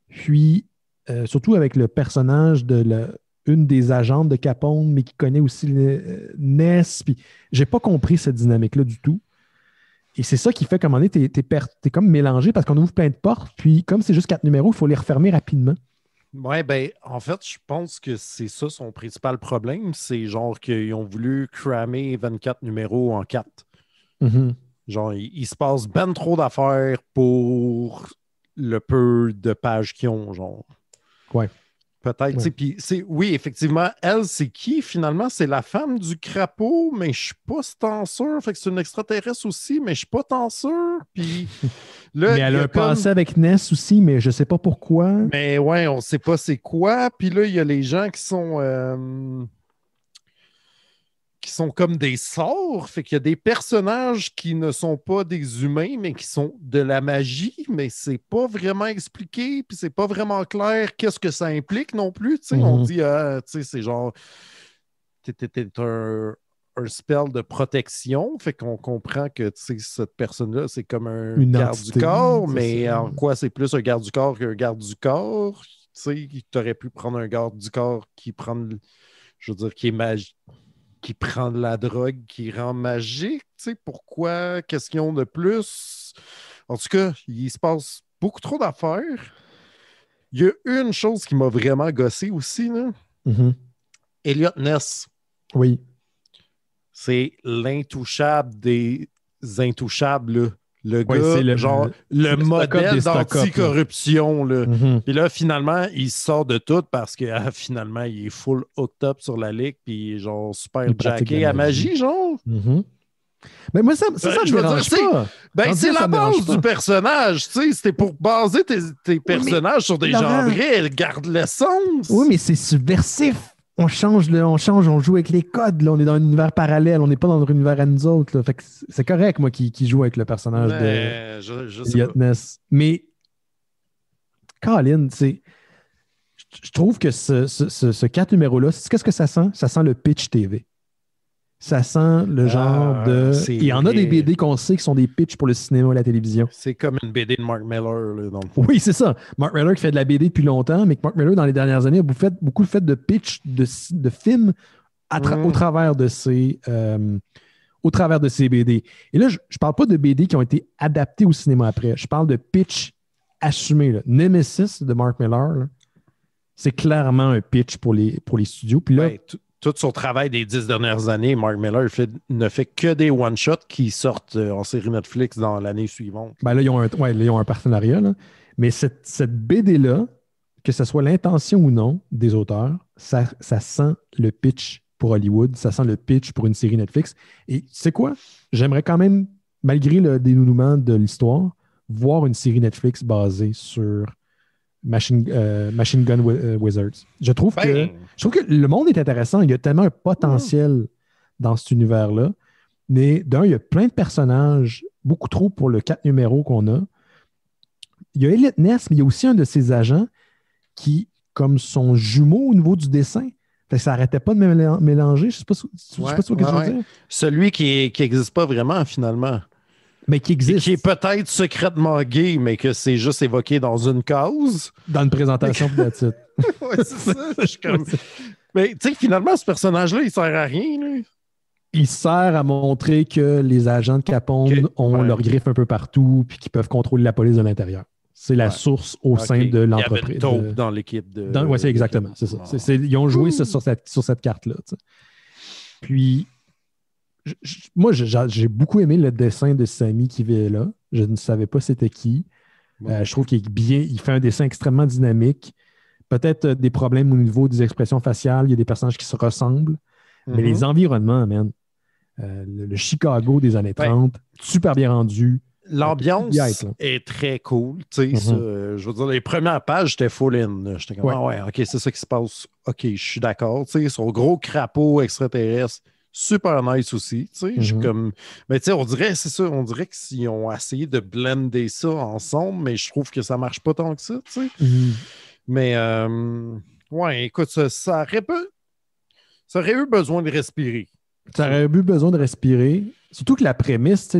puis euh, surtout avec le personnage de le, une des agentes de Capone, mais qui connaît aussi euh, Ness. Puis j'ai pas compris cette dynamique-là du tout. Et c'est ça qui fait qu'à un moment donné, tu es, comme mélangé parce qu'on ouvre plein de portes. Puis comme c'est juste quatre numéros, il faut les refermer rapidement. Oui, ben, en fait, je pense que c'est ça son principal problème. C'est genre qu'ils ont voulu cramer 24 numéros en quatre. Mm-hmm. Genre, il, se passe ben trop d'affaires pour le peu de pages qu'ils ont, genre. Ouais. Peut-être. Oui. c'est, oui, effectivement, elle, c'est qui finalement? C'est la femme du crapaud, mais je suis pas tant sûr. Fait que c'est une extraterrestre aussi, mais je suis pas tant sûr. Puis là, mais elle a, passé avec Ness aussi, mais je sais pas pourquoi. Mais ouais, on sait pas c'est quoi. Puis là, il y a les gens qui sont. Euh, qui sont comme des sorts. Fait qu'il y a des personnages qui ne sont pas des humains, mais qui sont de la magie, mais c'est pas vraiment expliqué, puis c'est pas vraiment clair qu'est-ce que ça implique non plus. On mhm. dit, euh, c'est genre, un, spell de protection. Fait qu'on comprend que cette personne-là, c'est comme un garde du corps, mais en quoi c'est plus un garde du corps qu'un garde du corps? Tu aurais pu prendre un garde du corps qui prend, je veux dire, qui est magique qui prend de la drogue qui rend magique. Tu sais, pourquoi? Qu'est-ce qu'ils ont de plus? En tout cas, il se passe beaucoup trop d'affaires. Il y a une chose qui m'a vraiment gossé aussi. Là. Mm-hmm. Elliot Ness. Oui. C'est l'intouchable des intouchables. Le gars, le, genre, le, modèle d'anticorruption. Là. Mm-hmm. Puis là, finalement, il sort de tout parce que ah, finalement, il est full au top sur la ligue, puis genre super il jacké à magie, genre. Mm-hmm. Mais moi, ça, c'est ça, ben, je veux dire, Ben, c'est la base du personnage, tu sais. C'était pour baser tes, personnages sur des gens vrais. Garde le sens. Oui, mais c'est subversif on change, on change, on joue avec les codes. on est dans un univers parallèle, on n'est pas dans un univers à nous autres. c'est correct, moi, qui, joue avec le personnage de Yotness. Mais Colin, c'est. Je trouve que ce, ce, ce, ce quatre numéros-là, qu'est-ce que ça sent? Ça sent le pitch TV. Ça sent le genre ah, de. Il y en a des BD qu'on sait qui sont des pitchs pour le cinéma et la télévision. C'est comme une BD de Mark Miller. Oui, c'est ça. Mark Miller qui fait de la BD depuis longtemps, mais que Mark Miller, dans les dernières années, a beaucoup fait de pitch de, films mm. au travers de ses. Euh, au travers de ces BD. Et là, je ne parle pas de BD qui ont été adaptés au cinéma après. Je parle de pitch assumé. Là. Nemesis de Mark Miller, c'est clairement un pitch pour les, pour les studios. Puis là, ben, tout son travail des dix dernières années, Mark Miller ne fait que des one-shots qui sortent euh, en série Netflix dans l'année suivante. Ben là, ils ont un, partenariat. Mais cette, BD-là, que ce soit l'intention ou non des auteurs, ça, ça sent le pitch pour Hollywood, ça sent le pitch pour une série Netflix. Et c'est quoi? J'aimerais quand même, malgré le dénouement de l'histoire, voir une série Netflix basée sur euh, Machine, Gun euh, Wizards. Je trouve, que, ben. que le monde est intéressant. Il y a tellement un potentiel dans cet univers-là. Mais d'un, il y a plein de personnages, beaucoup trop pour le 4 numéros qu'on a. Il y a Elite Ness, mais il y a aussi un de ses agents qui, comme son jumeau au niveau du dessin, ça n'arrêtait pas de mélanger. Je ne sais pas ce que tu veux Dire. Celui qui n'existe pas vraiment, finalement. Mais qui existe. qui est peut-être secrètement gay, mais que c'est juste évoqué dans une cause. Dans une présentation de titre. ouais, c'est ça. mais tu sais, finalement, ce personnage-là, il sert à rien. Lui. Il sert à montrer que les agents de Capone ont leurs griffes un peu partout puis qu'ils peuvent contrôler la police de l'intérieur. C'est la source au sein de l'entreprise. Il y dans l'équipe de. Oui, c'est exactement. ça. Ah. Ils ont joué sur cette, carte-là. Puis, moi, j'ai beaucoup aimé le dessin de Sammy qui vivait là. Je ne savais pas c'était qui. Euh, je trouve qu'il bien, il fait un dessin extrêmement dynamique. Peut-être euh, des problèmes au niveau des expressions faciales. Il y a des personnages qui se ressemblent. Mais mhm. les environnements, man. Euh, le, Chicago des années 30, ben, super bien rendu. L'ambiance est très cool. Mhm. je veux dire, les premières pages, j'étais full in. Ah OK, c'est ça qui se passe. OK, je suis d'accord. Son gros crapaud extraterrestre super nice aussi. Tu sais, mm-hmm. comme. Mais tu sais, on dirait, c'est ça, on dirait qu'ils ont essayé de blender ça ensemble, mais je trouve que ça marche pas tant que ça, tu sais. Mm-hmm. Mais, euh, ouais, écoute, ça, aurait Ça aurait eu besoin de respirer. Ça aurait eu besoin de respirer. Surtout que la prémisse, tu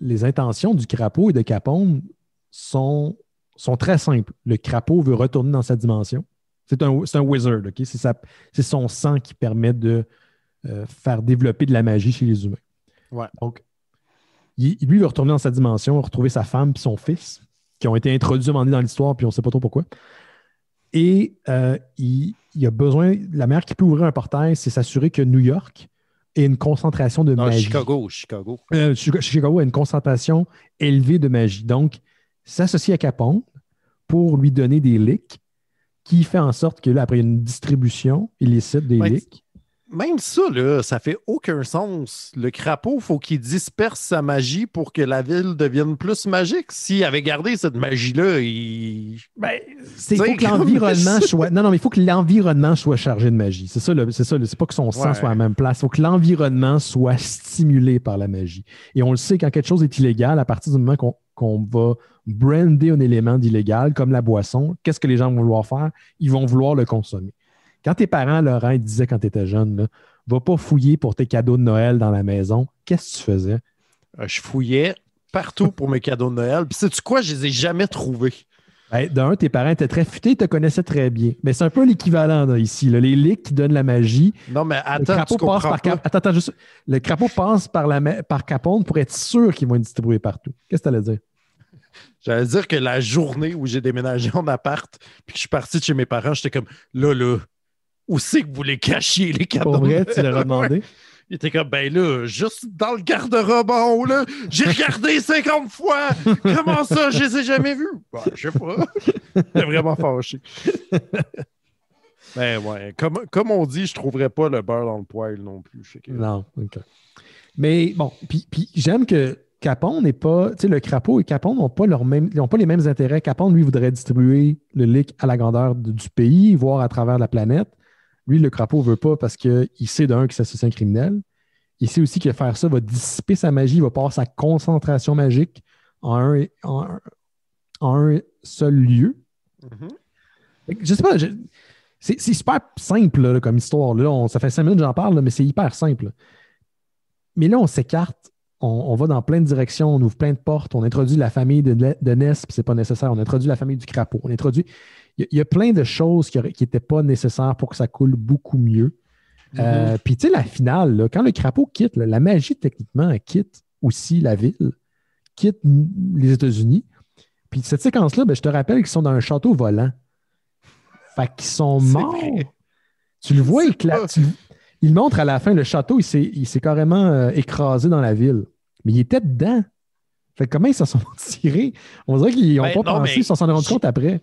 les intentions du crapaud et de Capone sont, sont très simples. Le crapaud veut retourner dans sa dimension. C'est un, un, wizard, OK? C'est son sang qui permet de euh, faire développer de la magie chez les humains. Donc, lui, il va retourner dans sa dimension, retrouver sa femme et son fils, qui ont été introduits à dans l'histoire, puis on ne sait pas trop pourquoi. Et euh, il, a besoin, la mère qui peut ouvrir un portail, c'est s'assurer que New York ait une concentration de magie. Chicago, Chicago. Euh, Chicago a une concentration élevée de magie. Donc, s'associe à Capone pour lui donner des leaks qui fait en sorte que là, après une distribution illicite des leaks même ça, là, ça fait aucun sens. Le crapaud, faut qu'il disperse sa magie pour que la ville devienne plus magique. S'il avait gardé cette magie-là, il. Ben, c'est faut que l'environnement soit. Non, non, il faut que l'environnement soit chargé de magie. C'est ça, c'est ça. pas que son sang soit à la même place. Il faut que l'environnement soit stimulé par la magie. Et on le sait, quand quelque chose est illégal, à partir du moment qu'on qu'on va brander un élément d'illégal comme la boisson, qu'est-ce que les gens vont vouloir faire? Ils vont vouloir le consommer. Quand tes parents, Laurent, ils disaient quand tu étais jeune, va pas fouiller pour tes cadeaux de Noël dans la maison, qu'est-ce que tu faisais? Euh, je fouillais partout pour mes cadeaux de Noël. Puis sais-tu quoi, je les ai jamais trouvés. Ben, d'un, tes parents étaient très futés, ils te connaissaient très bien. Mais c'est un peu l'équivalent ici. Les lits qui donnent la magie. Non, mais attends, le crapaud tu par attends, attends, juste. Le crapaud passe par, la par Capone pour être sûr qu'ils vont être distribués partout. Qu'est-ce que tu allais dire? J'allais dire que la journée où j'ai déménagé en appart, puis que je suis parti de chez mes parents, j'étais comme là, là, où c'est que vous les cachiez, les cadeaux? Pour vrai, tu l'as demandé? Il était comme, ben là, juste dans le garde-robe en là, j'ai regardé 50 fois. Comment ça, je les ai jamais vus? Ben, je sais pas. J'étais vraiment fâché. ben ouais, comme, on dit, je trouverais pas le beurre dans le poêle non plus. Non, OK. Mais bon, puis j'aime que Capon n'est pas, tu sais, le crapaud et Capon n'ont pas, leur même, pas les mêmes intérêts. Capon, lui, voudrait distribuer le lick à la grandeur du pays, voire à travers la planète. Lui, le crapaud veut pas parce qu'il sait d'un que à un criminel. Il sait aussi que faire ça va dissiper sa magie, va passer sa concentration magique en un, seul lieu. Mm-hmm. Je sais pas, c'est super simple comme histoire. Là. On, ça fait cinq minutes que j'en parle, mais c'est hyper simple. Mais là, on s'écarte, on, va dans plein de directions, on ouvre plein de portes, on introduit la famille de, de Ness, c'est pas nécessaire, on introduit la famille du crapaud, on introduit il y, a plein de choses qui n'étaient pas nécessaires pour que ça coule beaucoup mieux. Euh, mhm. Puis tu sais, la finale, quand le crapaud quitte, la magie techniquement quitte aussi la ville, quitte les États-Unis. Puis cette séquence-là, ben, je te rappelle qu'ils sont dans un château volant. Fait qu'ils sont morts. Tu le vois éclater. Il montre à la fin le château, il s'est carrément euh, écrasé dans la ville. Mais il était dedans. Fait comment ils se sont tirés? On dirait qu'ils n'ont ben, pas pensé, ils s'en sont rendus compte après.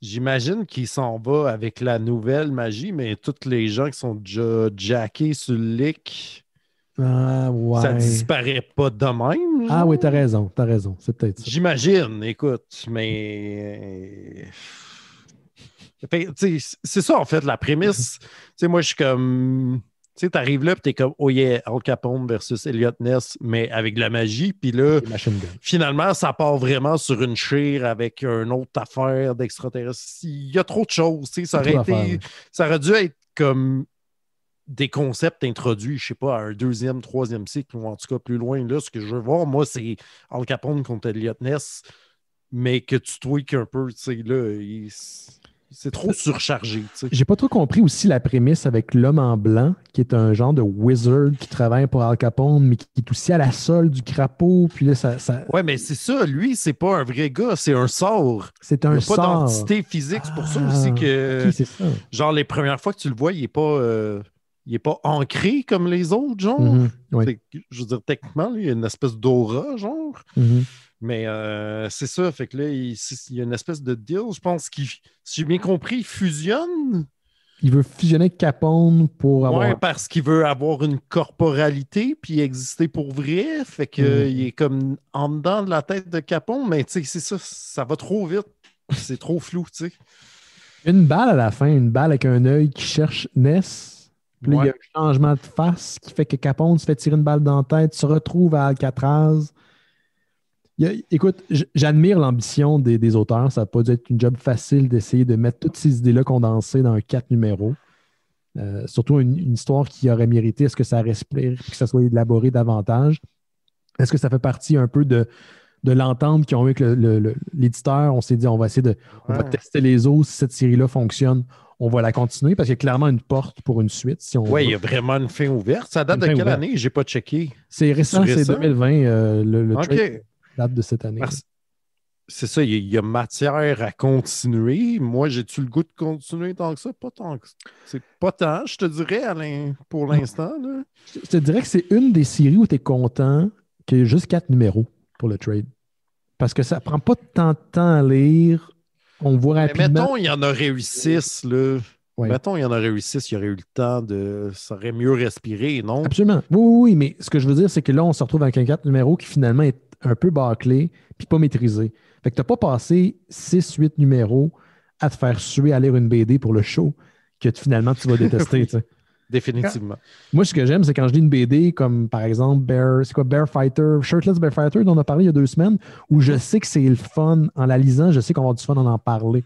J'imagine qu'il s'en va avec la nouvelle magie, mais toutes les gens qui sont déjà jackés sur le lick, ah, ça disparaît pas de même. Ah oui, t'as raison, t'as raison. C'est peut-être J'imagine, écoute, mais. Euh, c'est ça, en fait, la prémisse. moi, je suis comme. Tu sais, t'arrives là, puis t'es comme, oh yeah, Al Capone versus Elliot Ness, mais avec de la magie. Puis là, finalement, ça part vraiment sur une chire avec une autre affaire d'extraterrestre. Il y a trop de choses, Ça aurait, ça aurait dû être comme des concepts introduits, je sais pas, à un deuxième, troisième cycle, ou en tout cas plus loin. Là, ce que je veux voir, moi, c'est Al Capone contre Elliot Ness, mais que tu tweaks un peu, tu sais, là. Il c'est trop surchargé. J'ai pas trop compris aussi la prémisse avec l'homme en blanc, qui est un genre de wizard qui travaille pour Al Capone, mais qui est aussi à la solde du crapaud. Puis là, ça, Ouais, mais c'est ça. Lui, c'est pas un vrai gars, c'est un sort. C'est un il a sort. pas d'entité physique. C'est pour ça aussi ah, que. ça. Genre, les premières fois que tu le vois, il est pas. Euh, il est pas ancré comme les autres, genre. Mm-hmm, je veux dire, techniquement, lui, il a une espèce d'aura, genre. Mm-hmm. Mais euh, c'est ça, fait que là, il, y a une espèce de deal, je pense, qui, si j'ai bien compris, il fusionne. Il veut fusionner Capone pour avoir. Ouais, parce qu'il veut avoir une corporalité puis exister pour vrai. Fait qu'il mm. il est comme en dedans de la tête de Capone, mais c'est ça, ça va trop vite. C'est trop flou, tu sais. Une balle à la fin, une balle avec un œil qui cherche Ness. Puis il y a un changement de face qui fait que Capone se fait tirer une balle dans la tête, se retrouve à Alcatraz écoute, j'admire l'ambition des, auteurs. Ça n'a pas dû être une job facile d'essayer de mettre toutes ces idées-là condensées dans quatre numéros. Euh, surtout une, histoire qui aurait mérité, est-ce que ça respire, que ça soit élaboré davantage? Est-ce que ça fait partie un peu de, l'entente qu'ils ont eu avec l'éditeur? On s'est dit, on va essayer de on tester les os Si cette série-là fonctionne, on va la continuer parce qu'il y a clairement une porte pour une suite. Si oui, il y a vraiment une fin ouverte. Ça date de quelle année? Je n'ai pas checké. C'est récent, c'est 2020. Euh, le, le de cette année. C'est ça, il y, a matière à continuer. Moi, j'ai-tu le goût de continuer tant que ça? Pas tant C'est pas tant, je te dirais, Alain, pour l'instant. Je te dirais que c'est une des séries où tu es content qu'il y ait juste quatre numéros pour le trade. Parce que ça prend pas tant de temps à lire. On voit rapidement. Mais mettons, il y en aurait eu six, là. Mettons, il y en aurait eu six, il aurait eu le temps de. Ça aurait mieux respiré, non? Absolument. Oui, oui, oui. Mais ce que je veux dire, c'est que là, on se retrouve avec un quatre numéros qui finalement est un peu bâclé puis pas maîtrisé. Fait que tu n'as pas passé 6-8 numéros à te faire suer à lire une BD pour le show que finalement tu vas détester. définitivement. moi, ce que j'aime, c'est quand je lis une BD comme par exemple Bear, c'est quoi Bear Fighter, Shirtless Bear Fighter dont on a parlé il y a deux semaines, où je sais que c'est le fun en la lisant, je sais qu'on va avoir du fun en en parler.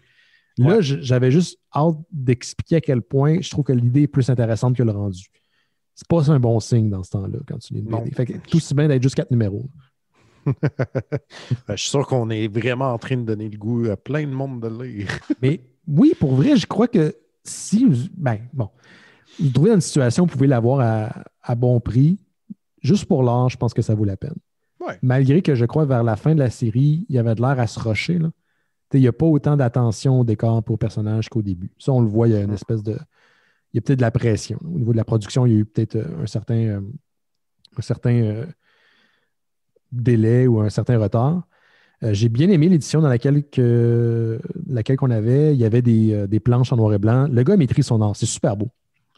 Là, j'avais juste hâte d'expliquer à quel point je trouve que l'idée est plus intéressante que le rendu. C'est pas un bon signe dans ce temps-là quand tu lis une BD. Fait que, tout si bien d'être juste quatre numéros. Ben, je suis sûr qu'on est vraiment en train de donner le goût à plein de monde de lire. Mais oui, pour vrai, je crois que si vous, ben, bon, vous trouvez une situation où vous pouvez l'avoir à, bon prix, juste pour l'art, je pense que ça vaut la peine. Malgré que je crois vers la fin de la série, il y avait de l'air à se rocher. Il n'y a pas autant d'attention au décor pour le personnage qu'au début. Ça, on le voit, il y a une mm-hmm. espèce de. Il y a peut-être de la pression. Au niveau de la production, il y a eu peut-être euh, un certain. Euh, un certain euh, délai ou un certain retard. Euh, j'ai bien aimé l'édition dans laquelle, que, laquelle qu'on avait. Il y avait des, euh, planches en noir et blanc. Le gars maîtrise son art. C'est super beau.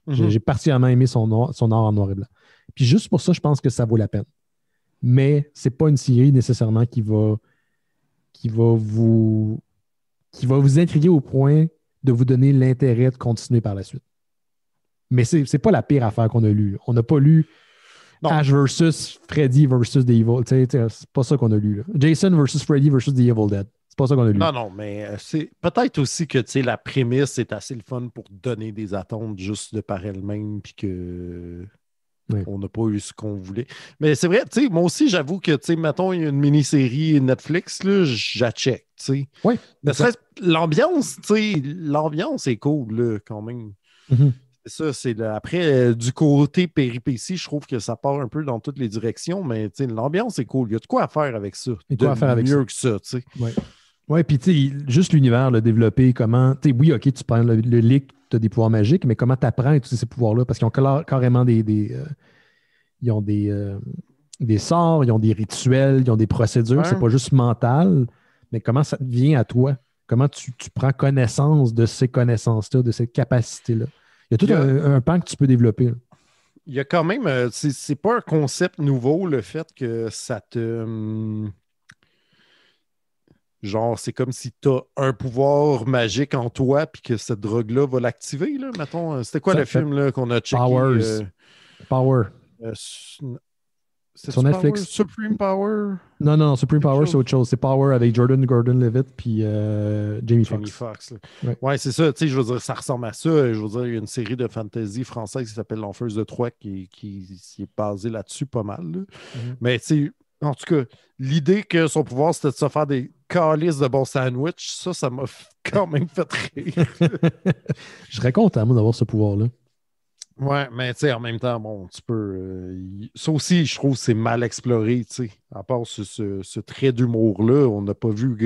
J'ai, mhm. particulièrement aimé son, son art en noir et blanc. Puis juste pour ça, je pense que ça vaut la peine. Mais c'est pas une série nécessairement qui va, qui va vous qui va vous intriguer au point de vous donner l'intérêt de continuer par la suite. Mais ce n'est pas la pire affaire qu'on a lue. On n'a pas lu Ash versus Freddy versus The Evil. C'est pas ça qu'on a lu. Jason versus Freddy versus The Evil Dead. C'est pas ça qu'on a lu. Non, non, mais euh, c'est peut-être aussi que la prémisse est assez le fun pour donner des attentes juste de par elle-même, puis que. On n'a pas eu ce qu'on voulait. Mais c'est vrai, moi aussi, j'avoue que, mettons, il y a une mini-série Netflix, j'achète. Oui. L'ambiance, l'ambiance est cool, quand même. Mm-hmm ça, c'est après, euh, du côté péripétie, je trouve que ça part un peu dans toutes les directions, mais l'ambiance est cool. Il y a de quoi faire avec ça. Il y a de quoi faire avec mieux que ça, tu sais. Ouais. Oui, puis tu juste l'univers, le développer, comment. Tu oui, OK, tu prends le, le tu as des pouvoirs magiques, mais comment tu apprends tous ces pouvoirs-là? Parce qu'ils ont carrément des. Euh, ils ont euh, des, sorts, ils ont des rituels, ils ont des procédures. Ce C'est pas juste mental, mais comment ça vient à toi? Comment tu, tu prends connaissance de ces connaissances-là, de cette capacité là y a tout Un, pan que tu peux développer. Il y a quand même, euh, c'est pas un concept nouveau le fait que ça te. Hum, genre, c'est comme si tu as un pouvoir magique en toi puis que cette drogue-là va l'activer. Là. Euh, c'était quoi le film qu'on a checké? Euh, Power sur Netflix. Supreme Power? Non, non, Supreme Power, c'est autre chose. C'est Power avec Jordan Gordon-Levitt puis euh, Jamie Foxx. Jamie Fox, ouais, c'est ça. Tu sais, je veux dire, ça ressemble à ça. Je veux dire, il y a une série de fantasy française qui s'appelle L'Enfeuse de Troyes qui, qui, est basée là-dessus pas mal. Mm-hmm. Mais tu sais, en tout cas, l'idée que son pouvoir, c'était de se faire des calices de bons sandwichs, ça, ça m'a quand même fait rire. je serais content, moi, d'avoir ce pouvoir-là. Ouais, mais tu sais, en même temps, bon, tu peux. Euh, ça aussi, je trouve, c'est mal exploré, tu sais. À part ce, trait d'humour-là, on n'a pas vu.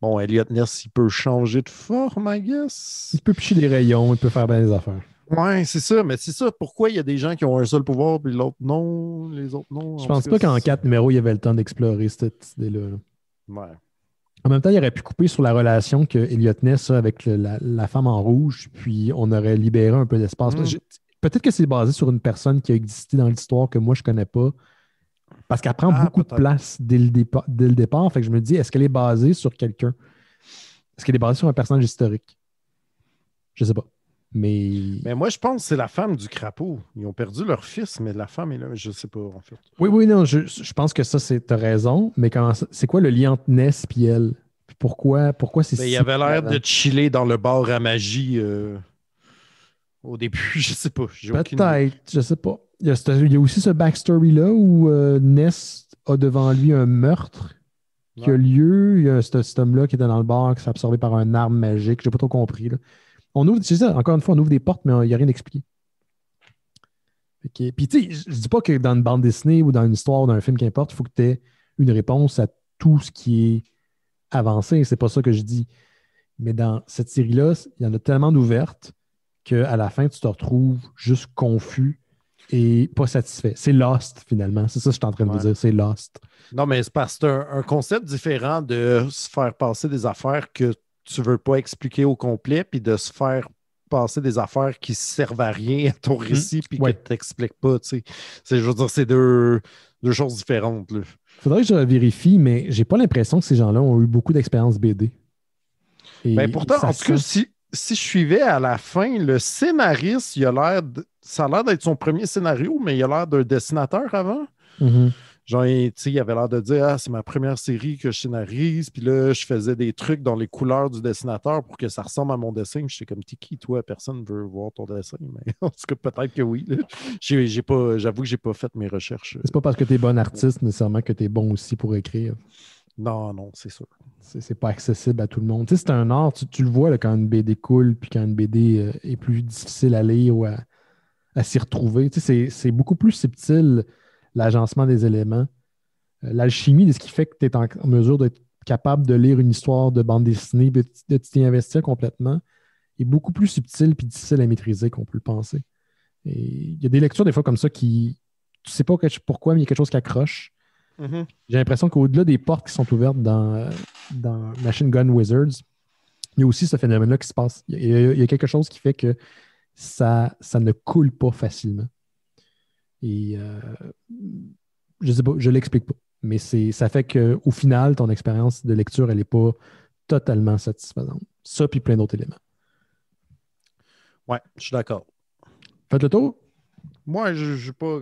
Bon, Elliot Ness, il peut changer de forme, I guess. Il peut picher des rayons, il peut faire bien les affaires. Ouais, c'est ça, mais c'est ça. Pourquoi il y a des gens qui ont un seul pouvoir, puis l'autre non, les autres non? Je pense pas qu'en 4 numéros, il y avait le temps d'explorer cette idée Là. Ouais. En même temps, il aurait pu couper sur la relation que Ness avec la, femme en rouge, puis on aurait libéré un peu d'espace. Mm. Peut-être que c'est basé sur une personne qui a existé dans l'histoire que moi je ne connais pas, parce qu'elle prend ah, beaucoup de place dès le, départ. Fait que je me dis, est-ce qu'elle est basée sur quelqu'un? Est-ce qu'elle est basée sur un personnage historique? Je ne sais pas. Mais... moi, je pense que c'est la femme du crapaud. Ils ont perdu leur fils, mais la femme est là. Je ne sais pas, Oui, oui, non, je, pense que ça, c'est as raison. Mais c'est quoi le lien entre Ness et elle? pourquoi, pourquoi c'est ben, si... Il avait l'air de chiller dans le bar à magie euh, au début. Je ne sais pas. Peut-être, je sais pas. Il y, a, aussi ce backstory-là où euh, Ness a devant lui un meurtre qui a lieu. Il y a cet, homme-là qui était dans le bar, qui s'est absorbé par un arme magique. Je n'ai pas trop compris. Là. On ouvre, c'est ça, encore une fois, on ouvre des portes, mais il n'y a rien d'expliqué. Okay. Puis, tu sais, je dis pas que dans une bande dessinée ou dans une histoire ou dans un film, qu'importe, il faut que tu aies une réponse à tout ce qui est avancé. C'est pas ça que je dis. Mais dans cette série-là, il y en a tellement d'ouvertes qu'à la fin, tu te retrouves juste confus et pas satisfait. C'est Lost, finalement. C'est ça que je suis en train de dire. C'est Lost. Non, mais c'est parce que c'est un, un, concept différent de se faire passer des affaires que tu veux pas expliquer au complet, puis de se faire passer des affaires qui servent à rien à ton mhm. récit, puis que pas. Tu sais. je veux dire, c'est deux, choses différentes. Là. Faudrait que je vérifie, mais j'ai pas l'impression que ces gens-là ont eu beaucoup d'expérience BD. Ben, pourtant, en tout si, je suivais à la fin, le scénariste, il a l'air ça a l'air d'être son premier scénario, mais il a l'air d'un dessinateur avant. Mhm. Genre, tu sais, il avait l'air de dire Ah, c'est ma première série que je scénarise. Puis là, je faisais des trucs dans les couleurs du dessinateur pour que ça ressemble à mon dessin. Je suis comme Tiki, toi Personne ne veut voir ton dessin. Mais en tout cas, peut-être que oui. j'avoue que j'ai pas fait mes recherches. C'est pas parce que tu es bon artiste euh, nécessairement que tu es bon aussi pour écrire. Non, non, c'est sûr. C'est pas accessible à tout le monde. Tu sais, c'est un art, tu, le vois quand une BD coule, puis quand une BD euh, est plus difficile à lire ou à, s'y retrouver. c'est beaucoup plus subtil l'agencement des éléments, euh, l'alchimie de ce qui fait que tu es en mesure d'être capable de lire une histoire de bande dessinée, de, t'y investir complètement, est beaucoup plus subtil et difficile à maîtriser qu'on peut le penser. Il y a des lectures des fois comme ça qui, tu sais pas pourquoi, mais il y a quelque chose qui accroche. Mm-hmm. J'ai l'impression qu'au-delà des portes qui sont ouvertes euh, dans, Machine Gun Wizards, il y a aussi ce phénomène-là qui se passe. Il y, a, il quelque chose qui fait que ça, ça ne coule pas facilement. Et euh, je sais pas, je l'explique pas. Mais ça fait qu'au final, ton expérience de lecture, elle n'est pas totalement satisfaisante. Ça, puis plein d'autres éléments. Ouais, je suis d'accord. Faites le tour. Moi, je n'ai pas,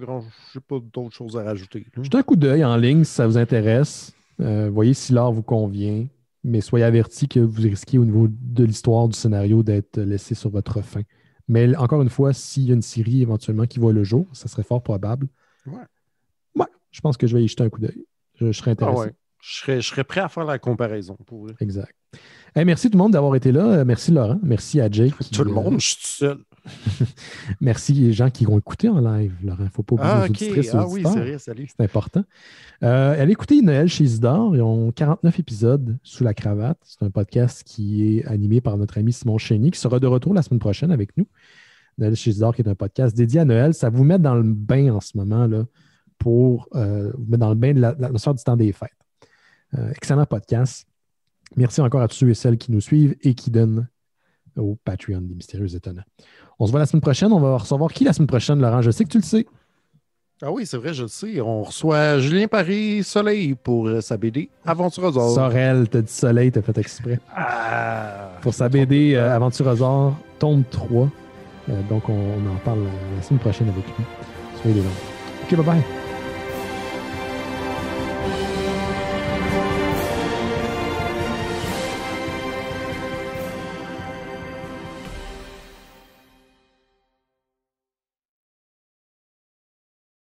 pas d'autres choses à rajouter. Jetez un coup d'œil en ligne si ça vous intéresse. Euh, voyez si l'art vous convient, mais soyez averti que vous risquez au niveau de l'histoire du scénario d'être laissé sur votre fin. Mais encore une fois, s'il y a une série éventuellement qui voit le jour, ça serait fort probable. Ouais. ouais je pense que je vais y jeter un coup d'œil. Je, serais ah intéressé. je, serais, je, serais, prêt à faire la comparaison pour Exact. merci tout le monde d'avoir été là. Euh, merci Laurent. Merci à Jake. Tout le monde, euh, je suis tout seul. Merci les gens qui vont écouter en live, Laurent. Faut pas oublier ah, Ah oui, c'est salut. C'est important. Euh, allez elle Noël chez Isidore. Ils ont 49 épisodes sous la cravate. C'est un podcast qui est animé par notre ami Simon Chenny qui sera de retour la semaine prochaine avec nous. Noël chez Isidore, qui est un podcast dédié à Noël. Ça vous met dans le bain en ce moment, là, pour euh, vous mettre dans le bain de l'atmosphère du temps des fêtes. Euh, excellent podcast. Merci encore à tous ceux et celles qui nous suivent et qui donnent au Patreon des Mystérieux Étonnants. On se voit la semaine prochaine. On va recevoir qui la semaine prochaine, Laurent? Je sais que tu le sais. Ah oui, c'est vrai, je le sais. On reçoit Julien Paris Soleil pour euh, sa BD Aventureuseur. Sorel, t'as dit Soleil, t'as fait exprès. Ah! pour sa BD euh, Aventure tome 3. Euh, donc, on, en parle la semaine prochaine avec lui. Soyez les Ok, bye bye.